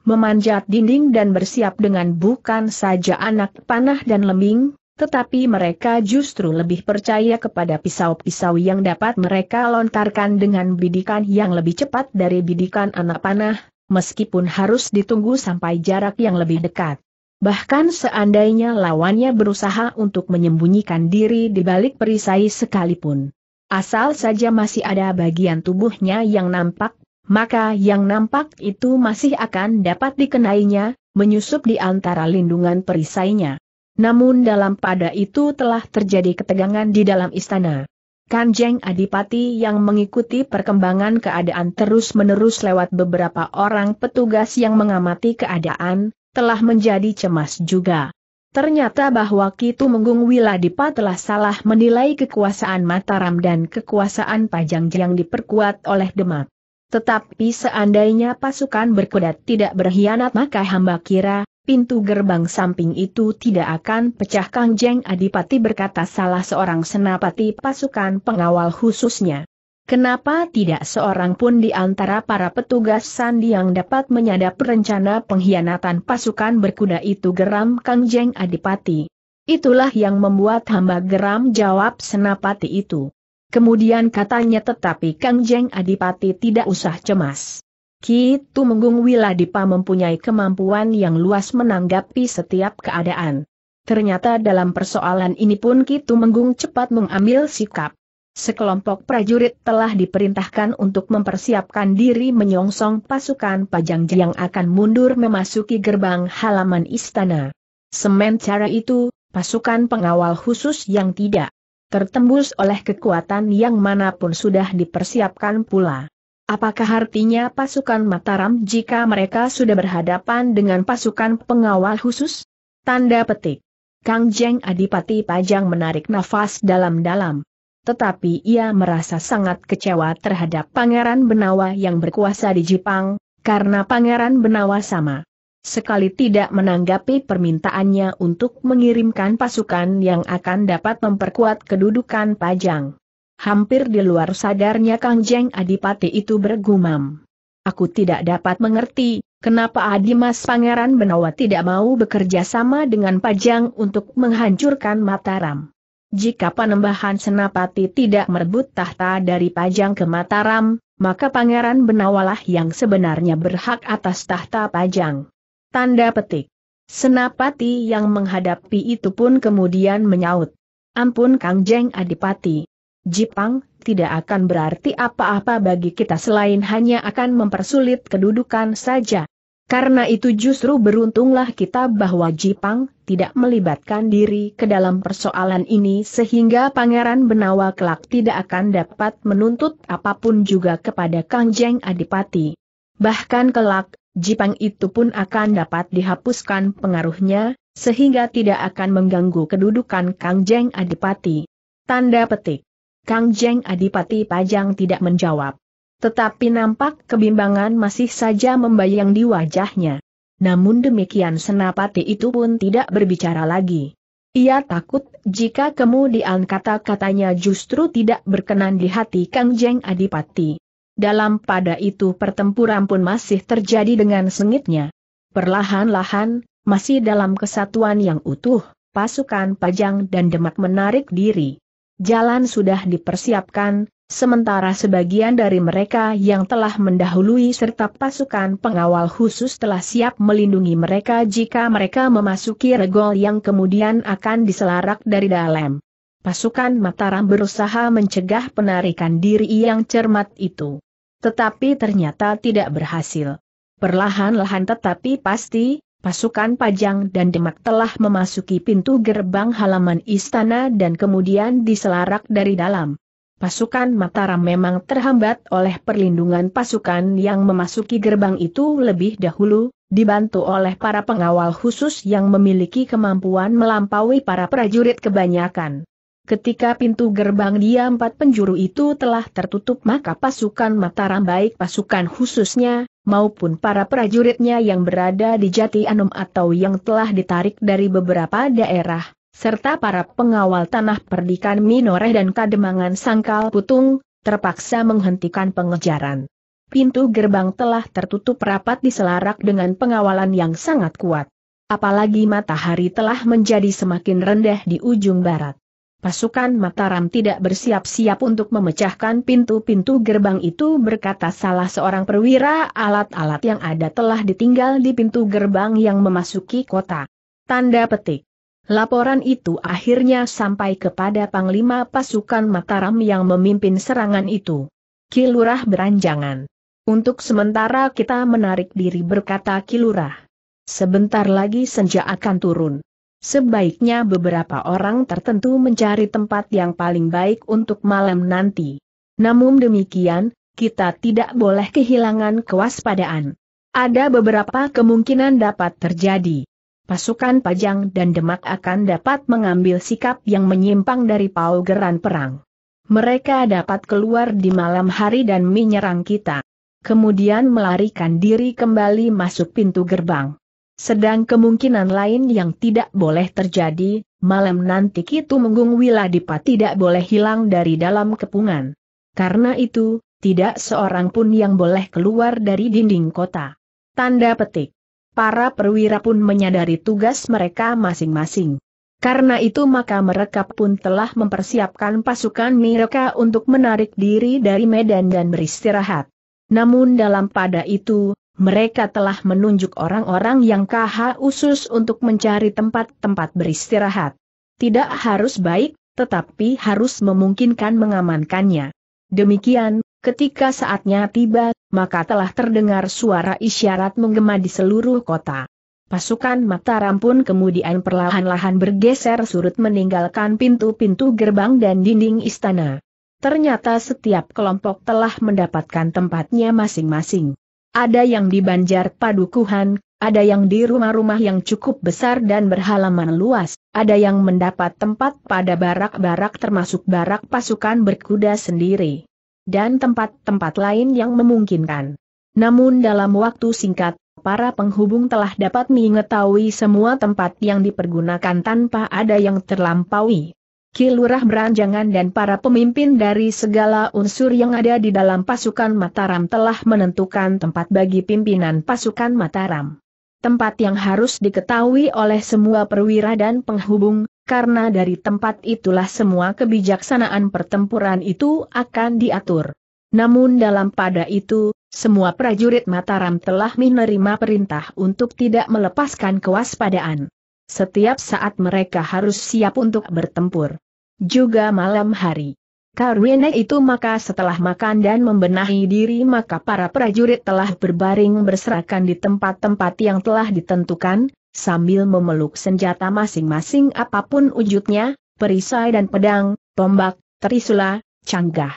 memanjat dinding dan bersiap dengan bukan saja anak panah dan lembing, tetapi mereka justru lebih percaya kepada pisau-pisau yang dapat mereka lontarkan dengan bidikan yang lebih cepat dari bidikan anak panah, meskipun harus ditunggu sampai jarak yang lebih dekat. Bahkan seandainya lawannya berusaha untuk menyembunyikan diri di balik perisai sekalipun. Asal saja masih ada bagian tubuhnya yang nampak, maka yang nampak itu masih akan dapat dikenainya, menyusup di antara lindungan perisainya. Namun dalam pada itu telah terjadi ketegangan di dalam istana. Kanjeng Adipati yang mengikuti perkembangan keadaan terus-menerus lewat beberapa orang petugas yang mengamati keadaan, telah menjadi cemas juga. Ternyata bahwa Kitu Menggung Wiladipa telah salah menilai kekuasaan Mataram dan kekuasaan Pajang yang diperkuat oleh Demak. Tetapi seandainya pasukan berkuda tidak berkhianat maka hamba kira, pintu gerbang samping itu tidak akan pecah Kang Jeng Adipati berkata salah seorang senapati pasukan pengawal khususnya. Kenapa tidak seorang pun di antara para petugas sandi yang dapat menyadap rencana pengkhianatan pasukan berkuda itu geram Kang Jeng Adipati. Itulah yang membuat hamba geram jawab senapati itu. Kemudian katanya tetapi Kang Jeng Adipati tidak usah cemas. Ki Tumenggung Wiladipa mempunyai kemampuan yang luas menanggapi setiap keadaan. Ternyata dalam persoalan ini pun Ki Tumenggung cepat mengambil sikap. Sekelompok prajurit telah diperintahkan untuk mempersiapkan diri menyongsong pasukan Pajang yang akan mundur memasuki gerbang halaman istana. Sementara itu, pasukan pengawal khusus yang tidak tertembus oleh kekuatan yang manapun sudah dipersiapkan pula. Apakah artinya pasukan Mataram jika mereka sudah berhadapan dengan pasukan pengawal khusus? Tanda petik. Kang Jeng Adipati Pajang menarik nafas dalam-dalam. Tetapi ia merasa sangat kecewa terhadap Pangeran Benawa yang berkuasa di Jepang, karena Pangeran Benawa sama sekali tidak menanggapi permintaannya untuk mengirimkan pasukan yang akan dapat memperkuat kedudukan Pajang. Hampir di luar sadarnya Kang Adipati itu bergumam. Aku tidak dapat mengerti, kenapa Adimas Pangeran Benawa tidak mau bekerja sama dengan Pajang untuk menghancurkan Mataram. Jika Panembahan Senapati tidak merebut tahta dari Pajang ke Mataram, maka Pangeran Benawalah yang sebenarnya berhak atas tahta Pajang. Tanda petik. Senapati yang menghadapi itu pun kemudian menyaut. Ampun Kang Jeng Adipati. Jipang, tidak akan berarti apa-apa bagi kita selain hanya akan mempersulit kedudukan saja. Karena itu justru beruntunglah kita bahwa Jipang tidak melibatkan diri ke dalam persoalan ini sehingga Pangeran Benawa kelak tidak akan dapat menuntut apapun juga kepada Kang Jeng Adipati. Bahkan kelak, Jipang itu pun akan dapat dihapuskan pengaruhnya, sehingga tidak akan mengganggu kedudukan Kang Jeng Adipati. Tanda petik. Kang Jeng Adipati Pajang tidak menjawab. Tetapi nampak kebimbangan masih saja membayang di wajahnya. Namun demikian senapati itu pun tidak berbicara lagi. Ia takut jika kemudian kata-katanya justru tidak berkenan di hati Kang Jeng Adipati. Dalam pada itu pertempuran pun masih terjadi dengan sengitnya. Perlahan-lahan, masih dalam kesatuan yang utuh, pasukan Pajang dan Demak menarik diri. Jalan sudah dipersiapkan, sementara sebagian dari mereka yang telah mendahului serta pasukan pengawal khusus telah siap melindungi mereka jika mereka memasuki regol yang kemudian akan diselarak dari dalam. Pasukan Mataram berusaha mencegah penarikan diri yang cermat itu. Tetapi ternyata tidak berhasil. Perlahan-lahan tetapi pasti, pasukan Pajang dan Demak telah memasuki pintu gerbang halaman istana dan kemudian diselarak dari dalam. Pasukan Mataram memang terhambat oleh perlindungan pasukan yang memasuki gerbang itu lebih dahulu, dibantu oleh para pengawal khusus yang memiliki kemampuan melampaui para prajurit kebanyakan. Ketika pintu gerbang di empat penjuru itu telah tertutup maka pasukan Mataram baik pasukan khususnya, maupun para prajuritnya yang berada di Jati Anom atau yang telah ditarik dari beberapa daerah, serta para pengawal tanah perdikan Minoreh dan Kademangan Sangkal Putung, terpaksa menghentikan pengejaran. Pintu gerbang telah tertutup rapat di Selarak dengan pengawalan yang sangat kuat. Apalagi matahari telah menjadi semakin rendah di ujung barat. Pasukan Mataram tidak bersiap-siap untuk memecahkan pintu-pintu gerbang itu berkata salah seorang perwira alat-alat yang ada telah ditinggal di pintu gerbang yang memasuki kota. Tanda petik. Laporan itu akhirnya sampai kepada Panglima Pasukan Mataram yang memimpin serangan itu. Kilurah beranjangan. Untuk sementara kita menarik diri berkata Kilurah. Sebentar lagi senja akan turun. Sebaiknya beberapa orang tertentu mencari tempat yang paling baik untuk malam nanti. Namun demikian, kita tidak boleh kehilangan kewaspadaan. Ada beberapa kemungkinan dapat terjadi. Pasukan Pajang dan Demak akan dapat mengambil sikap yang menyimpang dari paugeran perang. Mereka dapat keluar di malam hari dan menyerang kita. Kemudian melarikan diri kembali masuk pintu gerbang. Sedang kemungkinan lain yang tidak boleh terjadi, malam nanti Kitu Menggung Wiladipa tidak boleh hilang dari dalam kepungan. Karena itu, tidak seorang pun yang boleh keluar dari dinding kota. Tanda petik. Para perwira pun menyadari tugas mereka masing-masing. Karena itu maka mereka pun telah mempersiapkan pasukan mereka untuk menarik diri dari medan dan beristirahat. Namun dalam pada itu, mereka telah menunjuk orang-orang yang KH usus untuk mencari tempat-tempat beristirahat. Tidak harus baik, tetapi harus memungkinkan mengamankannya. Demikian, ketika saatnya tiba, maka telah terdengar suara isyarat menggema di seluruh kota. Pasukan Mataram pun kemudian perlahan-lahan bergeser surut meninggalkan pintu-pintu gerbang dan dinding istana. Ternyata setiap kelompok telah mendapatkan tempatnya masing-masing. Ada yang di Banjar Padukuhan, ada yang di rumah-rumah yang cukup besar dan berhalaman luas, ada yang mendapat tempat pada barak-barak termasuk barak pasukan berkuda sendiri, dan tempat-tempat lain yang memungkinkan. Namun dalam waktu singkat, para penghubung telah dapat mengetahui semua tempat yang dipergunakan tanpa ada yang terlampaui. Kilurah Beranjangan dan para pemimpin dari segala unsur yang ada di dalam pasukan Mataram telah menentukan tempat bagi pimpinan pasukan Mataram. Tempat yang harus diketahui oleh semua perwira dan penghubung, karena dari tempat itulah semua kebijaksanaan pertempuran itu akan diatur. Namun dalam pada itu, semua prajurit Mataram telah menerima perintah untuk tidak melepaskan kewaspadaan. Setiap saat mereka harus siap untuk bertempur. Juga malam hari. Karena itu maka setelah makan dan membenahi diri maka para prajurit telah berbaring berserakan di tempat-tempat yang telah ditentukan, sambil memeluk senjata masing-masing apapun wujudnya, perisai dan pedang, tombak, terisula, canggah,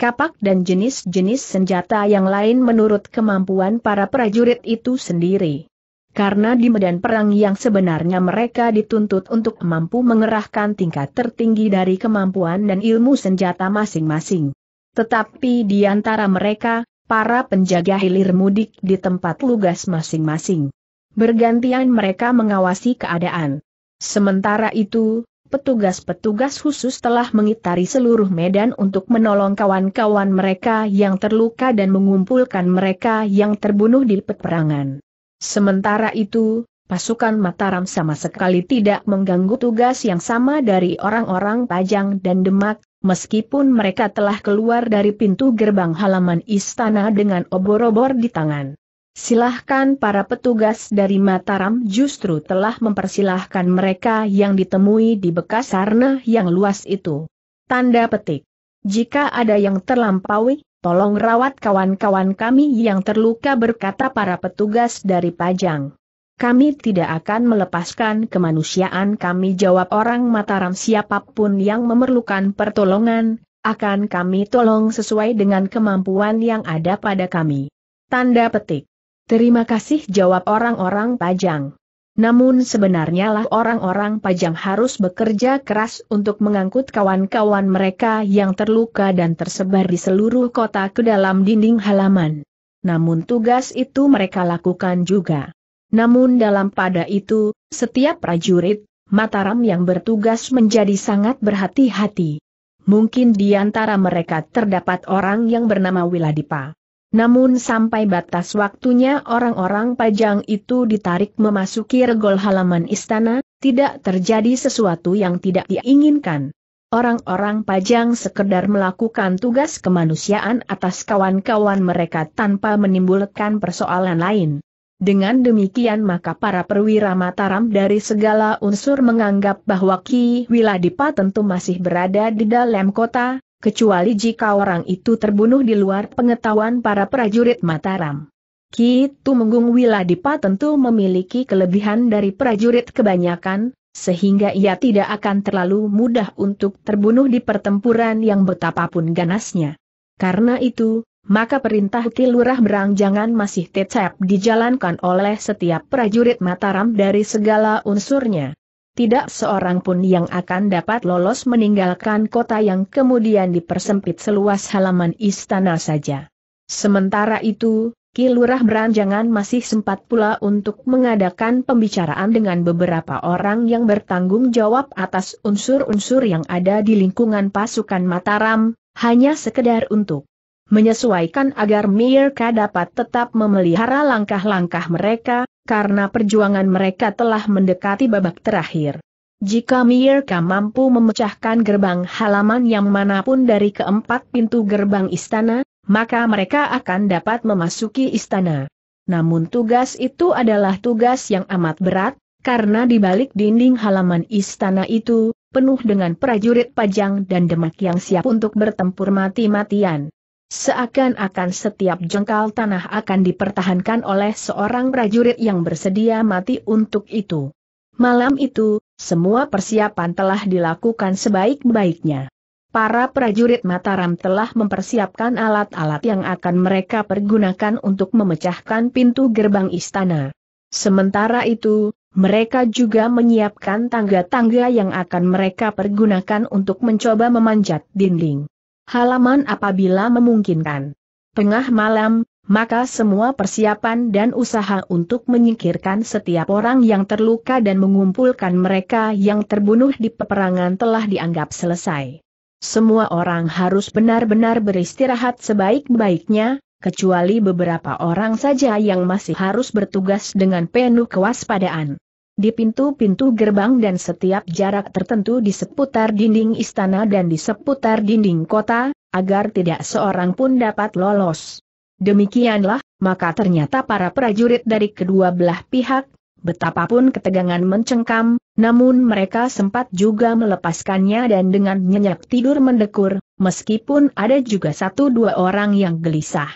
kapak dan jenis-jenis senjata yang lain menurut kemampuan para prajurit itu sendiri. Karena di medan perang yang sebenarnya mereka dituntut untuk mampu mengerahkan tingkat tertinggi dari kemampuan dan ilmu senjata masing-masing. Tetapi di antara mereka, para penjaga hilir mudik di tempat lugas masing-masing. Bergantian mereka mengawasi keadaan. Sementara itu, petugas-petugas khusus telah mengitari seluruh medan untuk menolong kawan-kawan mereka yang terluka dan mengumpulkan mereka yang terbunuh di peperangan. Sementara itu, pasukan Mataram sama sekali tidak mengganggu tugas yang sama dari orang-orang Pajang dan Demak, meskipun mereka telah keluar dari pintu gerbang halaman istana dengan obor-obor di tangan. Silahkan para petugas dari Mataram justru telah mempersilahkan mereka yang ditemui di bekas sarna yang luas itu. Tanda petik. Jika ada yang terlampaui, Tolong rawat kawan-kawan kami yang terluka berkata para petugas dari Pajang. Kami tidak akan melepaskan kemanusiaan kami jawab orang Mataram siapapun yang memerlukan pertolongan, akan kami tolong sesuai dengan kemampuan yang ada pada kami. Tanda petik. Terima kasih jawab orang-orang Pajang. Namun sebenarnya lah orang-orang pajang harus bekerja keras untuk mengangkut kawan-kawan mereka yang terluka dan tersebar di seluruh kota ke dalam dinding halaman. Namun tugas itu mereka lakukan juga. Namun dalam pada itu, setiap prajurit, Mataram yang bertugas menjadi sangat berhati-hati. Mungkin di antara mereka terdapat orang yang bernama Wiladipa. Namun sampai batas waktunya orang-orang pajang itu ditarik memasuki regol halaman istana, tidak terjadi sesuatu yang tidak diinginkan. Orang-orang pajang sekedar melakukan tugas kemanusiaan atas kawan-kawan mereka tanpa menimbulkan persoalan lain. Dengan demikian maka para perwira Mataram dari segala unsur menganggap bahwa Ki Wiladipa tentu masih berada di dalam kota, kecuali jika orang itu terbunuh di luar pengetahuan para prajurit Mataram. Ki Tumenggung Wiladipa tentu memiliki kelebihan dari prajurit kebanyakan, sehingga ia tidak akan terlalu mudah untuk terbunuh di pertempuran yang betapapun ganasnya. Karena itu, maka perintah Ki Lurah Berangjangan masih tetap dijalankan oleh setiap prajurit Mataram dari segala unsurnya tidak seorang pun yang akan dapat lolos meninggalkan kota yang kemudian dipersempit seluas halaman istana saja. Sementara itu, Kilurah Beranjangan masih sempat pula untuk mengadakan pembicaraan dengan beberapa orang yang bertanggung jawab atas unsur-unsur yang ada di lingkungan pasukan Mataram, hanya sekedar untuk menyesuaikan agar Mirka dapat tetap memelihara langkah-langkah mereka, karena perjuangan mereka telah mendekati babak terakhir. Jika Mirka mampu memecahkan gerbang halaman yang manapun dari keempat pintu gerbang istana, maka mereka akan dapat memasuki istana. Namun tugas itu adalah tugas yang amat berat, karena di balik dinding halaman istana itu, penuh dengan prajurit pajang dan demak yang siap untuk bertempur mati-matian. Seakan-akan setiap jengkal tanah akan dipertahankan oleh seorang prajurit yang bersedia mati untuk itu. Malam itu, semua persiapan telah dilakukan sebaik-baiknya. Para prajurit Mataram telah mempersiapkan alat-alat yang akan mereka pergunakan untuk memecahkan pintu gerbang istana. Sementara itu, mereka juga menyiapkan tangga-tangga yang akan mereka pergunakan untuk mencoba memanjat dinding halaman apabila memungkinkan. Tengah malam, maka semua persiapan dan usaha untuk menyingkirkan setiap orang yang terluka dan mengumpulkan mereka yang terbunuh di peperangan telah dianggap selesai. Semua orang harus benar-benar beristirahat sebaik-baiknya, kecuali beberapa orang saja yang masih harus bertugas dengan penuh kewaspadaan di pintu-pintu gerbang dan setiap jarak tertentu di seputar dinding istana dan di seputar dinding kota, agar tidak seorang pun dapat lolos. Demikianlah, maka ternyata para prajurit dari kedua belah pihak, betapapun ketegangan mencengkam, namun mereka sempat juga melepaskannya dan dengan nyenyak tidur mendekur, meskipun ada juga satu dua orang yang gelisah.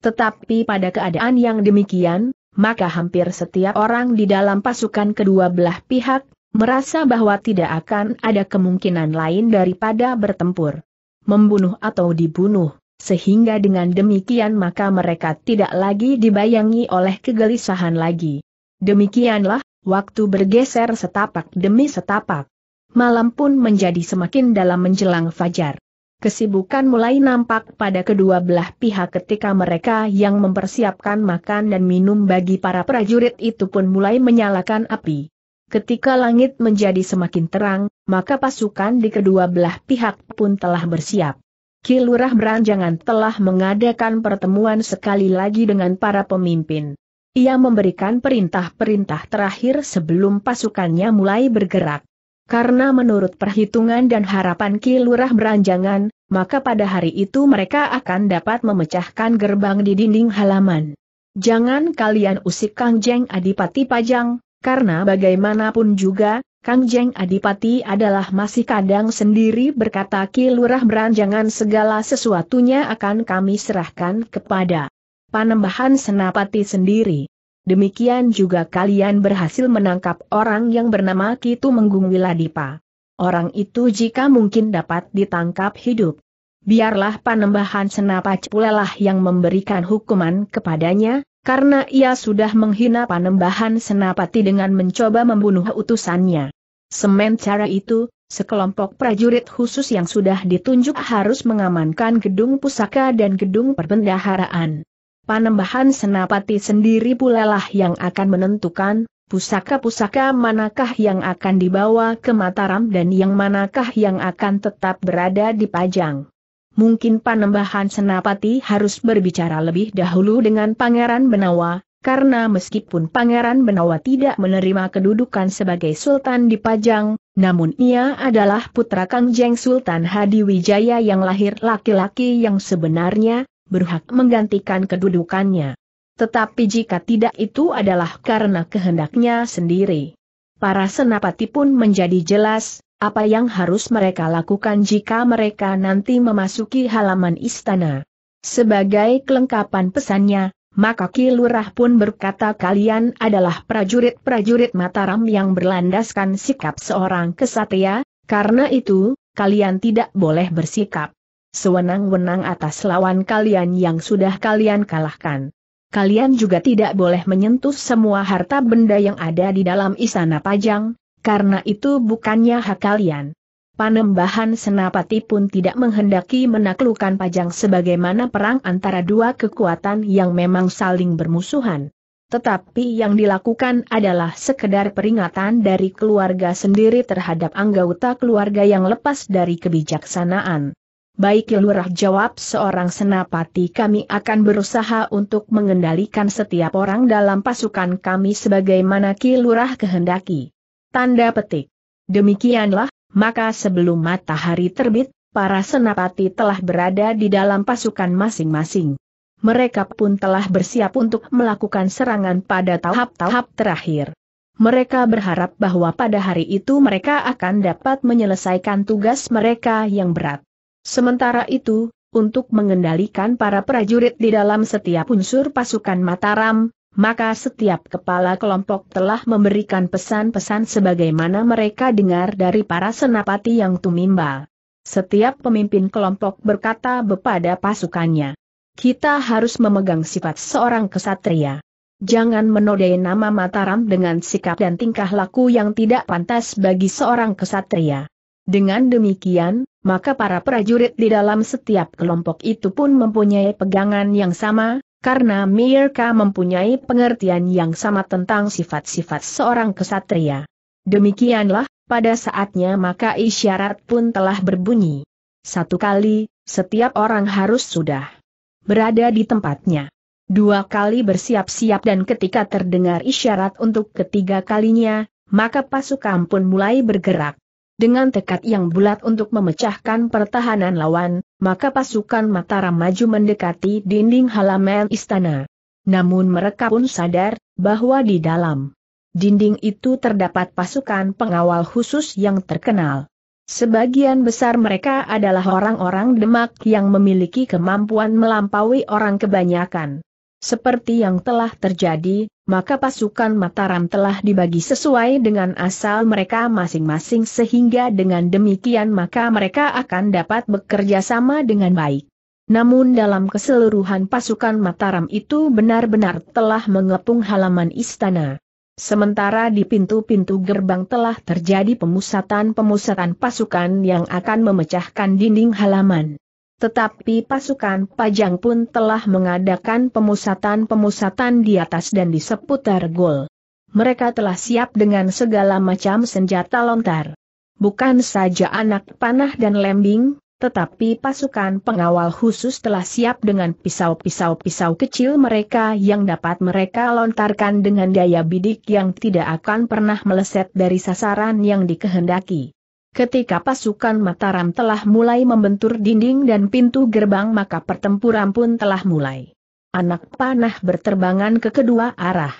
Tetapi pada keadaan yang demikian, maka hampir setiap orang di dalam pasukan kedua belah pihak, merasa bahwa tidak akan ada kemungkinan lain daripada bertempur. Membunuh atau dibunuh, sehingga dengan demikian maka mereka tidak lagi dibayangi oleh kegelisahan lagi. Demikianlah, waktu bergeser setapak demi setapak. Malam pun menjadi semakin dalam menjelang fajar. Kesibukan mulai nampak pada kedua belah pihak ketika mereka yang mempersiapkan makan dan minum bagi para prajurit itu pun mulai menyalakan api. Ketika langit menjadi semakin terang, maka pasukan di kedua belah pihak pun telah bersiap. Kilurah Beranjangan telah mengadakan pertemuan sekali lagi dengan para pemimpin. Ia memberikan perintah-perintah terakhir sebelum pasukannya mulai bergerak. Karena menurut perhitungan dan harapan Ki Lurah beranjangan, maka pada hari itu mereka akan dapat memecahkan gerbang di dinding halaman. Jangan kalian usik Kang Jeng Adipati Pajang, karena bagaimanapun juga, Kang Jeng Adipati adalah masih kadang sendiri berkata Ki Lurah beranjangan segala sesuatunya akan kami serahkan kepada Panembahan Senapati sendiri. Demikian juga kalian berhasil menangkap orang yang bernama Kitu Menggung Wiladipa. Orang itu jika mungkin dapat ditangkap hidup. Biarlah panembahan senapac pulalah yang memberikan hukuman kepadanya, karena ia sudah menghina panembahan senapati dengan mencoba membunuh utusannya. Semen cara itu, Sekelompok prajurit khusus yang sudah ditunjuk harus mengamankan gedung pusaka dan gedung perbendaharaan. Panembahan Senapati sendiri pula lah yang akan menentukan, pusaka-pusaka manakah yang akan dibawa ke Mataram dan yang manakah yang akan tetap berada di Pajang. Mungkin Panembahan Senapati harus berbicara lebih dahulu dengan Pangeran Benawa, karena meskipun Pangeran Benawa tidak menerima kedudukan sebagai Sultan di Pajang, namun ia adalah putra Kangjeng Sultan Hadiwijaya yang lahir laki-laki yang sebenarnya, berhak menggantikan kedudukannya. Tetapi jika tidak itu adalah karena kehendaknya sendiri. Para senapati pun menjadi jelas, apa yang harus mereka lakukan jika mereka nanti memasuki halaman istana. Sebagai kelengkapan pesannya, maka Ki Lurah pun berkata kalian adalah prajurit-prajurit Mataram yang berlandaskan sikap seorang kesatria, karena itu, kalian tidak boleh bersikap sewenang-wenang atas lawan kalian yang sudah kalian kalahkan. Kalian juga tidak boleh menyentuh semua harta benda yang ada di dalam istana Pajang, karena itu bukannya hak kalian. Panembahan Senapati pun tidak menghendaki menaklukkan Pajang sebagaimana perang antara dua kekuatan yang memang saling bermusuhan. Tetapi yang dilakukan adalah sekedar peringatan dari keluarga sendiri terhadap anggota keluarga yang lepas dari kebijaksanaan. Baik lurah jawab seorang senapati kami akan berusaha untuk mengendalikan setiap orang dalam pasukan kami sebagaimana ki lurah kehendaki. Tanda petik. Demikianlah, maka sebelum matahari terbit, para senapati telah berada di dalam pasukan masing-masing. Mereka pun telah bersiap untuk melakukan serangan pada tahap-tahap terakhir. Mereka berharap bahwa pada hari itu mereka akan dapat menyelesaikan tugas mereka yang berat. Sementara itu, untuk mengendalikan para prajurit di dalam setiap unsur pasukan Mataram, maka setiap kepala kelompok telah memberikan pesan-pesan sebagaimana mereka dengar dari para senapati yang tumimbal. Setiap pemimpin kelompok berkata kepada pasukannya, kita harus memegang sifat seorang kesatria. Jangan menodai nama Mataram dengan sikap dan tingkah laku yang tidak pantas bagi seorang kesatria. Dengan demikian, maka para prajurit di dalam setiap kelompok itu pun mempunyai pegangan yang sama, karena mereka mempunyai pengertian yang sama tentang sifat-sifat seorang kesatria. Demikianlah, pada saatnya maka isyarat pun telah berbunyi. Satu kali, setiap orang harus sudah berada di tempatnya. Dua kali bersiap-siap dan ketika terdengar isyarat untuk ketiga kalinya, maka pasukan pun mulai bergerak. Dengan tekad yang bulat untuk memecahkan pertahanan lawan, maka pasukan Mataram maju mendekati dinding halaman istana. Namun mereka pun sadar, bahwa di dalam dinding itu terdapat pasukan pengawal khusus yang terkenal. Sebagian besar mereka adalah orang-orang Demak yang memiliki kemampuan melampaui orang kebanyakan. Seperti yang telah terjadi, maka pasukan Mataram telah dibagi sesuai dengan asal mereka masing-masing sehingga dengan demikian maka mereka akan dapat bekerja sama dengan baik. Namun dalam keseluruhan pasukan Mataram itu benar-benar telah mengepung halaman istana. Sementara di pintu-pintu gerbang telah terjadi pemusatan-pemusatan pasukan yang akan memecahkan dinding halaman. Tetapi pasukan Pajang pun telah mengadakan pemusatan-pemusatan di atas dan di seputar gol. Mereka telah siap dengan segala macam senjata lontar. Bukan saja anak panah dan lembing, tetapi pasukan pengawal khusus telah siap dengan pisau-pisau-pisau kecil mereka yang dapat mereka lontarkan dengan daya bidik yang tidak akan pernah meleset dari sasaran yang dikehendaki. Ketika pasukan Mataram telah mulai membentur dinding dan pintu gerbang maka pertempuran pun telah mulai. Anak panah berterbangan ke kedua arah.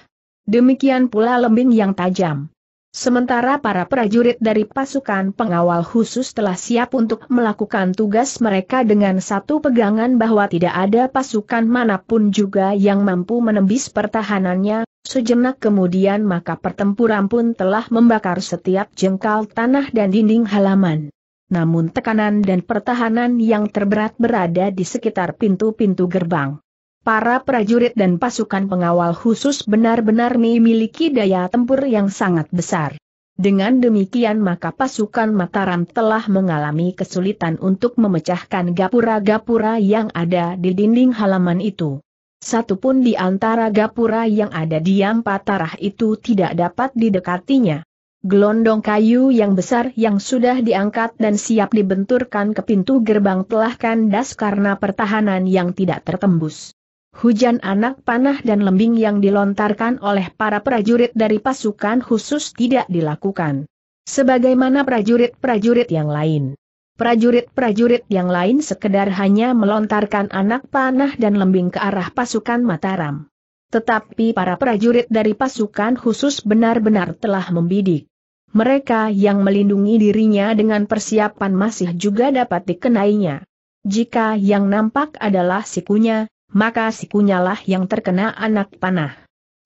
Demikian pula lembing yang tajam. Sementara para prajurit dari pasukan pengawal khusus telah siap untuk melakukan tugas mereka dengan satu pegangan bahwa tidak ada pasukan manapun juga yang mampu menembus pertahanannya, sejenak kemudian maka pertempuran pun telah membakar setiap jengkal tanah dan dinding halaman. Namun tekanan dan pertahanan yang terberat berada di sekitar pintu-pintu gerbang para prajurit dan pasukan pengawal khusus benar-benar memiliki daya tempur yang sangat besar. Dengan demikian maka pasukan Mataram telah mengalami kesulitan untuk memecahkan gapura-gapura yang ada di dinding halaman itu. Satupun di antara gapura yang ada di empat itu tidak dapat didekatinya. Gelondong kayu yang besar yang sudah diangkat dan siap dibenturkan ke pintu gerbang telah kandas karena pertahanan yang tidak tertembus. Hujan anak panah dan lembing yang dilontarkan oleh para prajurit dari pasukan khusus tidak dilakukan. Sebagaimana prajurit-prajurit yang lain. Prajurit-prajurit yang lain sekedar hanya melontarkan anak panah dan lembing ke arah pasukan Mataram. Tetapi para prajurit dari pasukan khusus benar-benar telah membidik. Mereka yang melindungi dirinya dengan persiapan masih juga dapat dikenainya. Jika yang nampak adalah sikunya, maka sikunyalah yang terkena anak panah.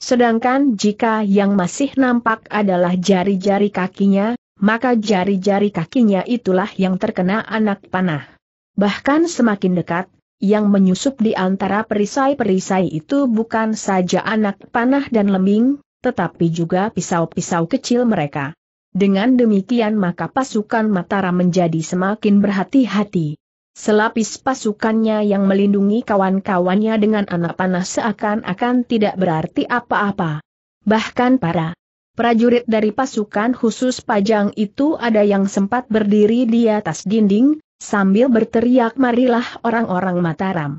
Sedangkan jika yang masih nampak adalah jari-jari kakinya, maka jari-jari kakinya itulah yang terkena anak panah. Bahkan semakin dekat, yang menyusup di antara perisai-perisai itu bukan saja anak panah dan lembing, tetapi juga pisau-pisau kecil mereka. Dengan demikian maka pasukan Mataram menjadi semakin berhati-hati. Selapis pasukannya yang melindungi kawan-kawannya dengan anak panah seakan-akan tidak berarti apa-apa. Bahkan para prajurit dari pasukan khusus pajang itu ada yang sempat berdiri di atas dinding, sambil berteriak marilah orang-orang Mataram.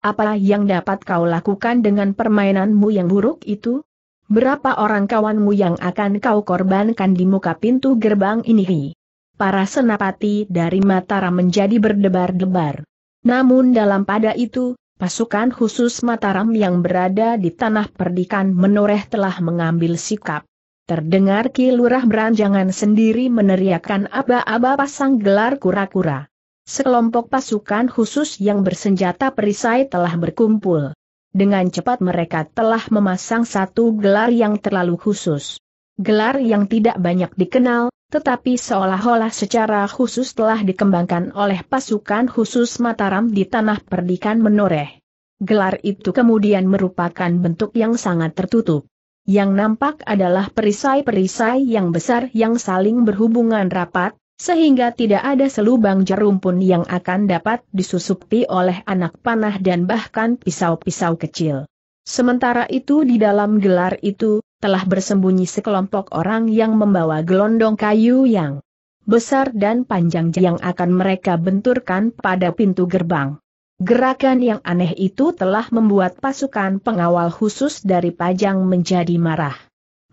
Apa yang dapat kau lakukan dengan permainanmu yang buruk itu? Berapa orang kawanmu yang akan kau korbankan di muka pintu gerbang ini? para senapati dari Mataram menjadi berdebar-debar. Namun dalam pada itu, pasukan khusus Mataram yang berada di tanah perdikan menoreh telah mengambil sikap. Terdengar Kilurah Beranjangan sendiri meneriakkan aba-aba pasang gelar kura-kura. Sekelompok pasukan khusus yang bersenjata perisai telah berkumpul. Dengan cepat mereka telah memasang satu gelar yang terlalu khusus. Gelar yang tidak banyak dikenal, tetapi seolah-olah secara khusus telah dikembangkan oleh pasukan khusus Mataram di tanah perdikan menoreh. Gelar itu kemudian merupakan bentuk yang sangat tertutup. Yang nampak adalah perisai-perisai yang besar yang saling berhubungan rapat, sehingga tidak ada selubang jarum pun yang akan dapat disusupi oleh anak panah dan bahkan pisau-pisau kecil. Sementara itu di dalam gelar itu, telah bersembunyi sekelompok orang yang membawa gelondong kayu yang besar dan panjang yang akan mereka benturkan pada pintu gerbang. Gerakan yang aneh itu telah membuat pasukan pengawal khusus dari Pajang menjadi marah.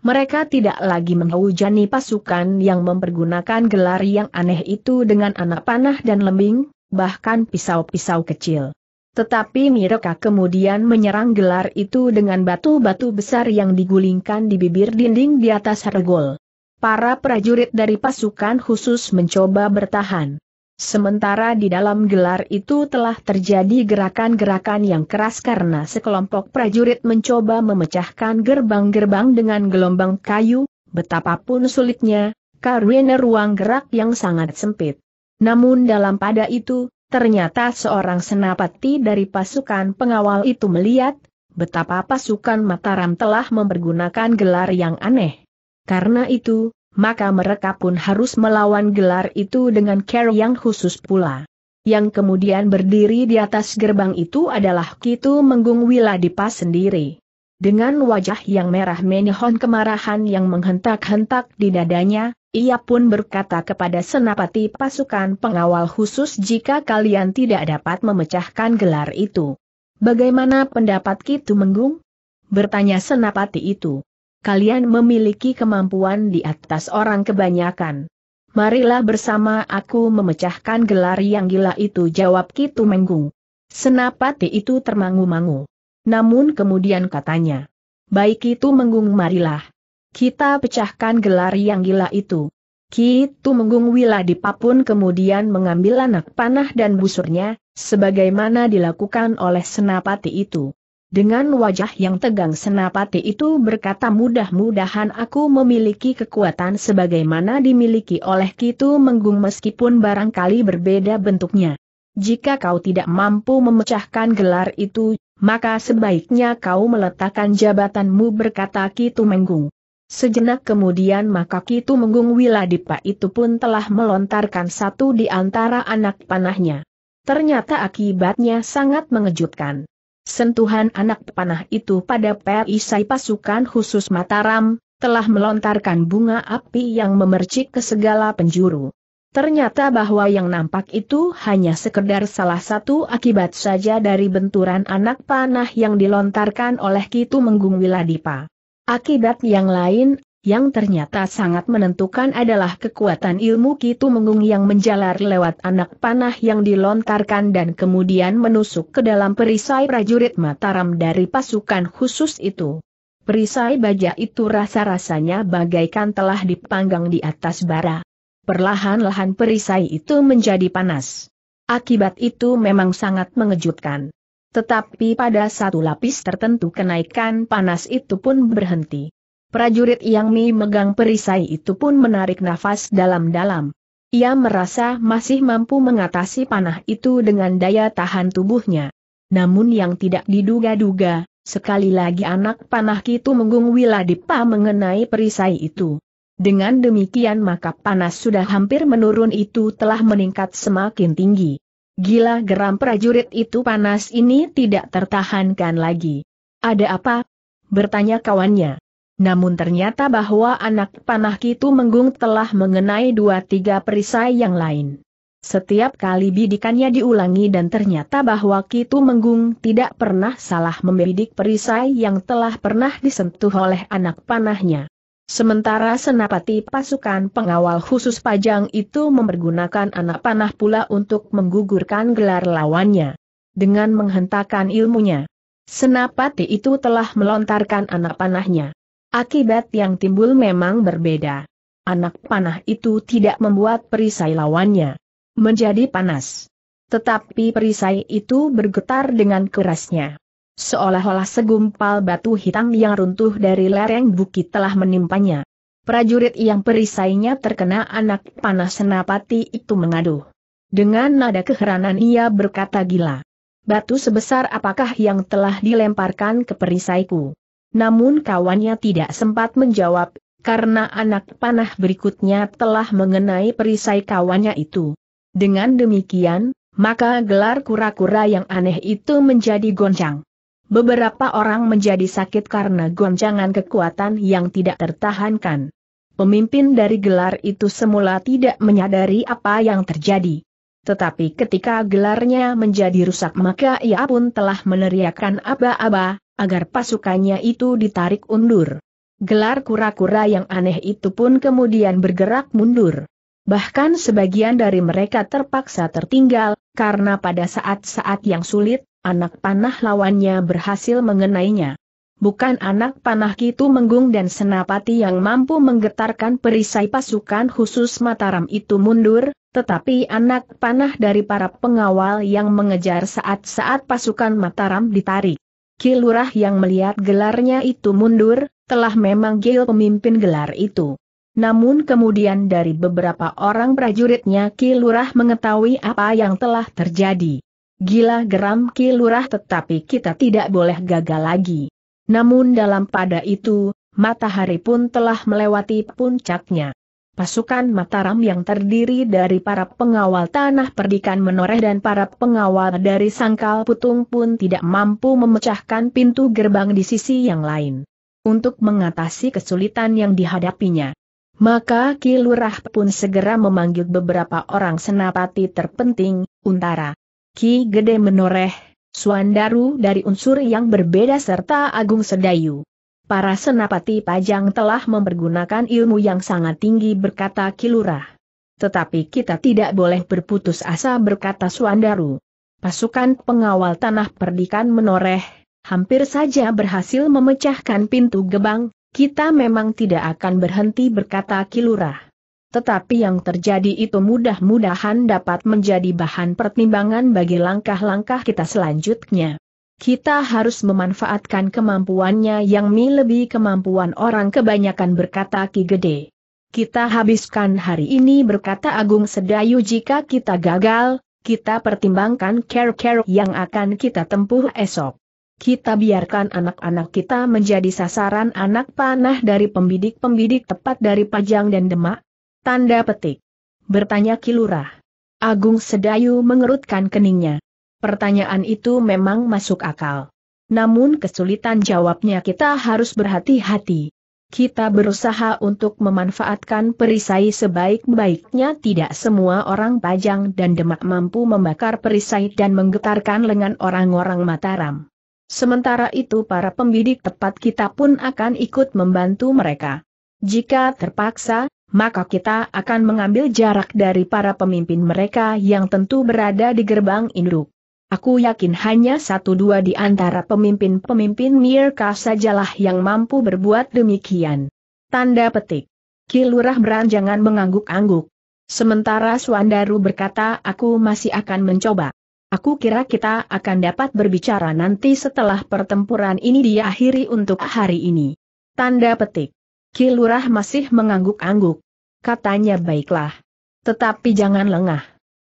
Mereka tidak lagi menghujani pasukan yang mempergunakan gelar yang aneh itu dengan anak panah dan lembing, bahkan pisau-pisau kecil. Tetapi Miroka kemudian menyerang gelar itu dengan batu-batu besar yang digulingkan di bibir dinding di atas regol. Para prajurit dari pasukan khusus mencoba bertahan. Sementara di dalam gelar itu telah terjadi gerakan-gerakan yang keras karena sekelompok prajurit mencoba memecahkan gerbang-gerbang dengan gelombang kayu, betapapun sulitnya, karena ruang gerak yang sangat sempit. Namun dalam pada itu, Ternyata seorang senapati dari pasukan pengawal itu melihat, betapa pasukan Mataram telah mempergunakan gelar yang aneh. Karena itu, maka mereka pun harus melawan gelar itu dengan care yang khusus pula. Yang kemudian berdiri di atas gerbang itu adalah Kitu Menggung Wiladipa sendiri. Dengan wajah yang merah menihon kemarahan yang menghentak-hentak di dadanya, ia pun berkata kepada senapati pasukan pengawal khusus jika kalian tidak dapat memecahkan gelar itu. Bagaimana pendapat Kitu Menggung? Bertanya senapati itu. Kalian memiliki kemampuan di atas orang kebanyakan. Marilah bersama aku memecahkan gelar yang gila itu jawab Kitu Menggung. Senapati itu termangu-mangu. Namun kemudian katanya, Baik itu Menggung marilah. Kita pecahkan gelar yang gila itu. Ki Tumenggung di kemudian mengambil anak panah dan busurnya, sebagaimana dilakukan oleh senapati itu. Dengan wajah yang tegang senapati itu berkata mudah-mudahan aku memiliki kekuatan sebagaimana dimiliki oleh Kitu Menggung meskipun barangkali berbeda bentuknya. Jika kau tidak mampu memecahkan gelar itu, maka sebaiknya kau meletakkan jabatanmu berkata Kitu Menggung. Sejenak kemudian maka Kitu Menggung Wiladipa itu pun telah melontarkan satu di antara anak panahnya. Ternyata akibatnya sangat mengejutkan. Sentuhan anak panah itu pada perisai pasukan khusus Mataram, telah melontarkan bunga api yang memercik ke segala penjuru. Ternyata bahwa yang nampak itu hanya sekedar salah satu akibat saja dari benturan anak panah yang dilontarkan oleh Kitu Menggung Wiladipa. Akibat yang lain, yang ternyata sangat menentukan adalah kekuatan ilmu Kitu Mengung yang menjalar lewat anak panah yang dilontarkan dan kemudian menusuk ke dalam perisai prajurit Mataram dari pasukan khusus itu. Perisai baja itu rasa-rasanya bagaikan telah dipanggang di atas bara. Perlahan-lahan perisai itu menjadi panas. Akibat itu memang sangat mengejutkan. Tetapi pada satu lapis tertentu kenaikan panas itu pun berhenti. Prajurit yang Mi megang perisai itu pun menarik nafas dalam-dalam. Ia merasa masih mampu mengatasi panah itu dengan daya tahan tubuhnya. Namun yang tidak diduga-duga, sekali lagi anak panah itu menggung Wiladipa mengenai perisai itu. Dengan demikian maka panas sudah hampir menurun itu telah meningkat semakin tinggi. Gila geram prajurit itu panas ini tidak tertahankan lagi. Ada apa? Bertanya kawannya. Namun ternyata bahwa anak panah itu menggung telah mengenai dua tiga perisai yang lain. Setiap kali bidikannya diulangi dan ternyata bahwa Kitu Menggung tidak pernah salah membidik perisai yang telah pernah disentuh oleh anak panahnya. Sementara senapati pasukan pengawal khusus pajang itu mempergunakan anak panah pula untuk menggugurkan gelar lawannya. Dengan menghentakkan ilmunya, senapati itu telah melontarkan anak panahnya. Akibat yang timbul memang berbeda. Anak panah itu tidak membuat perisai lawannya menjadi panas. Tetapi perisai itu bergetar dengan kerasnya. Seolah-olah segumpal batu hitam yang runtuh dari lereng bukit telah menimpanya. Prajurit yang perisainya terkena anak panah senapati itu mengaduh. Dengan nada keheranan ia berkata gila. Batu sebesar apakah yang telah dilemparkan ke perisaiku? Namun kawannya tidak sempat menjawab, karena anak panah berikutnya telah mengenai perisai kawannya itu. Dengan demikian, maka gelar kura-kura yang aneh itu menjadi goncang. Beberapa orang menjadi sakit karena goncangan kekuatan yang tidak tertahankan. Pemimpin dari gelar itu semula tidak menyadari apa yang terjadi. Tetapi ketika gelarnya menjadi rusak maka ia pun telah meneriakkan aba-aba, agar pasukannya itu ditarik undur. Gelar kura-kura yang aneh itu pun kemudian bergerak mundur. Bahkan sebagian dari mereka terpaksa tertinggal, karena pada saat-saat yang sulit, anak panah lawannya berhasil mengenainya. Bukan anak panah itu Menggung dan Senapati yang mampu menggetarkan perisai pasukan khusus Mataram itu mundur, tetapi anak panah dari para pengawal yang mengejar saat-saat pasukan Mataram ditarik. Kilurah yang melihat gelarnya itu mundur, telah memang Gil pemimpin gelar itu. Namun kemudian dari beberapa orang prajuritnya Kilurah mengetahui apa yang telah terjadi. Gila geram Ki Lurah tetapi kita tidak boleh gagal lagi. Namun dalam pada itu, matahari pun telah melewati puncaknya. Pasukan Mataram yang terdiri dari para pengawal tanah perdikan menoreh dan para pengawal dari sangkal putung pun tidak mampu memecahkan pintu gerbang di sisi yang lain. Untuk mengatasi kesulitan yang dihadapinya. Maka Ki Lurah pun segera memanggil beberapa orang senapati terpenting, Untara, Ki Gede menoreh, Suandaru dari unsur yang berbeda serta Agung Sedayu. Para senapati pajang telah mempergunakan ilmu yang sangat tinggi berkata Kilurah. Tetapi kita tidak boleh berputus asa berkata Suandaru. Pasukan pengawal tanah perdikan menoreh, hampir saja berhasil memecahkan pintu gebang, kita memang tidak akan berhenti berkata Kilurah. Tetapi yang terjadi itu mudah-mudahan dapat menjadi bahan pertimbangan bagi langkah-langkah kita selanjutnya. Kita harus memanfaatkan kemampuannya yang melebihi kemampuan orang kebanyakan berkata Ki Gede. Kita habiskan hari ini berkata Agung Sedayu jika kita gagal, kita pertimbangkan care-care yang akan kita tempuh esok. Kita biarkan anak-anak kita menjadi sasaran anak panah dari pembidik-pembidik tepat dari Pajang dan Demak, Tanda petik. Bertanya Kilurah. Agung Sedayu mengerutkan keningnya. Pertanyaan itu memang masuk akal. Namun kesulitan jawabnya kita harus berhati-hati. Kita berusaha untuk memanfaatkan perisai sebaik-baiknya tidak semua orang pajang dan demak mampu membakar perisai dan menggetarkan lengan orang-orang Mataram. Sementara itu para pembidik tepat kita pun akan ikut membantu mereka. Jika terpaksa, maka kita akan mengambil jarak dari para pemimpin mereka yang tentu berada di gerbang induk. Aku yakin hanya satu dua di antara pemimpin-pemimpin Mirka sajalah yang mampu berbuat demikian. Tanda petik. Kilurah beranjangan mengangguk-angguk. Sementara Suandaru berkata aku masih akan mencoba. Aku kira kita akan dapat berbicara nanti setelah pertempuran ini diakhiri untuk hari ini. Tanda petik. Kilurah masih mengangguk-angguk. Katanya baiklah. Tetapi jangan lengah.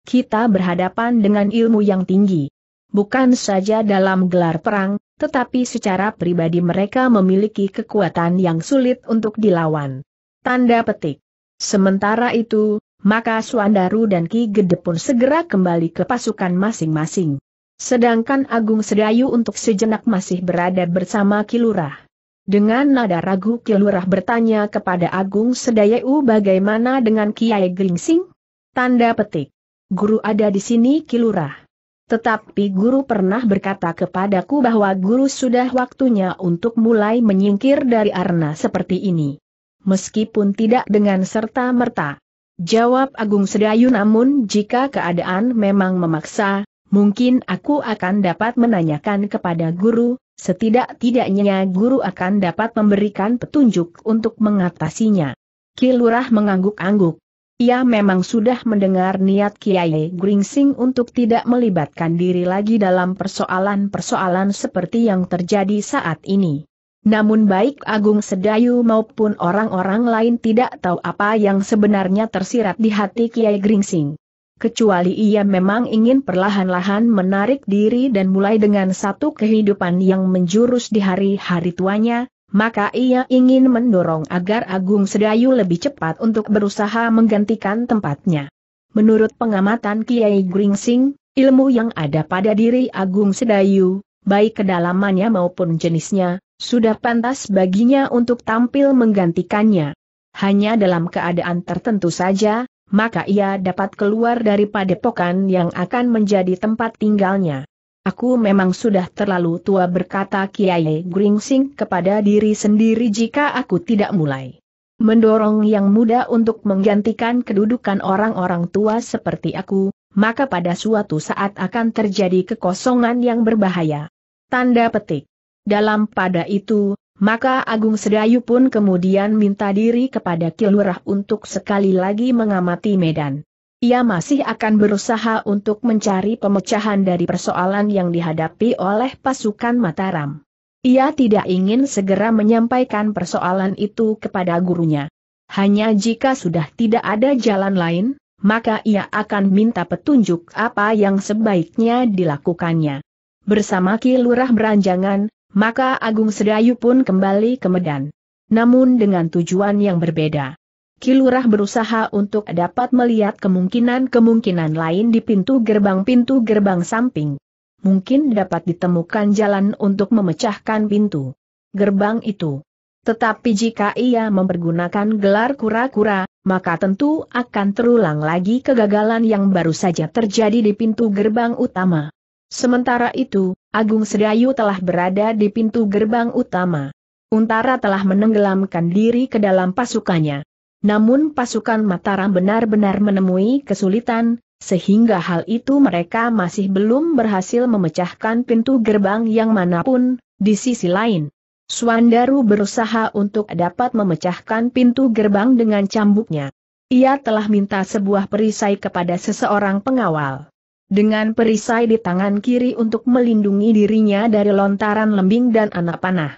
Kita berhadapan dengan ilmu yang tinggi. Bukan saja dalam gelar perang, tetapi secara pribadi mereka memiliki kekuatan yang sulit untuk dilawan. Tanda petik. Sementara itu, maka Suandaru dan Ki Gede pun segera kembali ke pasukan masing-masing. Sedangkan Agung Sedayu untuk sejenak masih berada bersama Kilurah. Dengan nada ragu Kilurah bertanya kepada Agung Sedayu bagaimana dengan Kiai Gringsing? Tanda petik. Guru ada di sini Kilurah. Tetapi guru pernah berkata kepadaku bahwa guru sudah waktunya untuk mulai menyingkir dari arna seperti ini. Meskipun tidak dengan serta-merta. Jawab Agung Sedayu namun jika keadaan memang memaksa, mungkin aku akan dapat menanyakan kepada guru, Setidak-tidaknya guru akan dapat memberikan petunjuk untuk mengatasinya. Kilurah mengangguk-angguk. Ia memang sudah mendengar niat Kiai Gringsing untuk tidak melibatkan diri lagi dalam persoalan-persoalan seperti yang terjadi saat ini. Namun baik Agung Sedayu maupun orang-orang lain tidak tahu apa yang sebenarnya tersirat di hati Kiai Gringsing kecuali ia memang ingin perlahan-lahan menarik diri dan mulai dengan satu kehidupan yang menjurus di hari-hari tuanya, maka ia ingin mendorong agar Agung Sedayu lebih cepat untuk berusaha menggantikan tempatnya. Menurut pengamatan Kiai Gringsing, ilmu yang ada pada diri Agung Sedayu, baik kedalamannya maupun jenisnya, sudah pantas baginya untuk tampil menggantikannya. Hanya dalam keadaan tertentu saja, maka ia dapat keluar dari padepokan yang akan menjadi tempat tinggalnya. Aku memang sudah terlalu tua berkata Kiai Gringsing kepada diri sendiri jika aku tidak mulai. Mendorong yang muda untuk menggantikan kedudukan orang-orang tua seperti aku, maka pada suatu saat akan terjadi kekosongan yang berbahaya. Tanda petik. Dalam pada itu, maka Agung Sedayu pun kemudian minta diri kepada Kilurah untuk sekali lagi mengamati medan. Ia masih akan berusaha untuk mencari pemecahan dari persoalan yang dihadapi oleh pasukan Mataram. Ia tidak ingin segera menyampaikan persoalan itu kepada gurunya. Hanya jika sudah tidak ada jalan lain, maka ia akan minta petunjuk apa yang sebaiknya dilakukannya. Bersama Kilurah Beranjangan, maka Agung Sedayu pun kembali ke Medan. Namun dengan tujuan yang berbeda. Kilurah berusaha untuk dapat melihat kemungkinan-kemungkinan lain di pintu gerbang-pintu gerbang samping. Mungkin dapat ditemukan jalan untuk memecahkan pintu gerbang itu. Tetapi jika ia mempergunakan gelar kura-kura, maka tentu akan terulang lagi kegagalan yang baru saja terjadi di pintu gerbang utama. Sementara itu, Agung Sedayu telah berada di pintu gerbang utama. Untara telah menenggelamkan diri ke dalam pasukannya. Namun pasukan Mataram benar-benar menemui kesulitan, sehingga hal itu mereka masih belum berhasil memecahkan pintu gerbang yang manapun, di sisi lain. Suandaru berusaha untuk dapat memecahkan pintu gerbang dengan cambuknya. Ia telah minta sebuah perisai kepada seseorang pengawal dengan perisai di tangan kiri untuk melindungi dirinya dari lontaran lembing dan anak panah.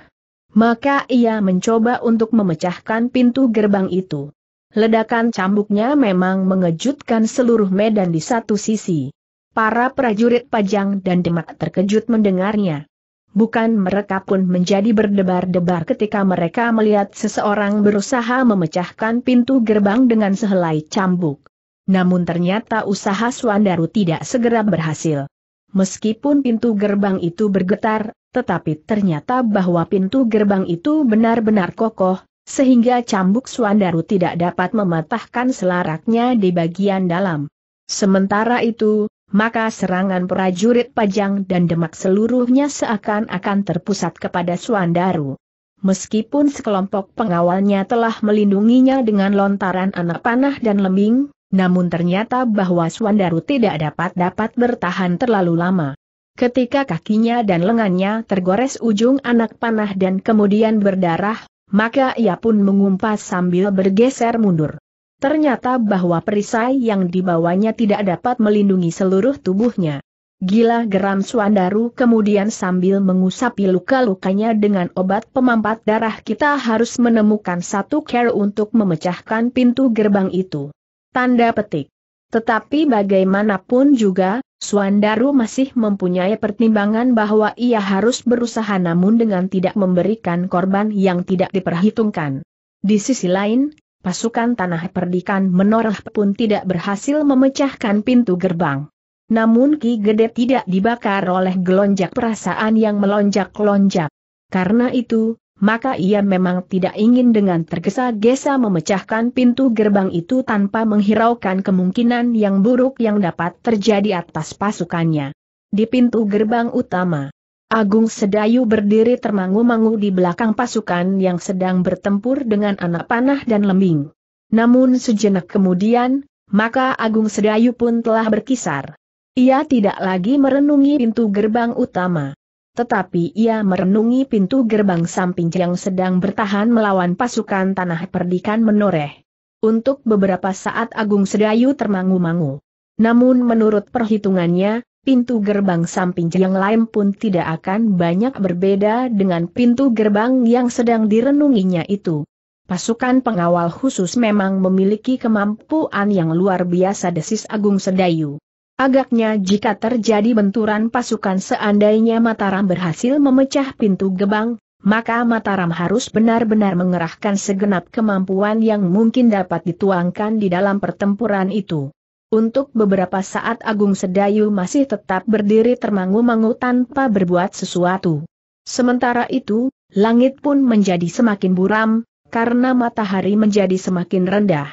Maka ia mencoba untuk memecahkan pintu gerbang itu. Ledakan cambuknya memang mengejutkan seluruh medan di satu sisi. Para prajurit Pajang dan Demak terkejut mendengarnya. Bukan mereka pun menjadi berdebar-debar ketika mereka melihat seseorang berusaha memecahkan pintu gerbang dengan sehelai cambuk. Namun ternyata usaha Swandaru tidak segera berhasil. Meskipun pintu gerbang itu bergetar, tetapi ternyata bahwa pintu gerbang itu benar-benar kokoh, sehingga cambuk Swandaru tidak dapat mematahkan selaraknya di bagian dalam. Sementara itu, maka serangan prajurit Pajang dan Demak seluruhnya seakan-akan terpusat kepada Swandaru. Meskipun sekelompok pengawalnya telah melindunginya dengan lontaran anak panah dan lembing, namun ternyata bahwa Swandaru tidak dapat-dapat bertahan terlalu lama. Ketika kakinya dan lengannya tergores ujung anak panah dan kemudian berdarah, maka ia pun mengumpas sambil bergeser mundur. Ternyata bahwa perisai yang dibawanya tidak dapat melindungi seluruh tubuhnya. Gila geram Swandaru kemudian sambil mengusapi luka-lukanya dengan obat pemampat darah kita harus menemukan satu care untuk memecahkan pintu gerbang itu. Tanda petik. Tetapi bagaimanapun juga, Suandaru masih mempunyai pertimbangan bahwa ia harus berusaha namun dengan tidak memberikan korban yang tidak diperhitungkan. Di sisi lain, pasukan tanah perdikan menoreh pun tidak berhasil memecahkan pintu gerbang. Namun Ki Gede tidak dibakar oleh gelonjak perasaan yang melonjak-lonjak. Karena itu, maka ia memang tidak ingin dengan tergesa-gesa memecahkan pintu gerbang itu tanpa menghiraukan kemungkinan yang buruk yang dapat terjadi atas pasukannya. Di pintu gerbang utama, Agung Sedayu berdiri termangu-mangu di belakang pasukan yang sedang bertempur dengan anak panah dan lembing. Namun sejenak kemudian, maka Agung Sedayu pun telah berkisar. Ia tidak lagi merenungi pintu gerbang utama tetapi ia merenungi pintu gerbang samping yang sedang bertahan melawan pasukan tanah perdikan menoreh. Untuk beberapa saat Agung Sedayu termangu-mangu. Namun menurut perhitungannya, pintu gerbang samping yang lain pun tidak akan banyak berbeda dengan pintu gerbang yang sedang direnunginya itu. Pasukan pengawal khusus memang memiliki kemampuan yang luar biasa desis Agung Sedayu. Agaknya jika terjadi benturan pasukan seandainya Mataram berhasil memecah pintu gebang, maka Mataram harus benar-benar mengerahkan segenap kemampuan yang mungkin dapat dituangkan di dalam pertempuran itu. Untuk beberapa saat Agung Sedayu masih tetap berdiri termangu-mangu tanpa berbuat sesuatu. Sementara itu, langit pun menjadi semakin buram, karena matahari menjadi semakin rendah.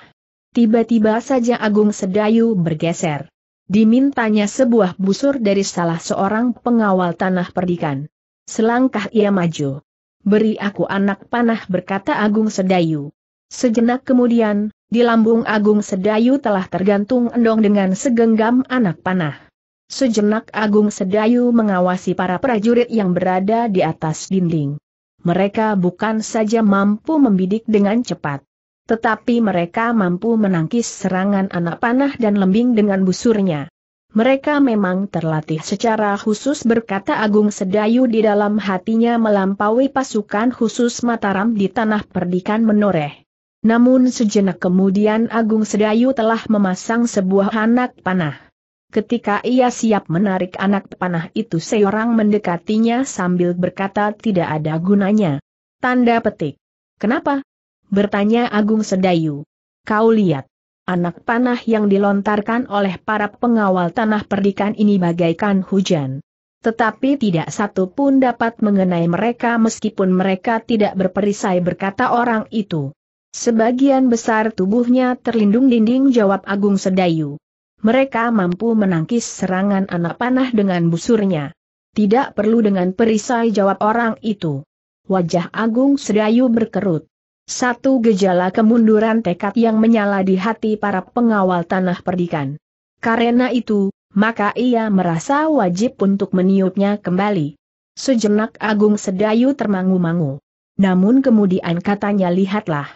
Tiba-tiba saja Agung Sedayu bergeser. Dimintanya sebuah busur dari salah seorang pengawal tanah perdikan. Selangkah ia maju. Beri aku anak panah berkata Agung Sedayu. Sejenak kemudian, di lambung Agung Sedayu telah tergantung endong dengan segenggam anak panah. Sejenak Agung Sedayu mengawasi para prajurit yang berada di atas dinding. Mereka bukan saja mampu membidik dengan cepat, tetapi mereka mampu menangkis serangan anak panah dan lembing dengan busurnya. Mereka memang terlatih secara khusus berkata Agung Sedayu di dalam hatinya melampaui pasukan khusus Mataram di tanah perdikan menoreh. Namun sejenak kemudian Agung Sedayu telah memasang sebuah anak panah. Ketika ia siap menarik anak panah itu seorang mendekatinya sambil berkata tidak ada gunanya. Tanda petik. Kenapa? Bertanya Agung Sedayu. Kau lihat. Anak panah yang dilontarkan oleh para pengawal tanah perdikan ini bagaikan hujan. Tetapi tidak satu pun dapat mengenai mereka meskipun mereka tidak berperisai berkata orang itu. Sebagian besar tubuhnya terlindung dinding jawab Agung Sedayu. Mereka mampu menangkis serangan anak panah dengan busurnya. Tidak perlu dengan perisai jawab orang itu. Wajah Agung Sedayu berkerut. Satu gejala kemunduran tekad yang menyala di hati para pengawal tanah perdikan. Karena itu, maka ia merasa wajib untuk meniupnya kembali. Sejenak Agung Sedayu termangu-mangu. Namun kemudian katanya lihatlah.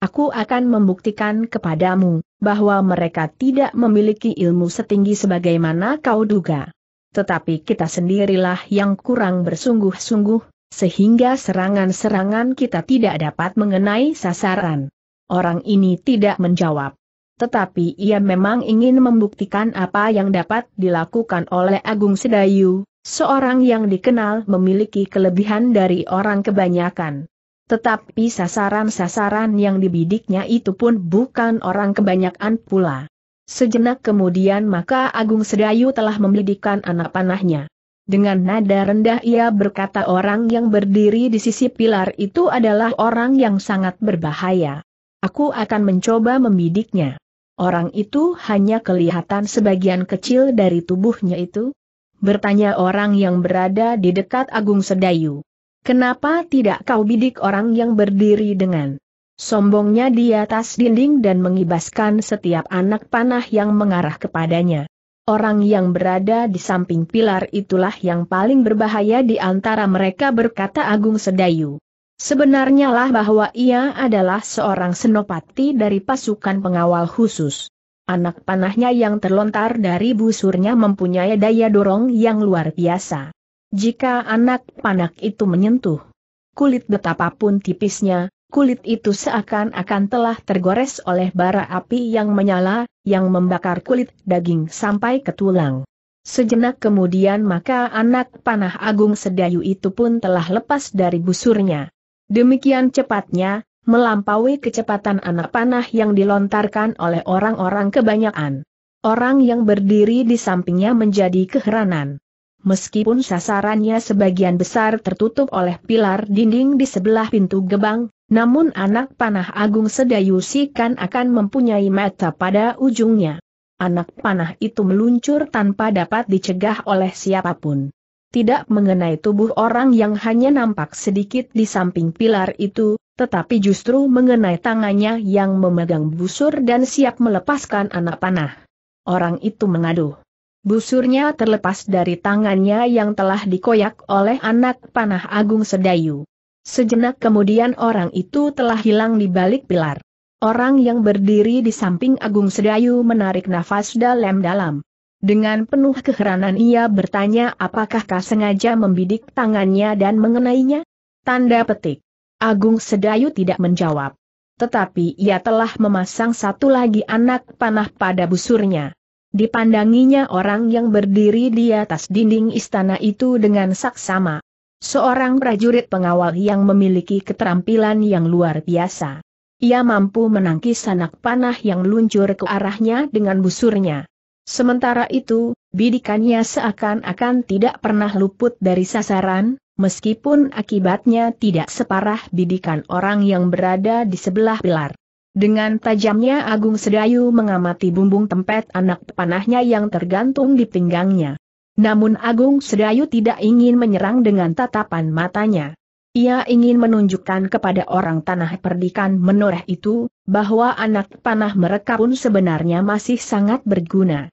Aku akan membuktikan kepadamu, bahwa mereka tidak memiliki ilmu setinggi sebagaimana kau duga. Tetapi kita sendirilah yang kurang bersungguh-sungguh, sehingga serangan-serangan kita tidak dapat mengenai sasaran. Orang ini tidak menjawab. Tetapi ia memang ingin membuktikan apa yang dapat dilakukan oleh Agung Sedayu, seorang yang dikenal memiliki kelebihan dari orang kebanyakan. Tetapi sasaran-sasaran yang dibidiknya itu pun bukan orang kebanyakan pula. Sejenak kemudian maka Agung Sedayu telah membidikkan anak panahnya. Dengan nada rendah ia berkata orang yang berdiri di sisi pilar itu adalah orang yang sangat berbahaya. Aku akan mencoba membidiknya. Orang itu hanya kelihatan sebagian kecil dari tubuhnya itu. Bertanya orang yang berada di dekat Agung Sedayu. Kenapa tidak kau bidik orang yang berdiri dengan sombongnya di atas dinding dan mengibaskan setiap anak panah yang mengarah kepadanya? Orang yang berada di samping pilar itulah yang paling berbahaya di antara mereka berkata Agung Sedayu. Sebenarnya lah bahwa ia adalah seorang senopati dari pasukan pengawal khusus. Anak panahnya yang terlontar dari busurnya mempunyai daya dorong yang luar biasa. Jika anak panah itu menyentuh kulit betapapun tipisnya, Kulit itu seakan-akan telah tergores oleh bara api yang menyala, yang membakar kulit daging sampai ke tulang. Sejenak kemudian maka anak panah agung sedayu itu pun telah lepas dari busurnya. Demikian cepatnya, melampaui kecepatan anak panah yang dilontarkan oleh orang-orang kebanyakan. Orang yang berdiri di sampingnya menjadi keheranan. Meskipun sasarannya sebagian besar tertutup oleh pilar dinding di sebelah pintu gebang, namun anak panah Agung sedayu kan akan mempunyai mata pada ujungnya. Anak panah itu meluncur tanpa dapat dicegah oleh siapapun. Tidak mengenai tubuh orang yang hanya nampak sedikit di samping pilar itu, tetapi justru mengenai tangannya yang memegang busur dan siap melepaskan anak panah. Orang itu mengadu. Busurnya terlepas dari tangannya yang telah dikoyak oleh anak panah Agung Sedayu. Sejenak kemudian orang itu telah hilang di balik pilar. Orang yang berdiri di samping Agung Sedayu menarik nafas dalam-dalam. Dengan penuh keheranan ia bertanya apakah kau sengaja membidik tangannya dan mengenainya? Tanda petik. Agung Sedayu tidak menjawab. Tetapi ia telah memasang satu lagi anak panah pada busurnya. Dipandanginya orang yang berdiri di atas dinding istana itu dengan saksama. Seorang prajurit pengawal yang memiliki keterampilan yang luar biasa. Ia mampu menangkis anak panah yang luncur ke arahnya dengan busurnya. Sementara itu, bidikannya seakan-akan tidak pernah luput dari sasaran, meskipun akibatnya tidak separah bidikan orang yang berada di sebelah pilar. Dengan tajamnya Agung Sedayu mengamati bumbung tempet anak panahnya yang tergantung di pinggangnya. Namun Agung Sedayu tidak ingin menyerang dengan tatapan matanya. Ia ingin menunjukkan kepada orang tanah perdikan menoreh itu, bahwa anak panah mereka pun sebenarnya masih sangat berguna.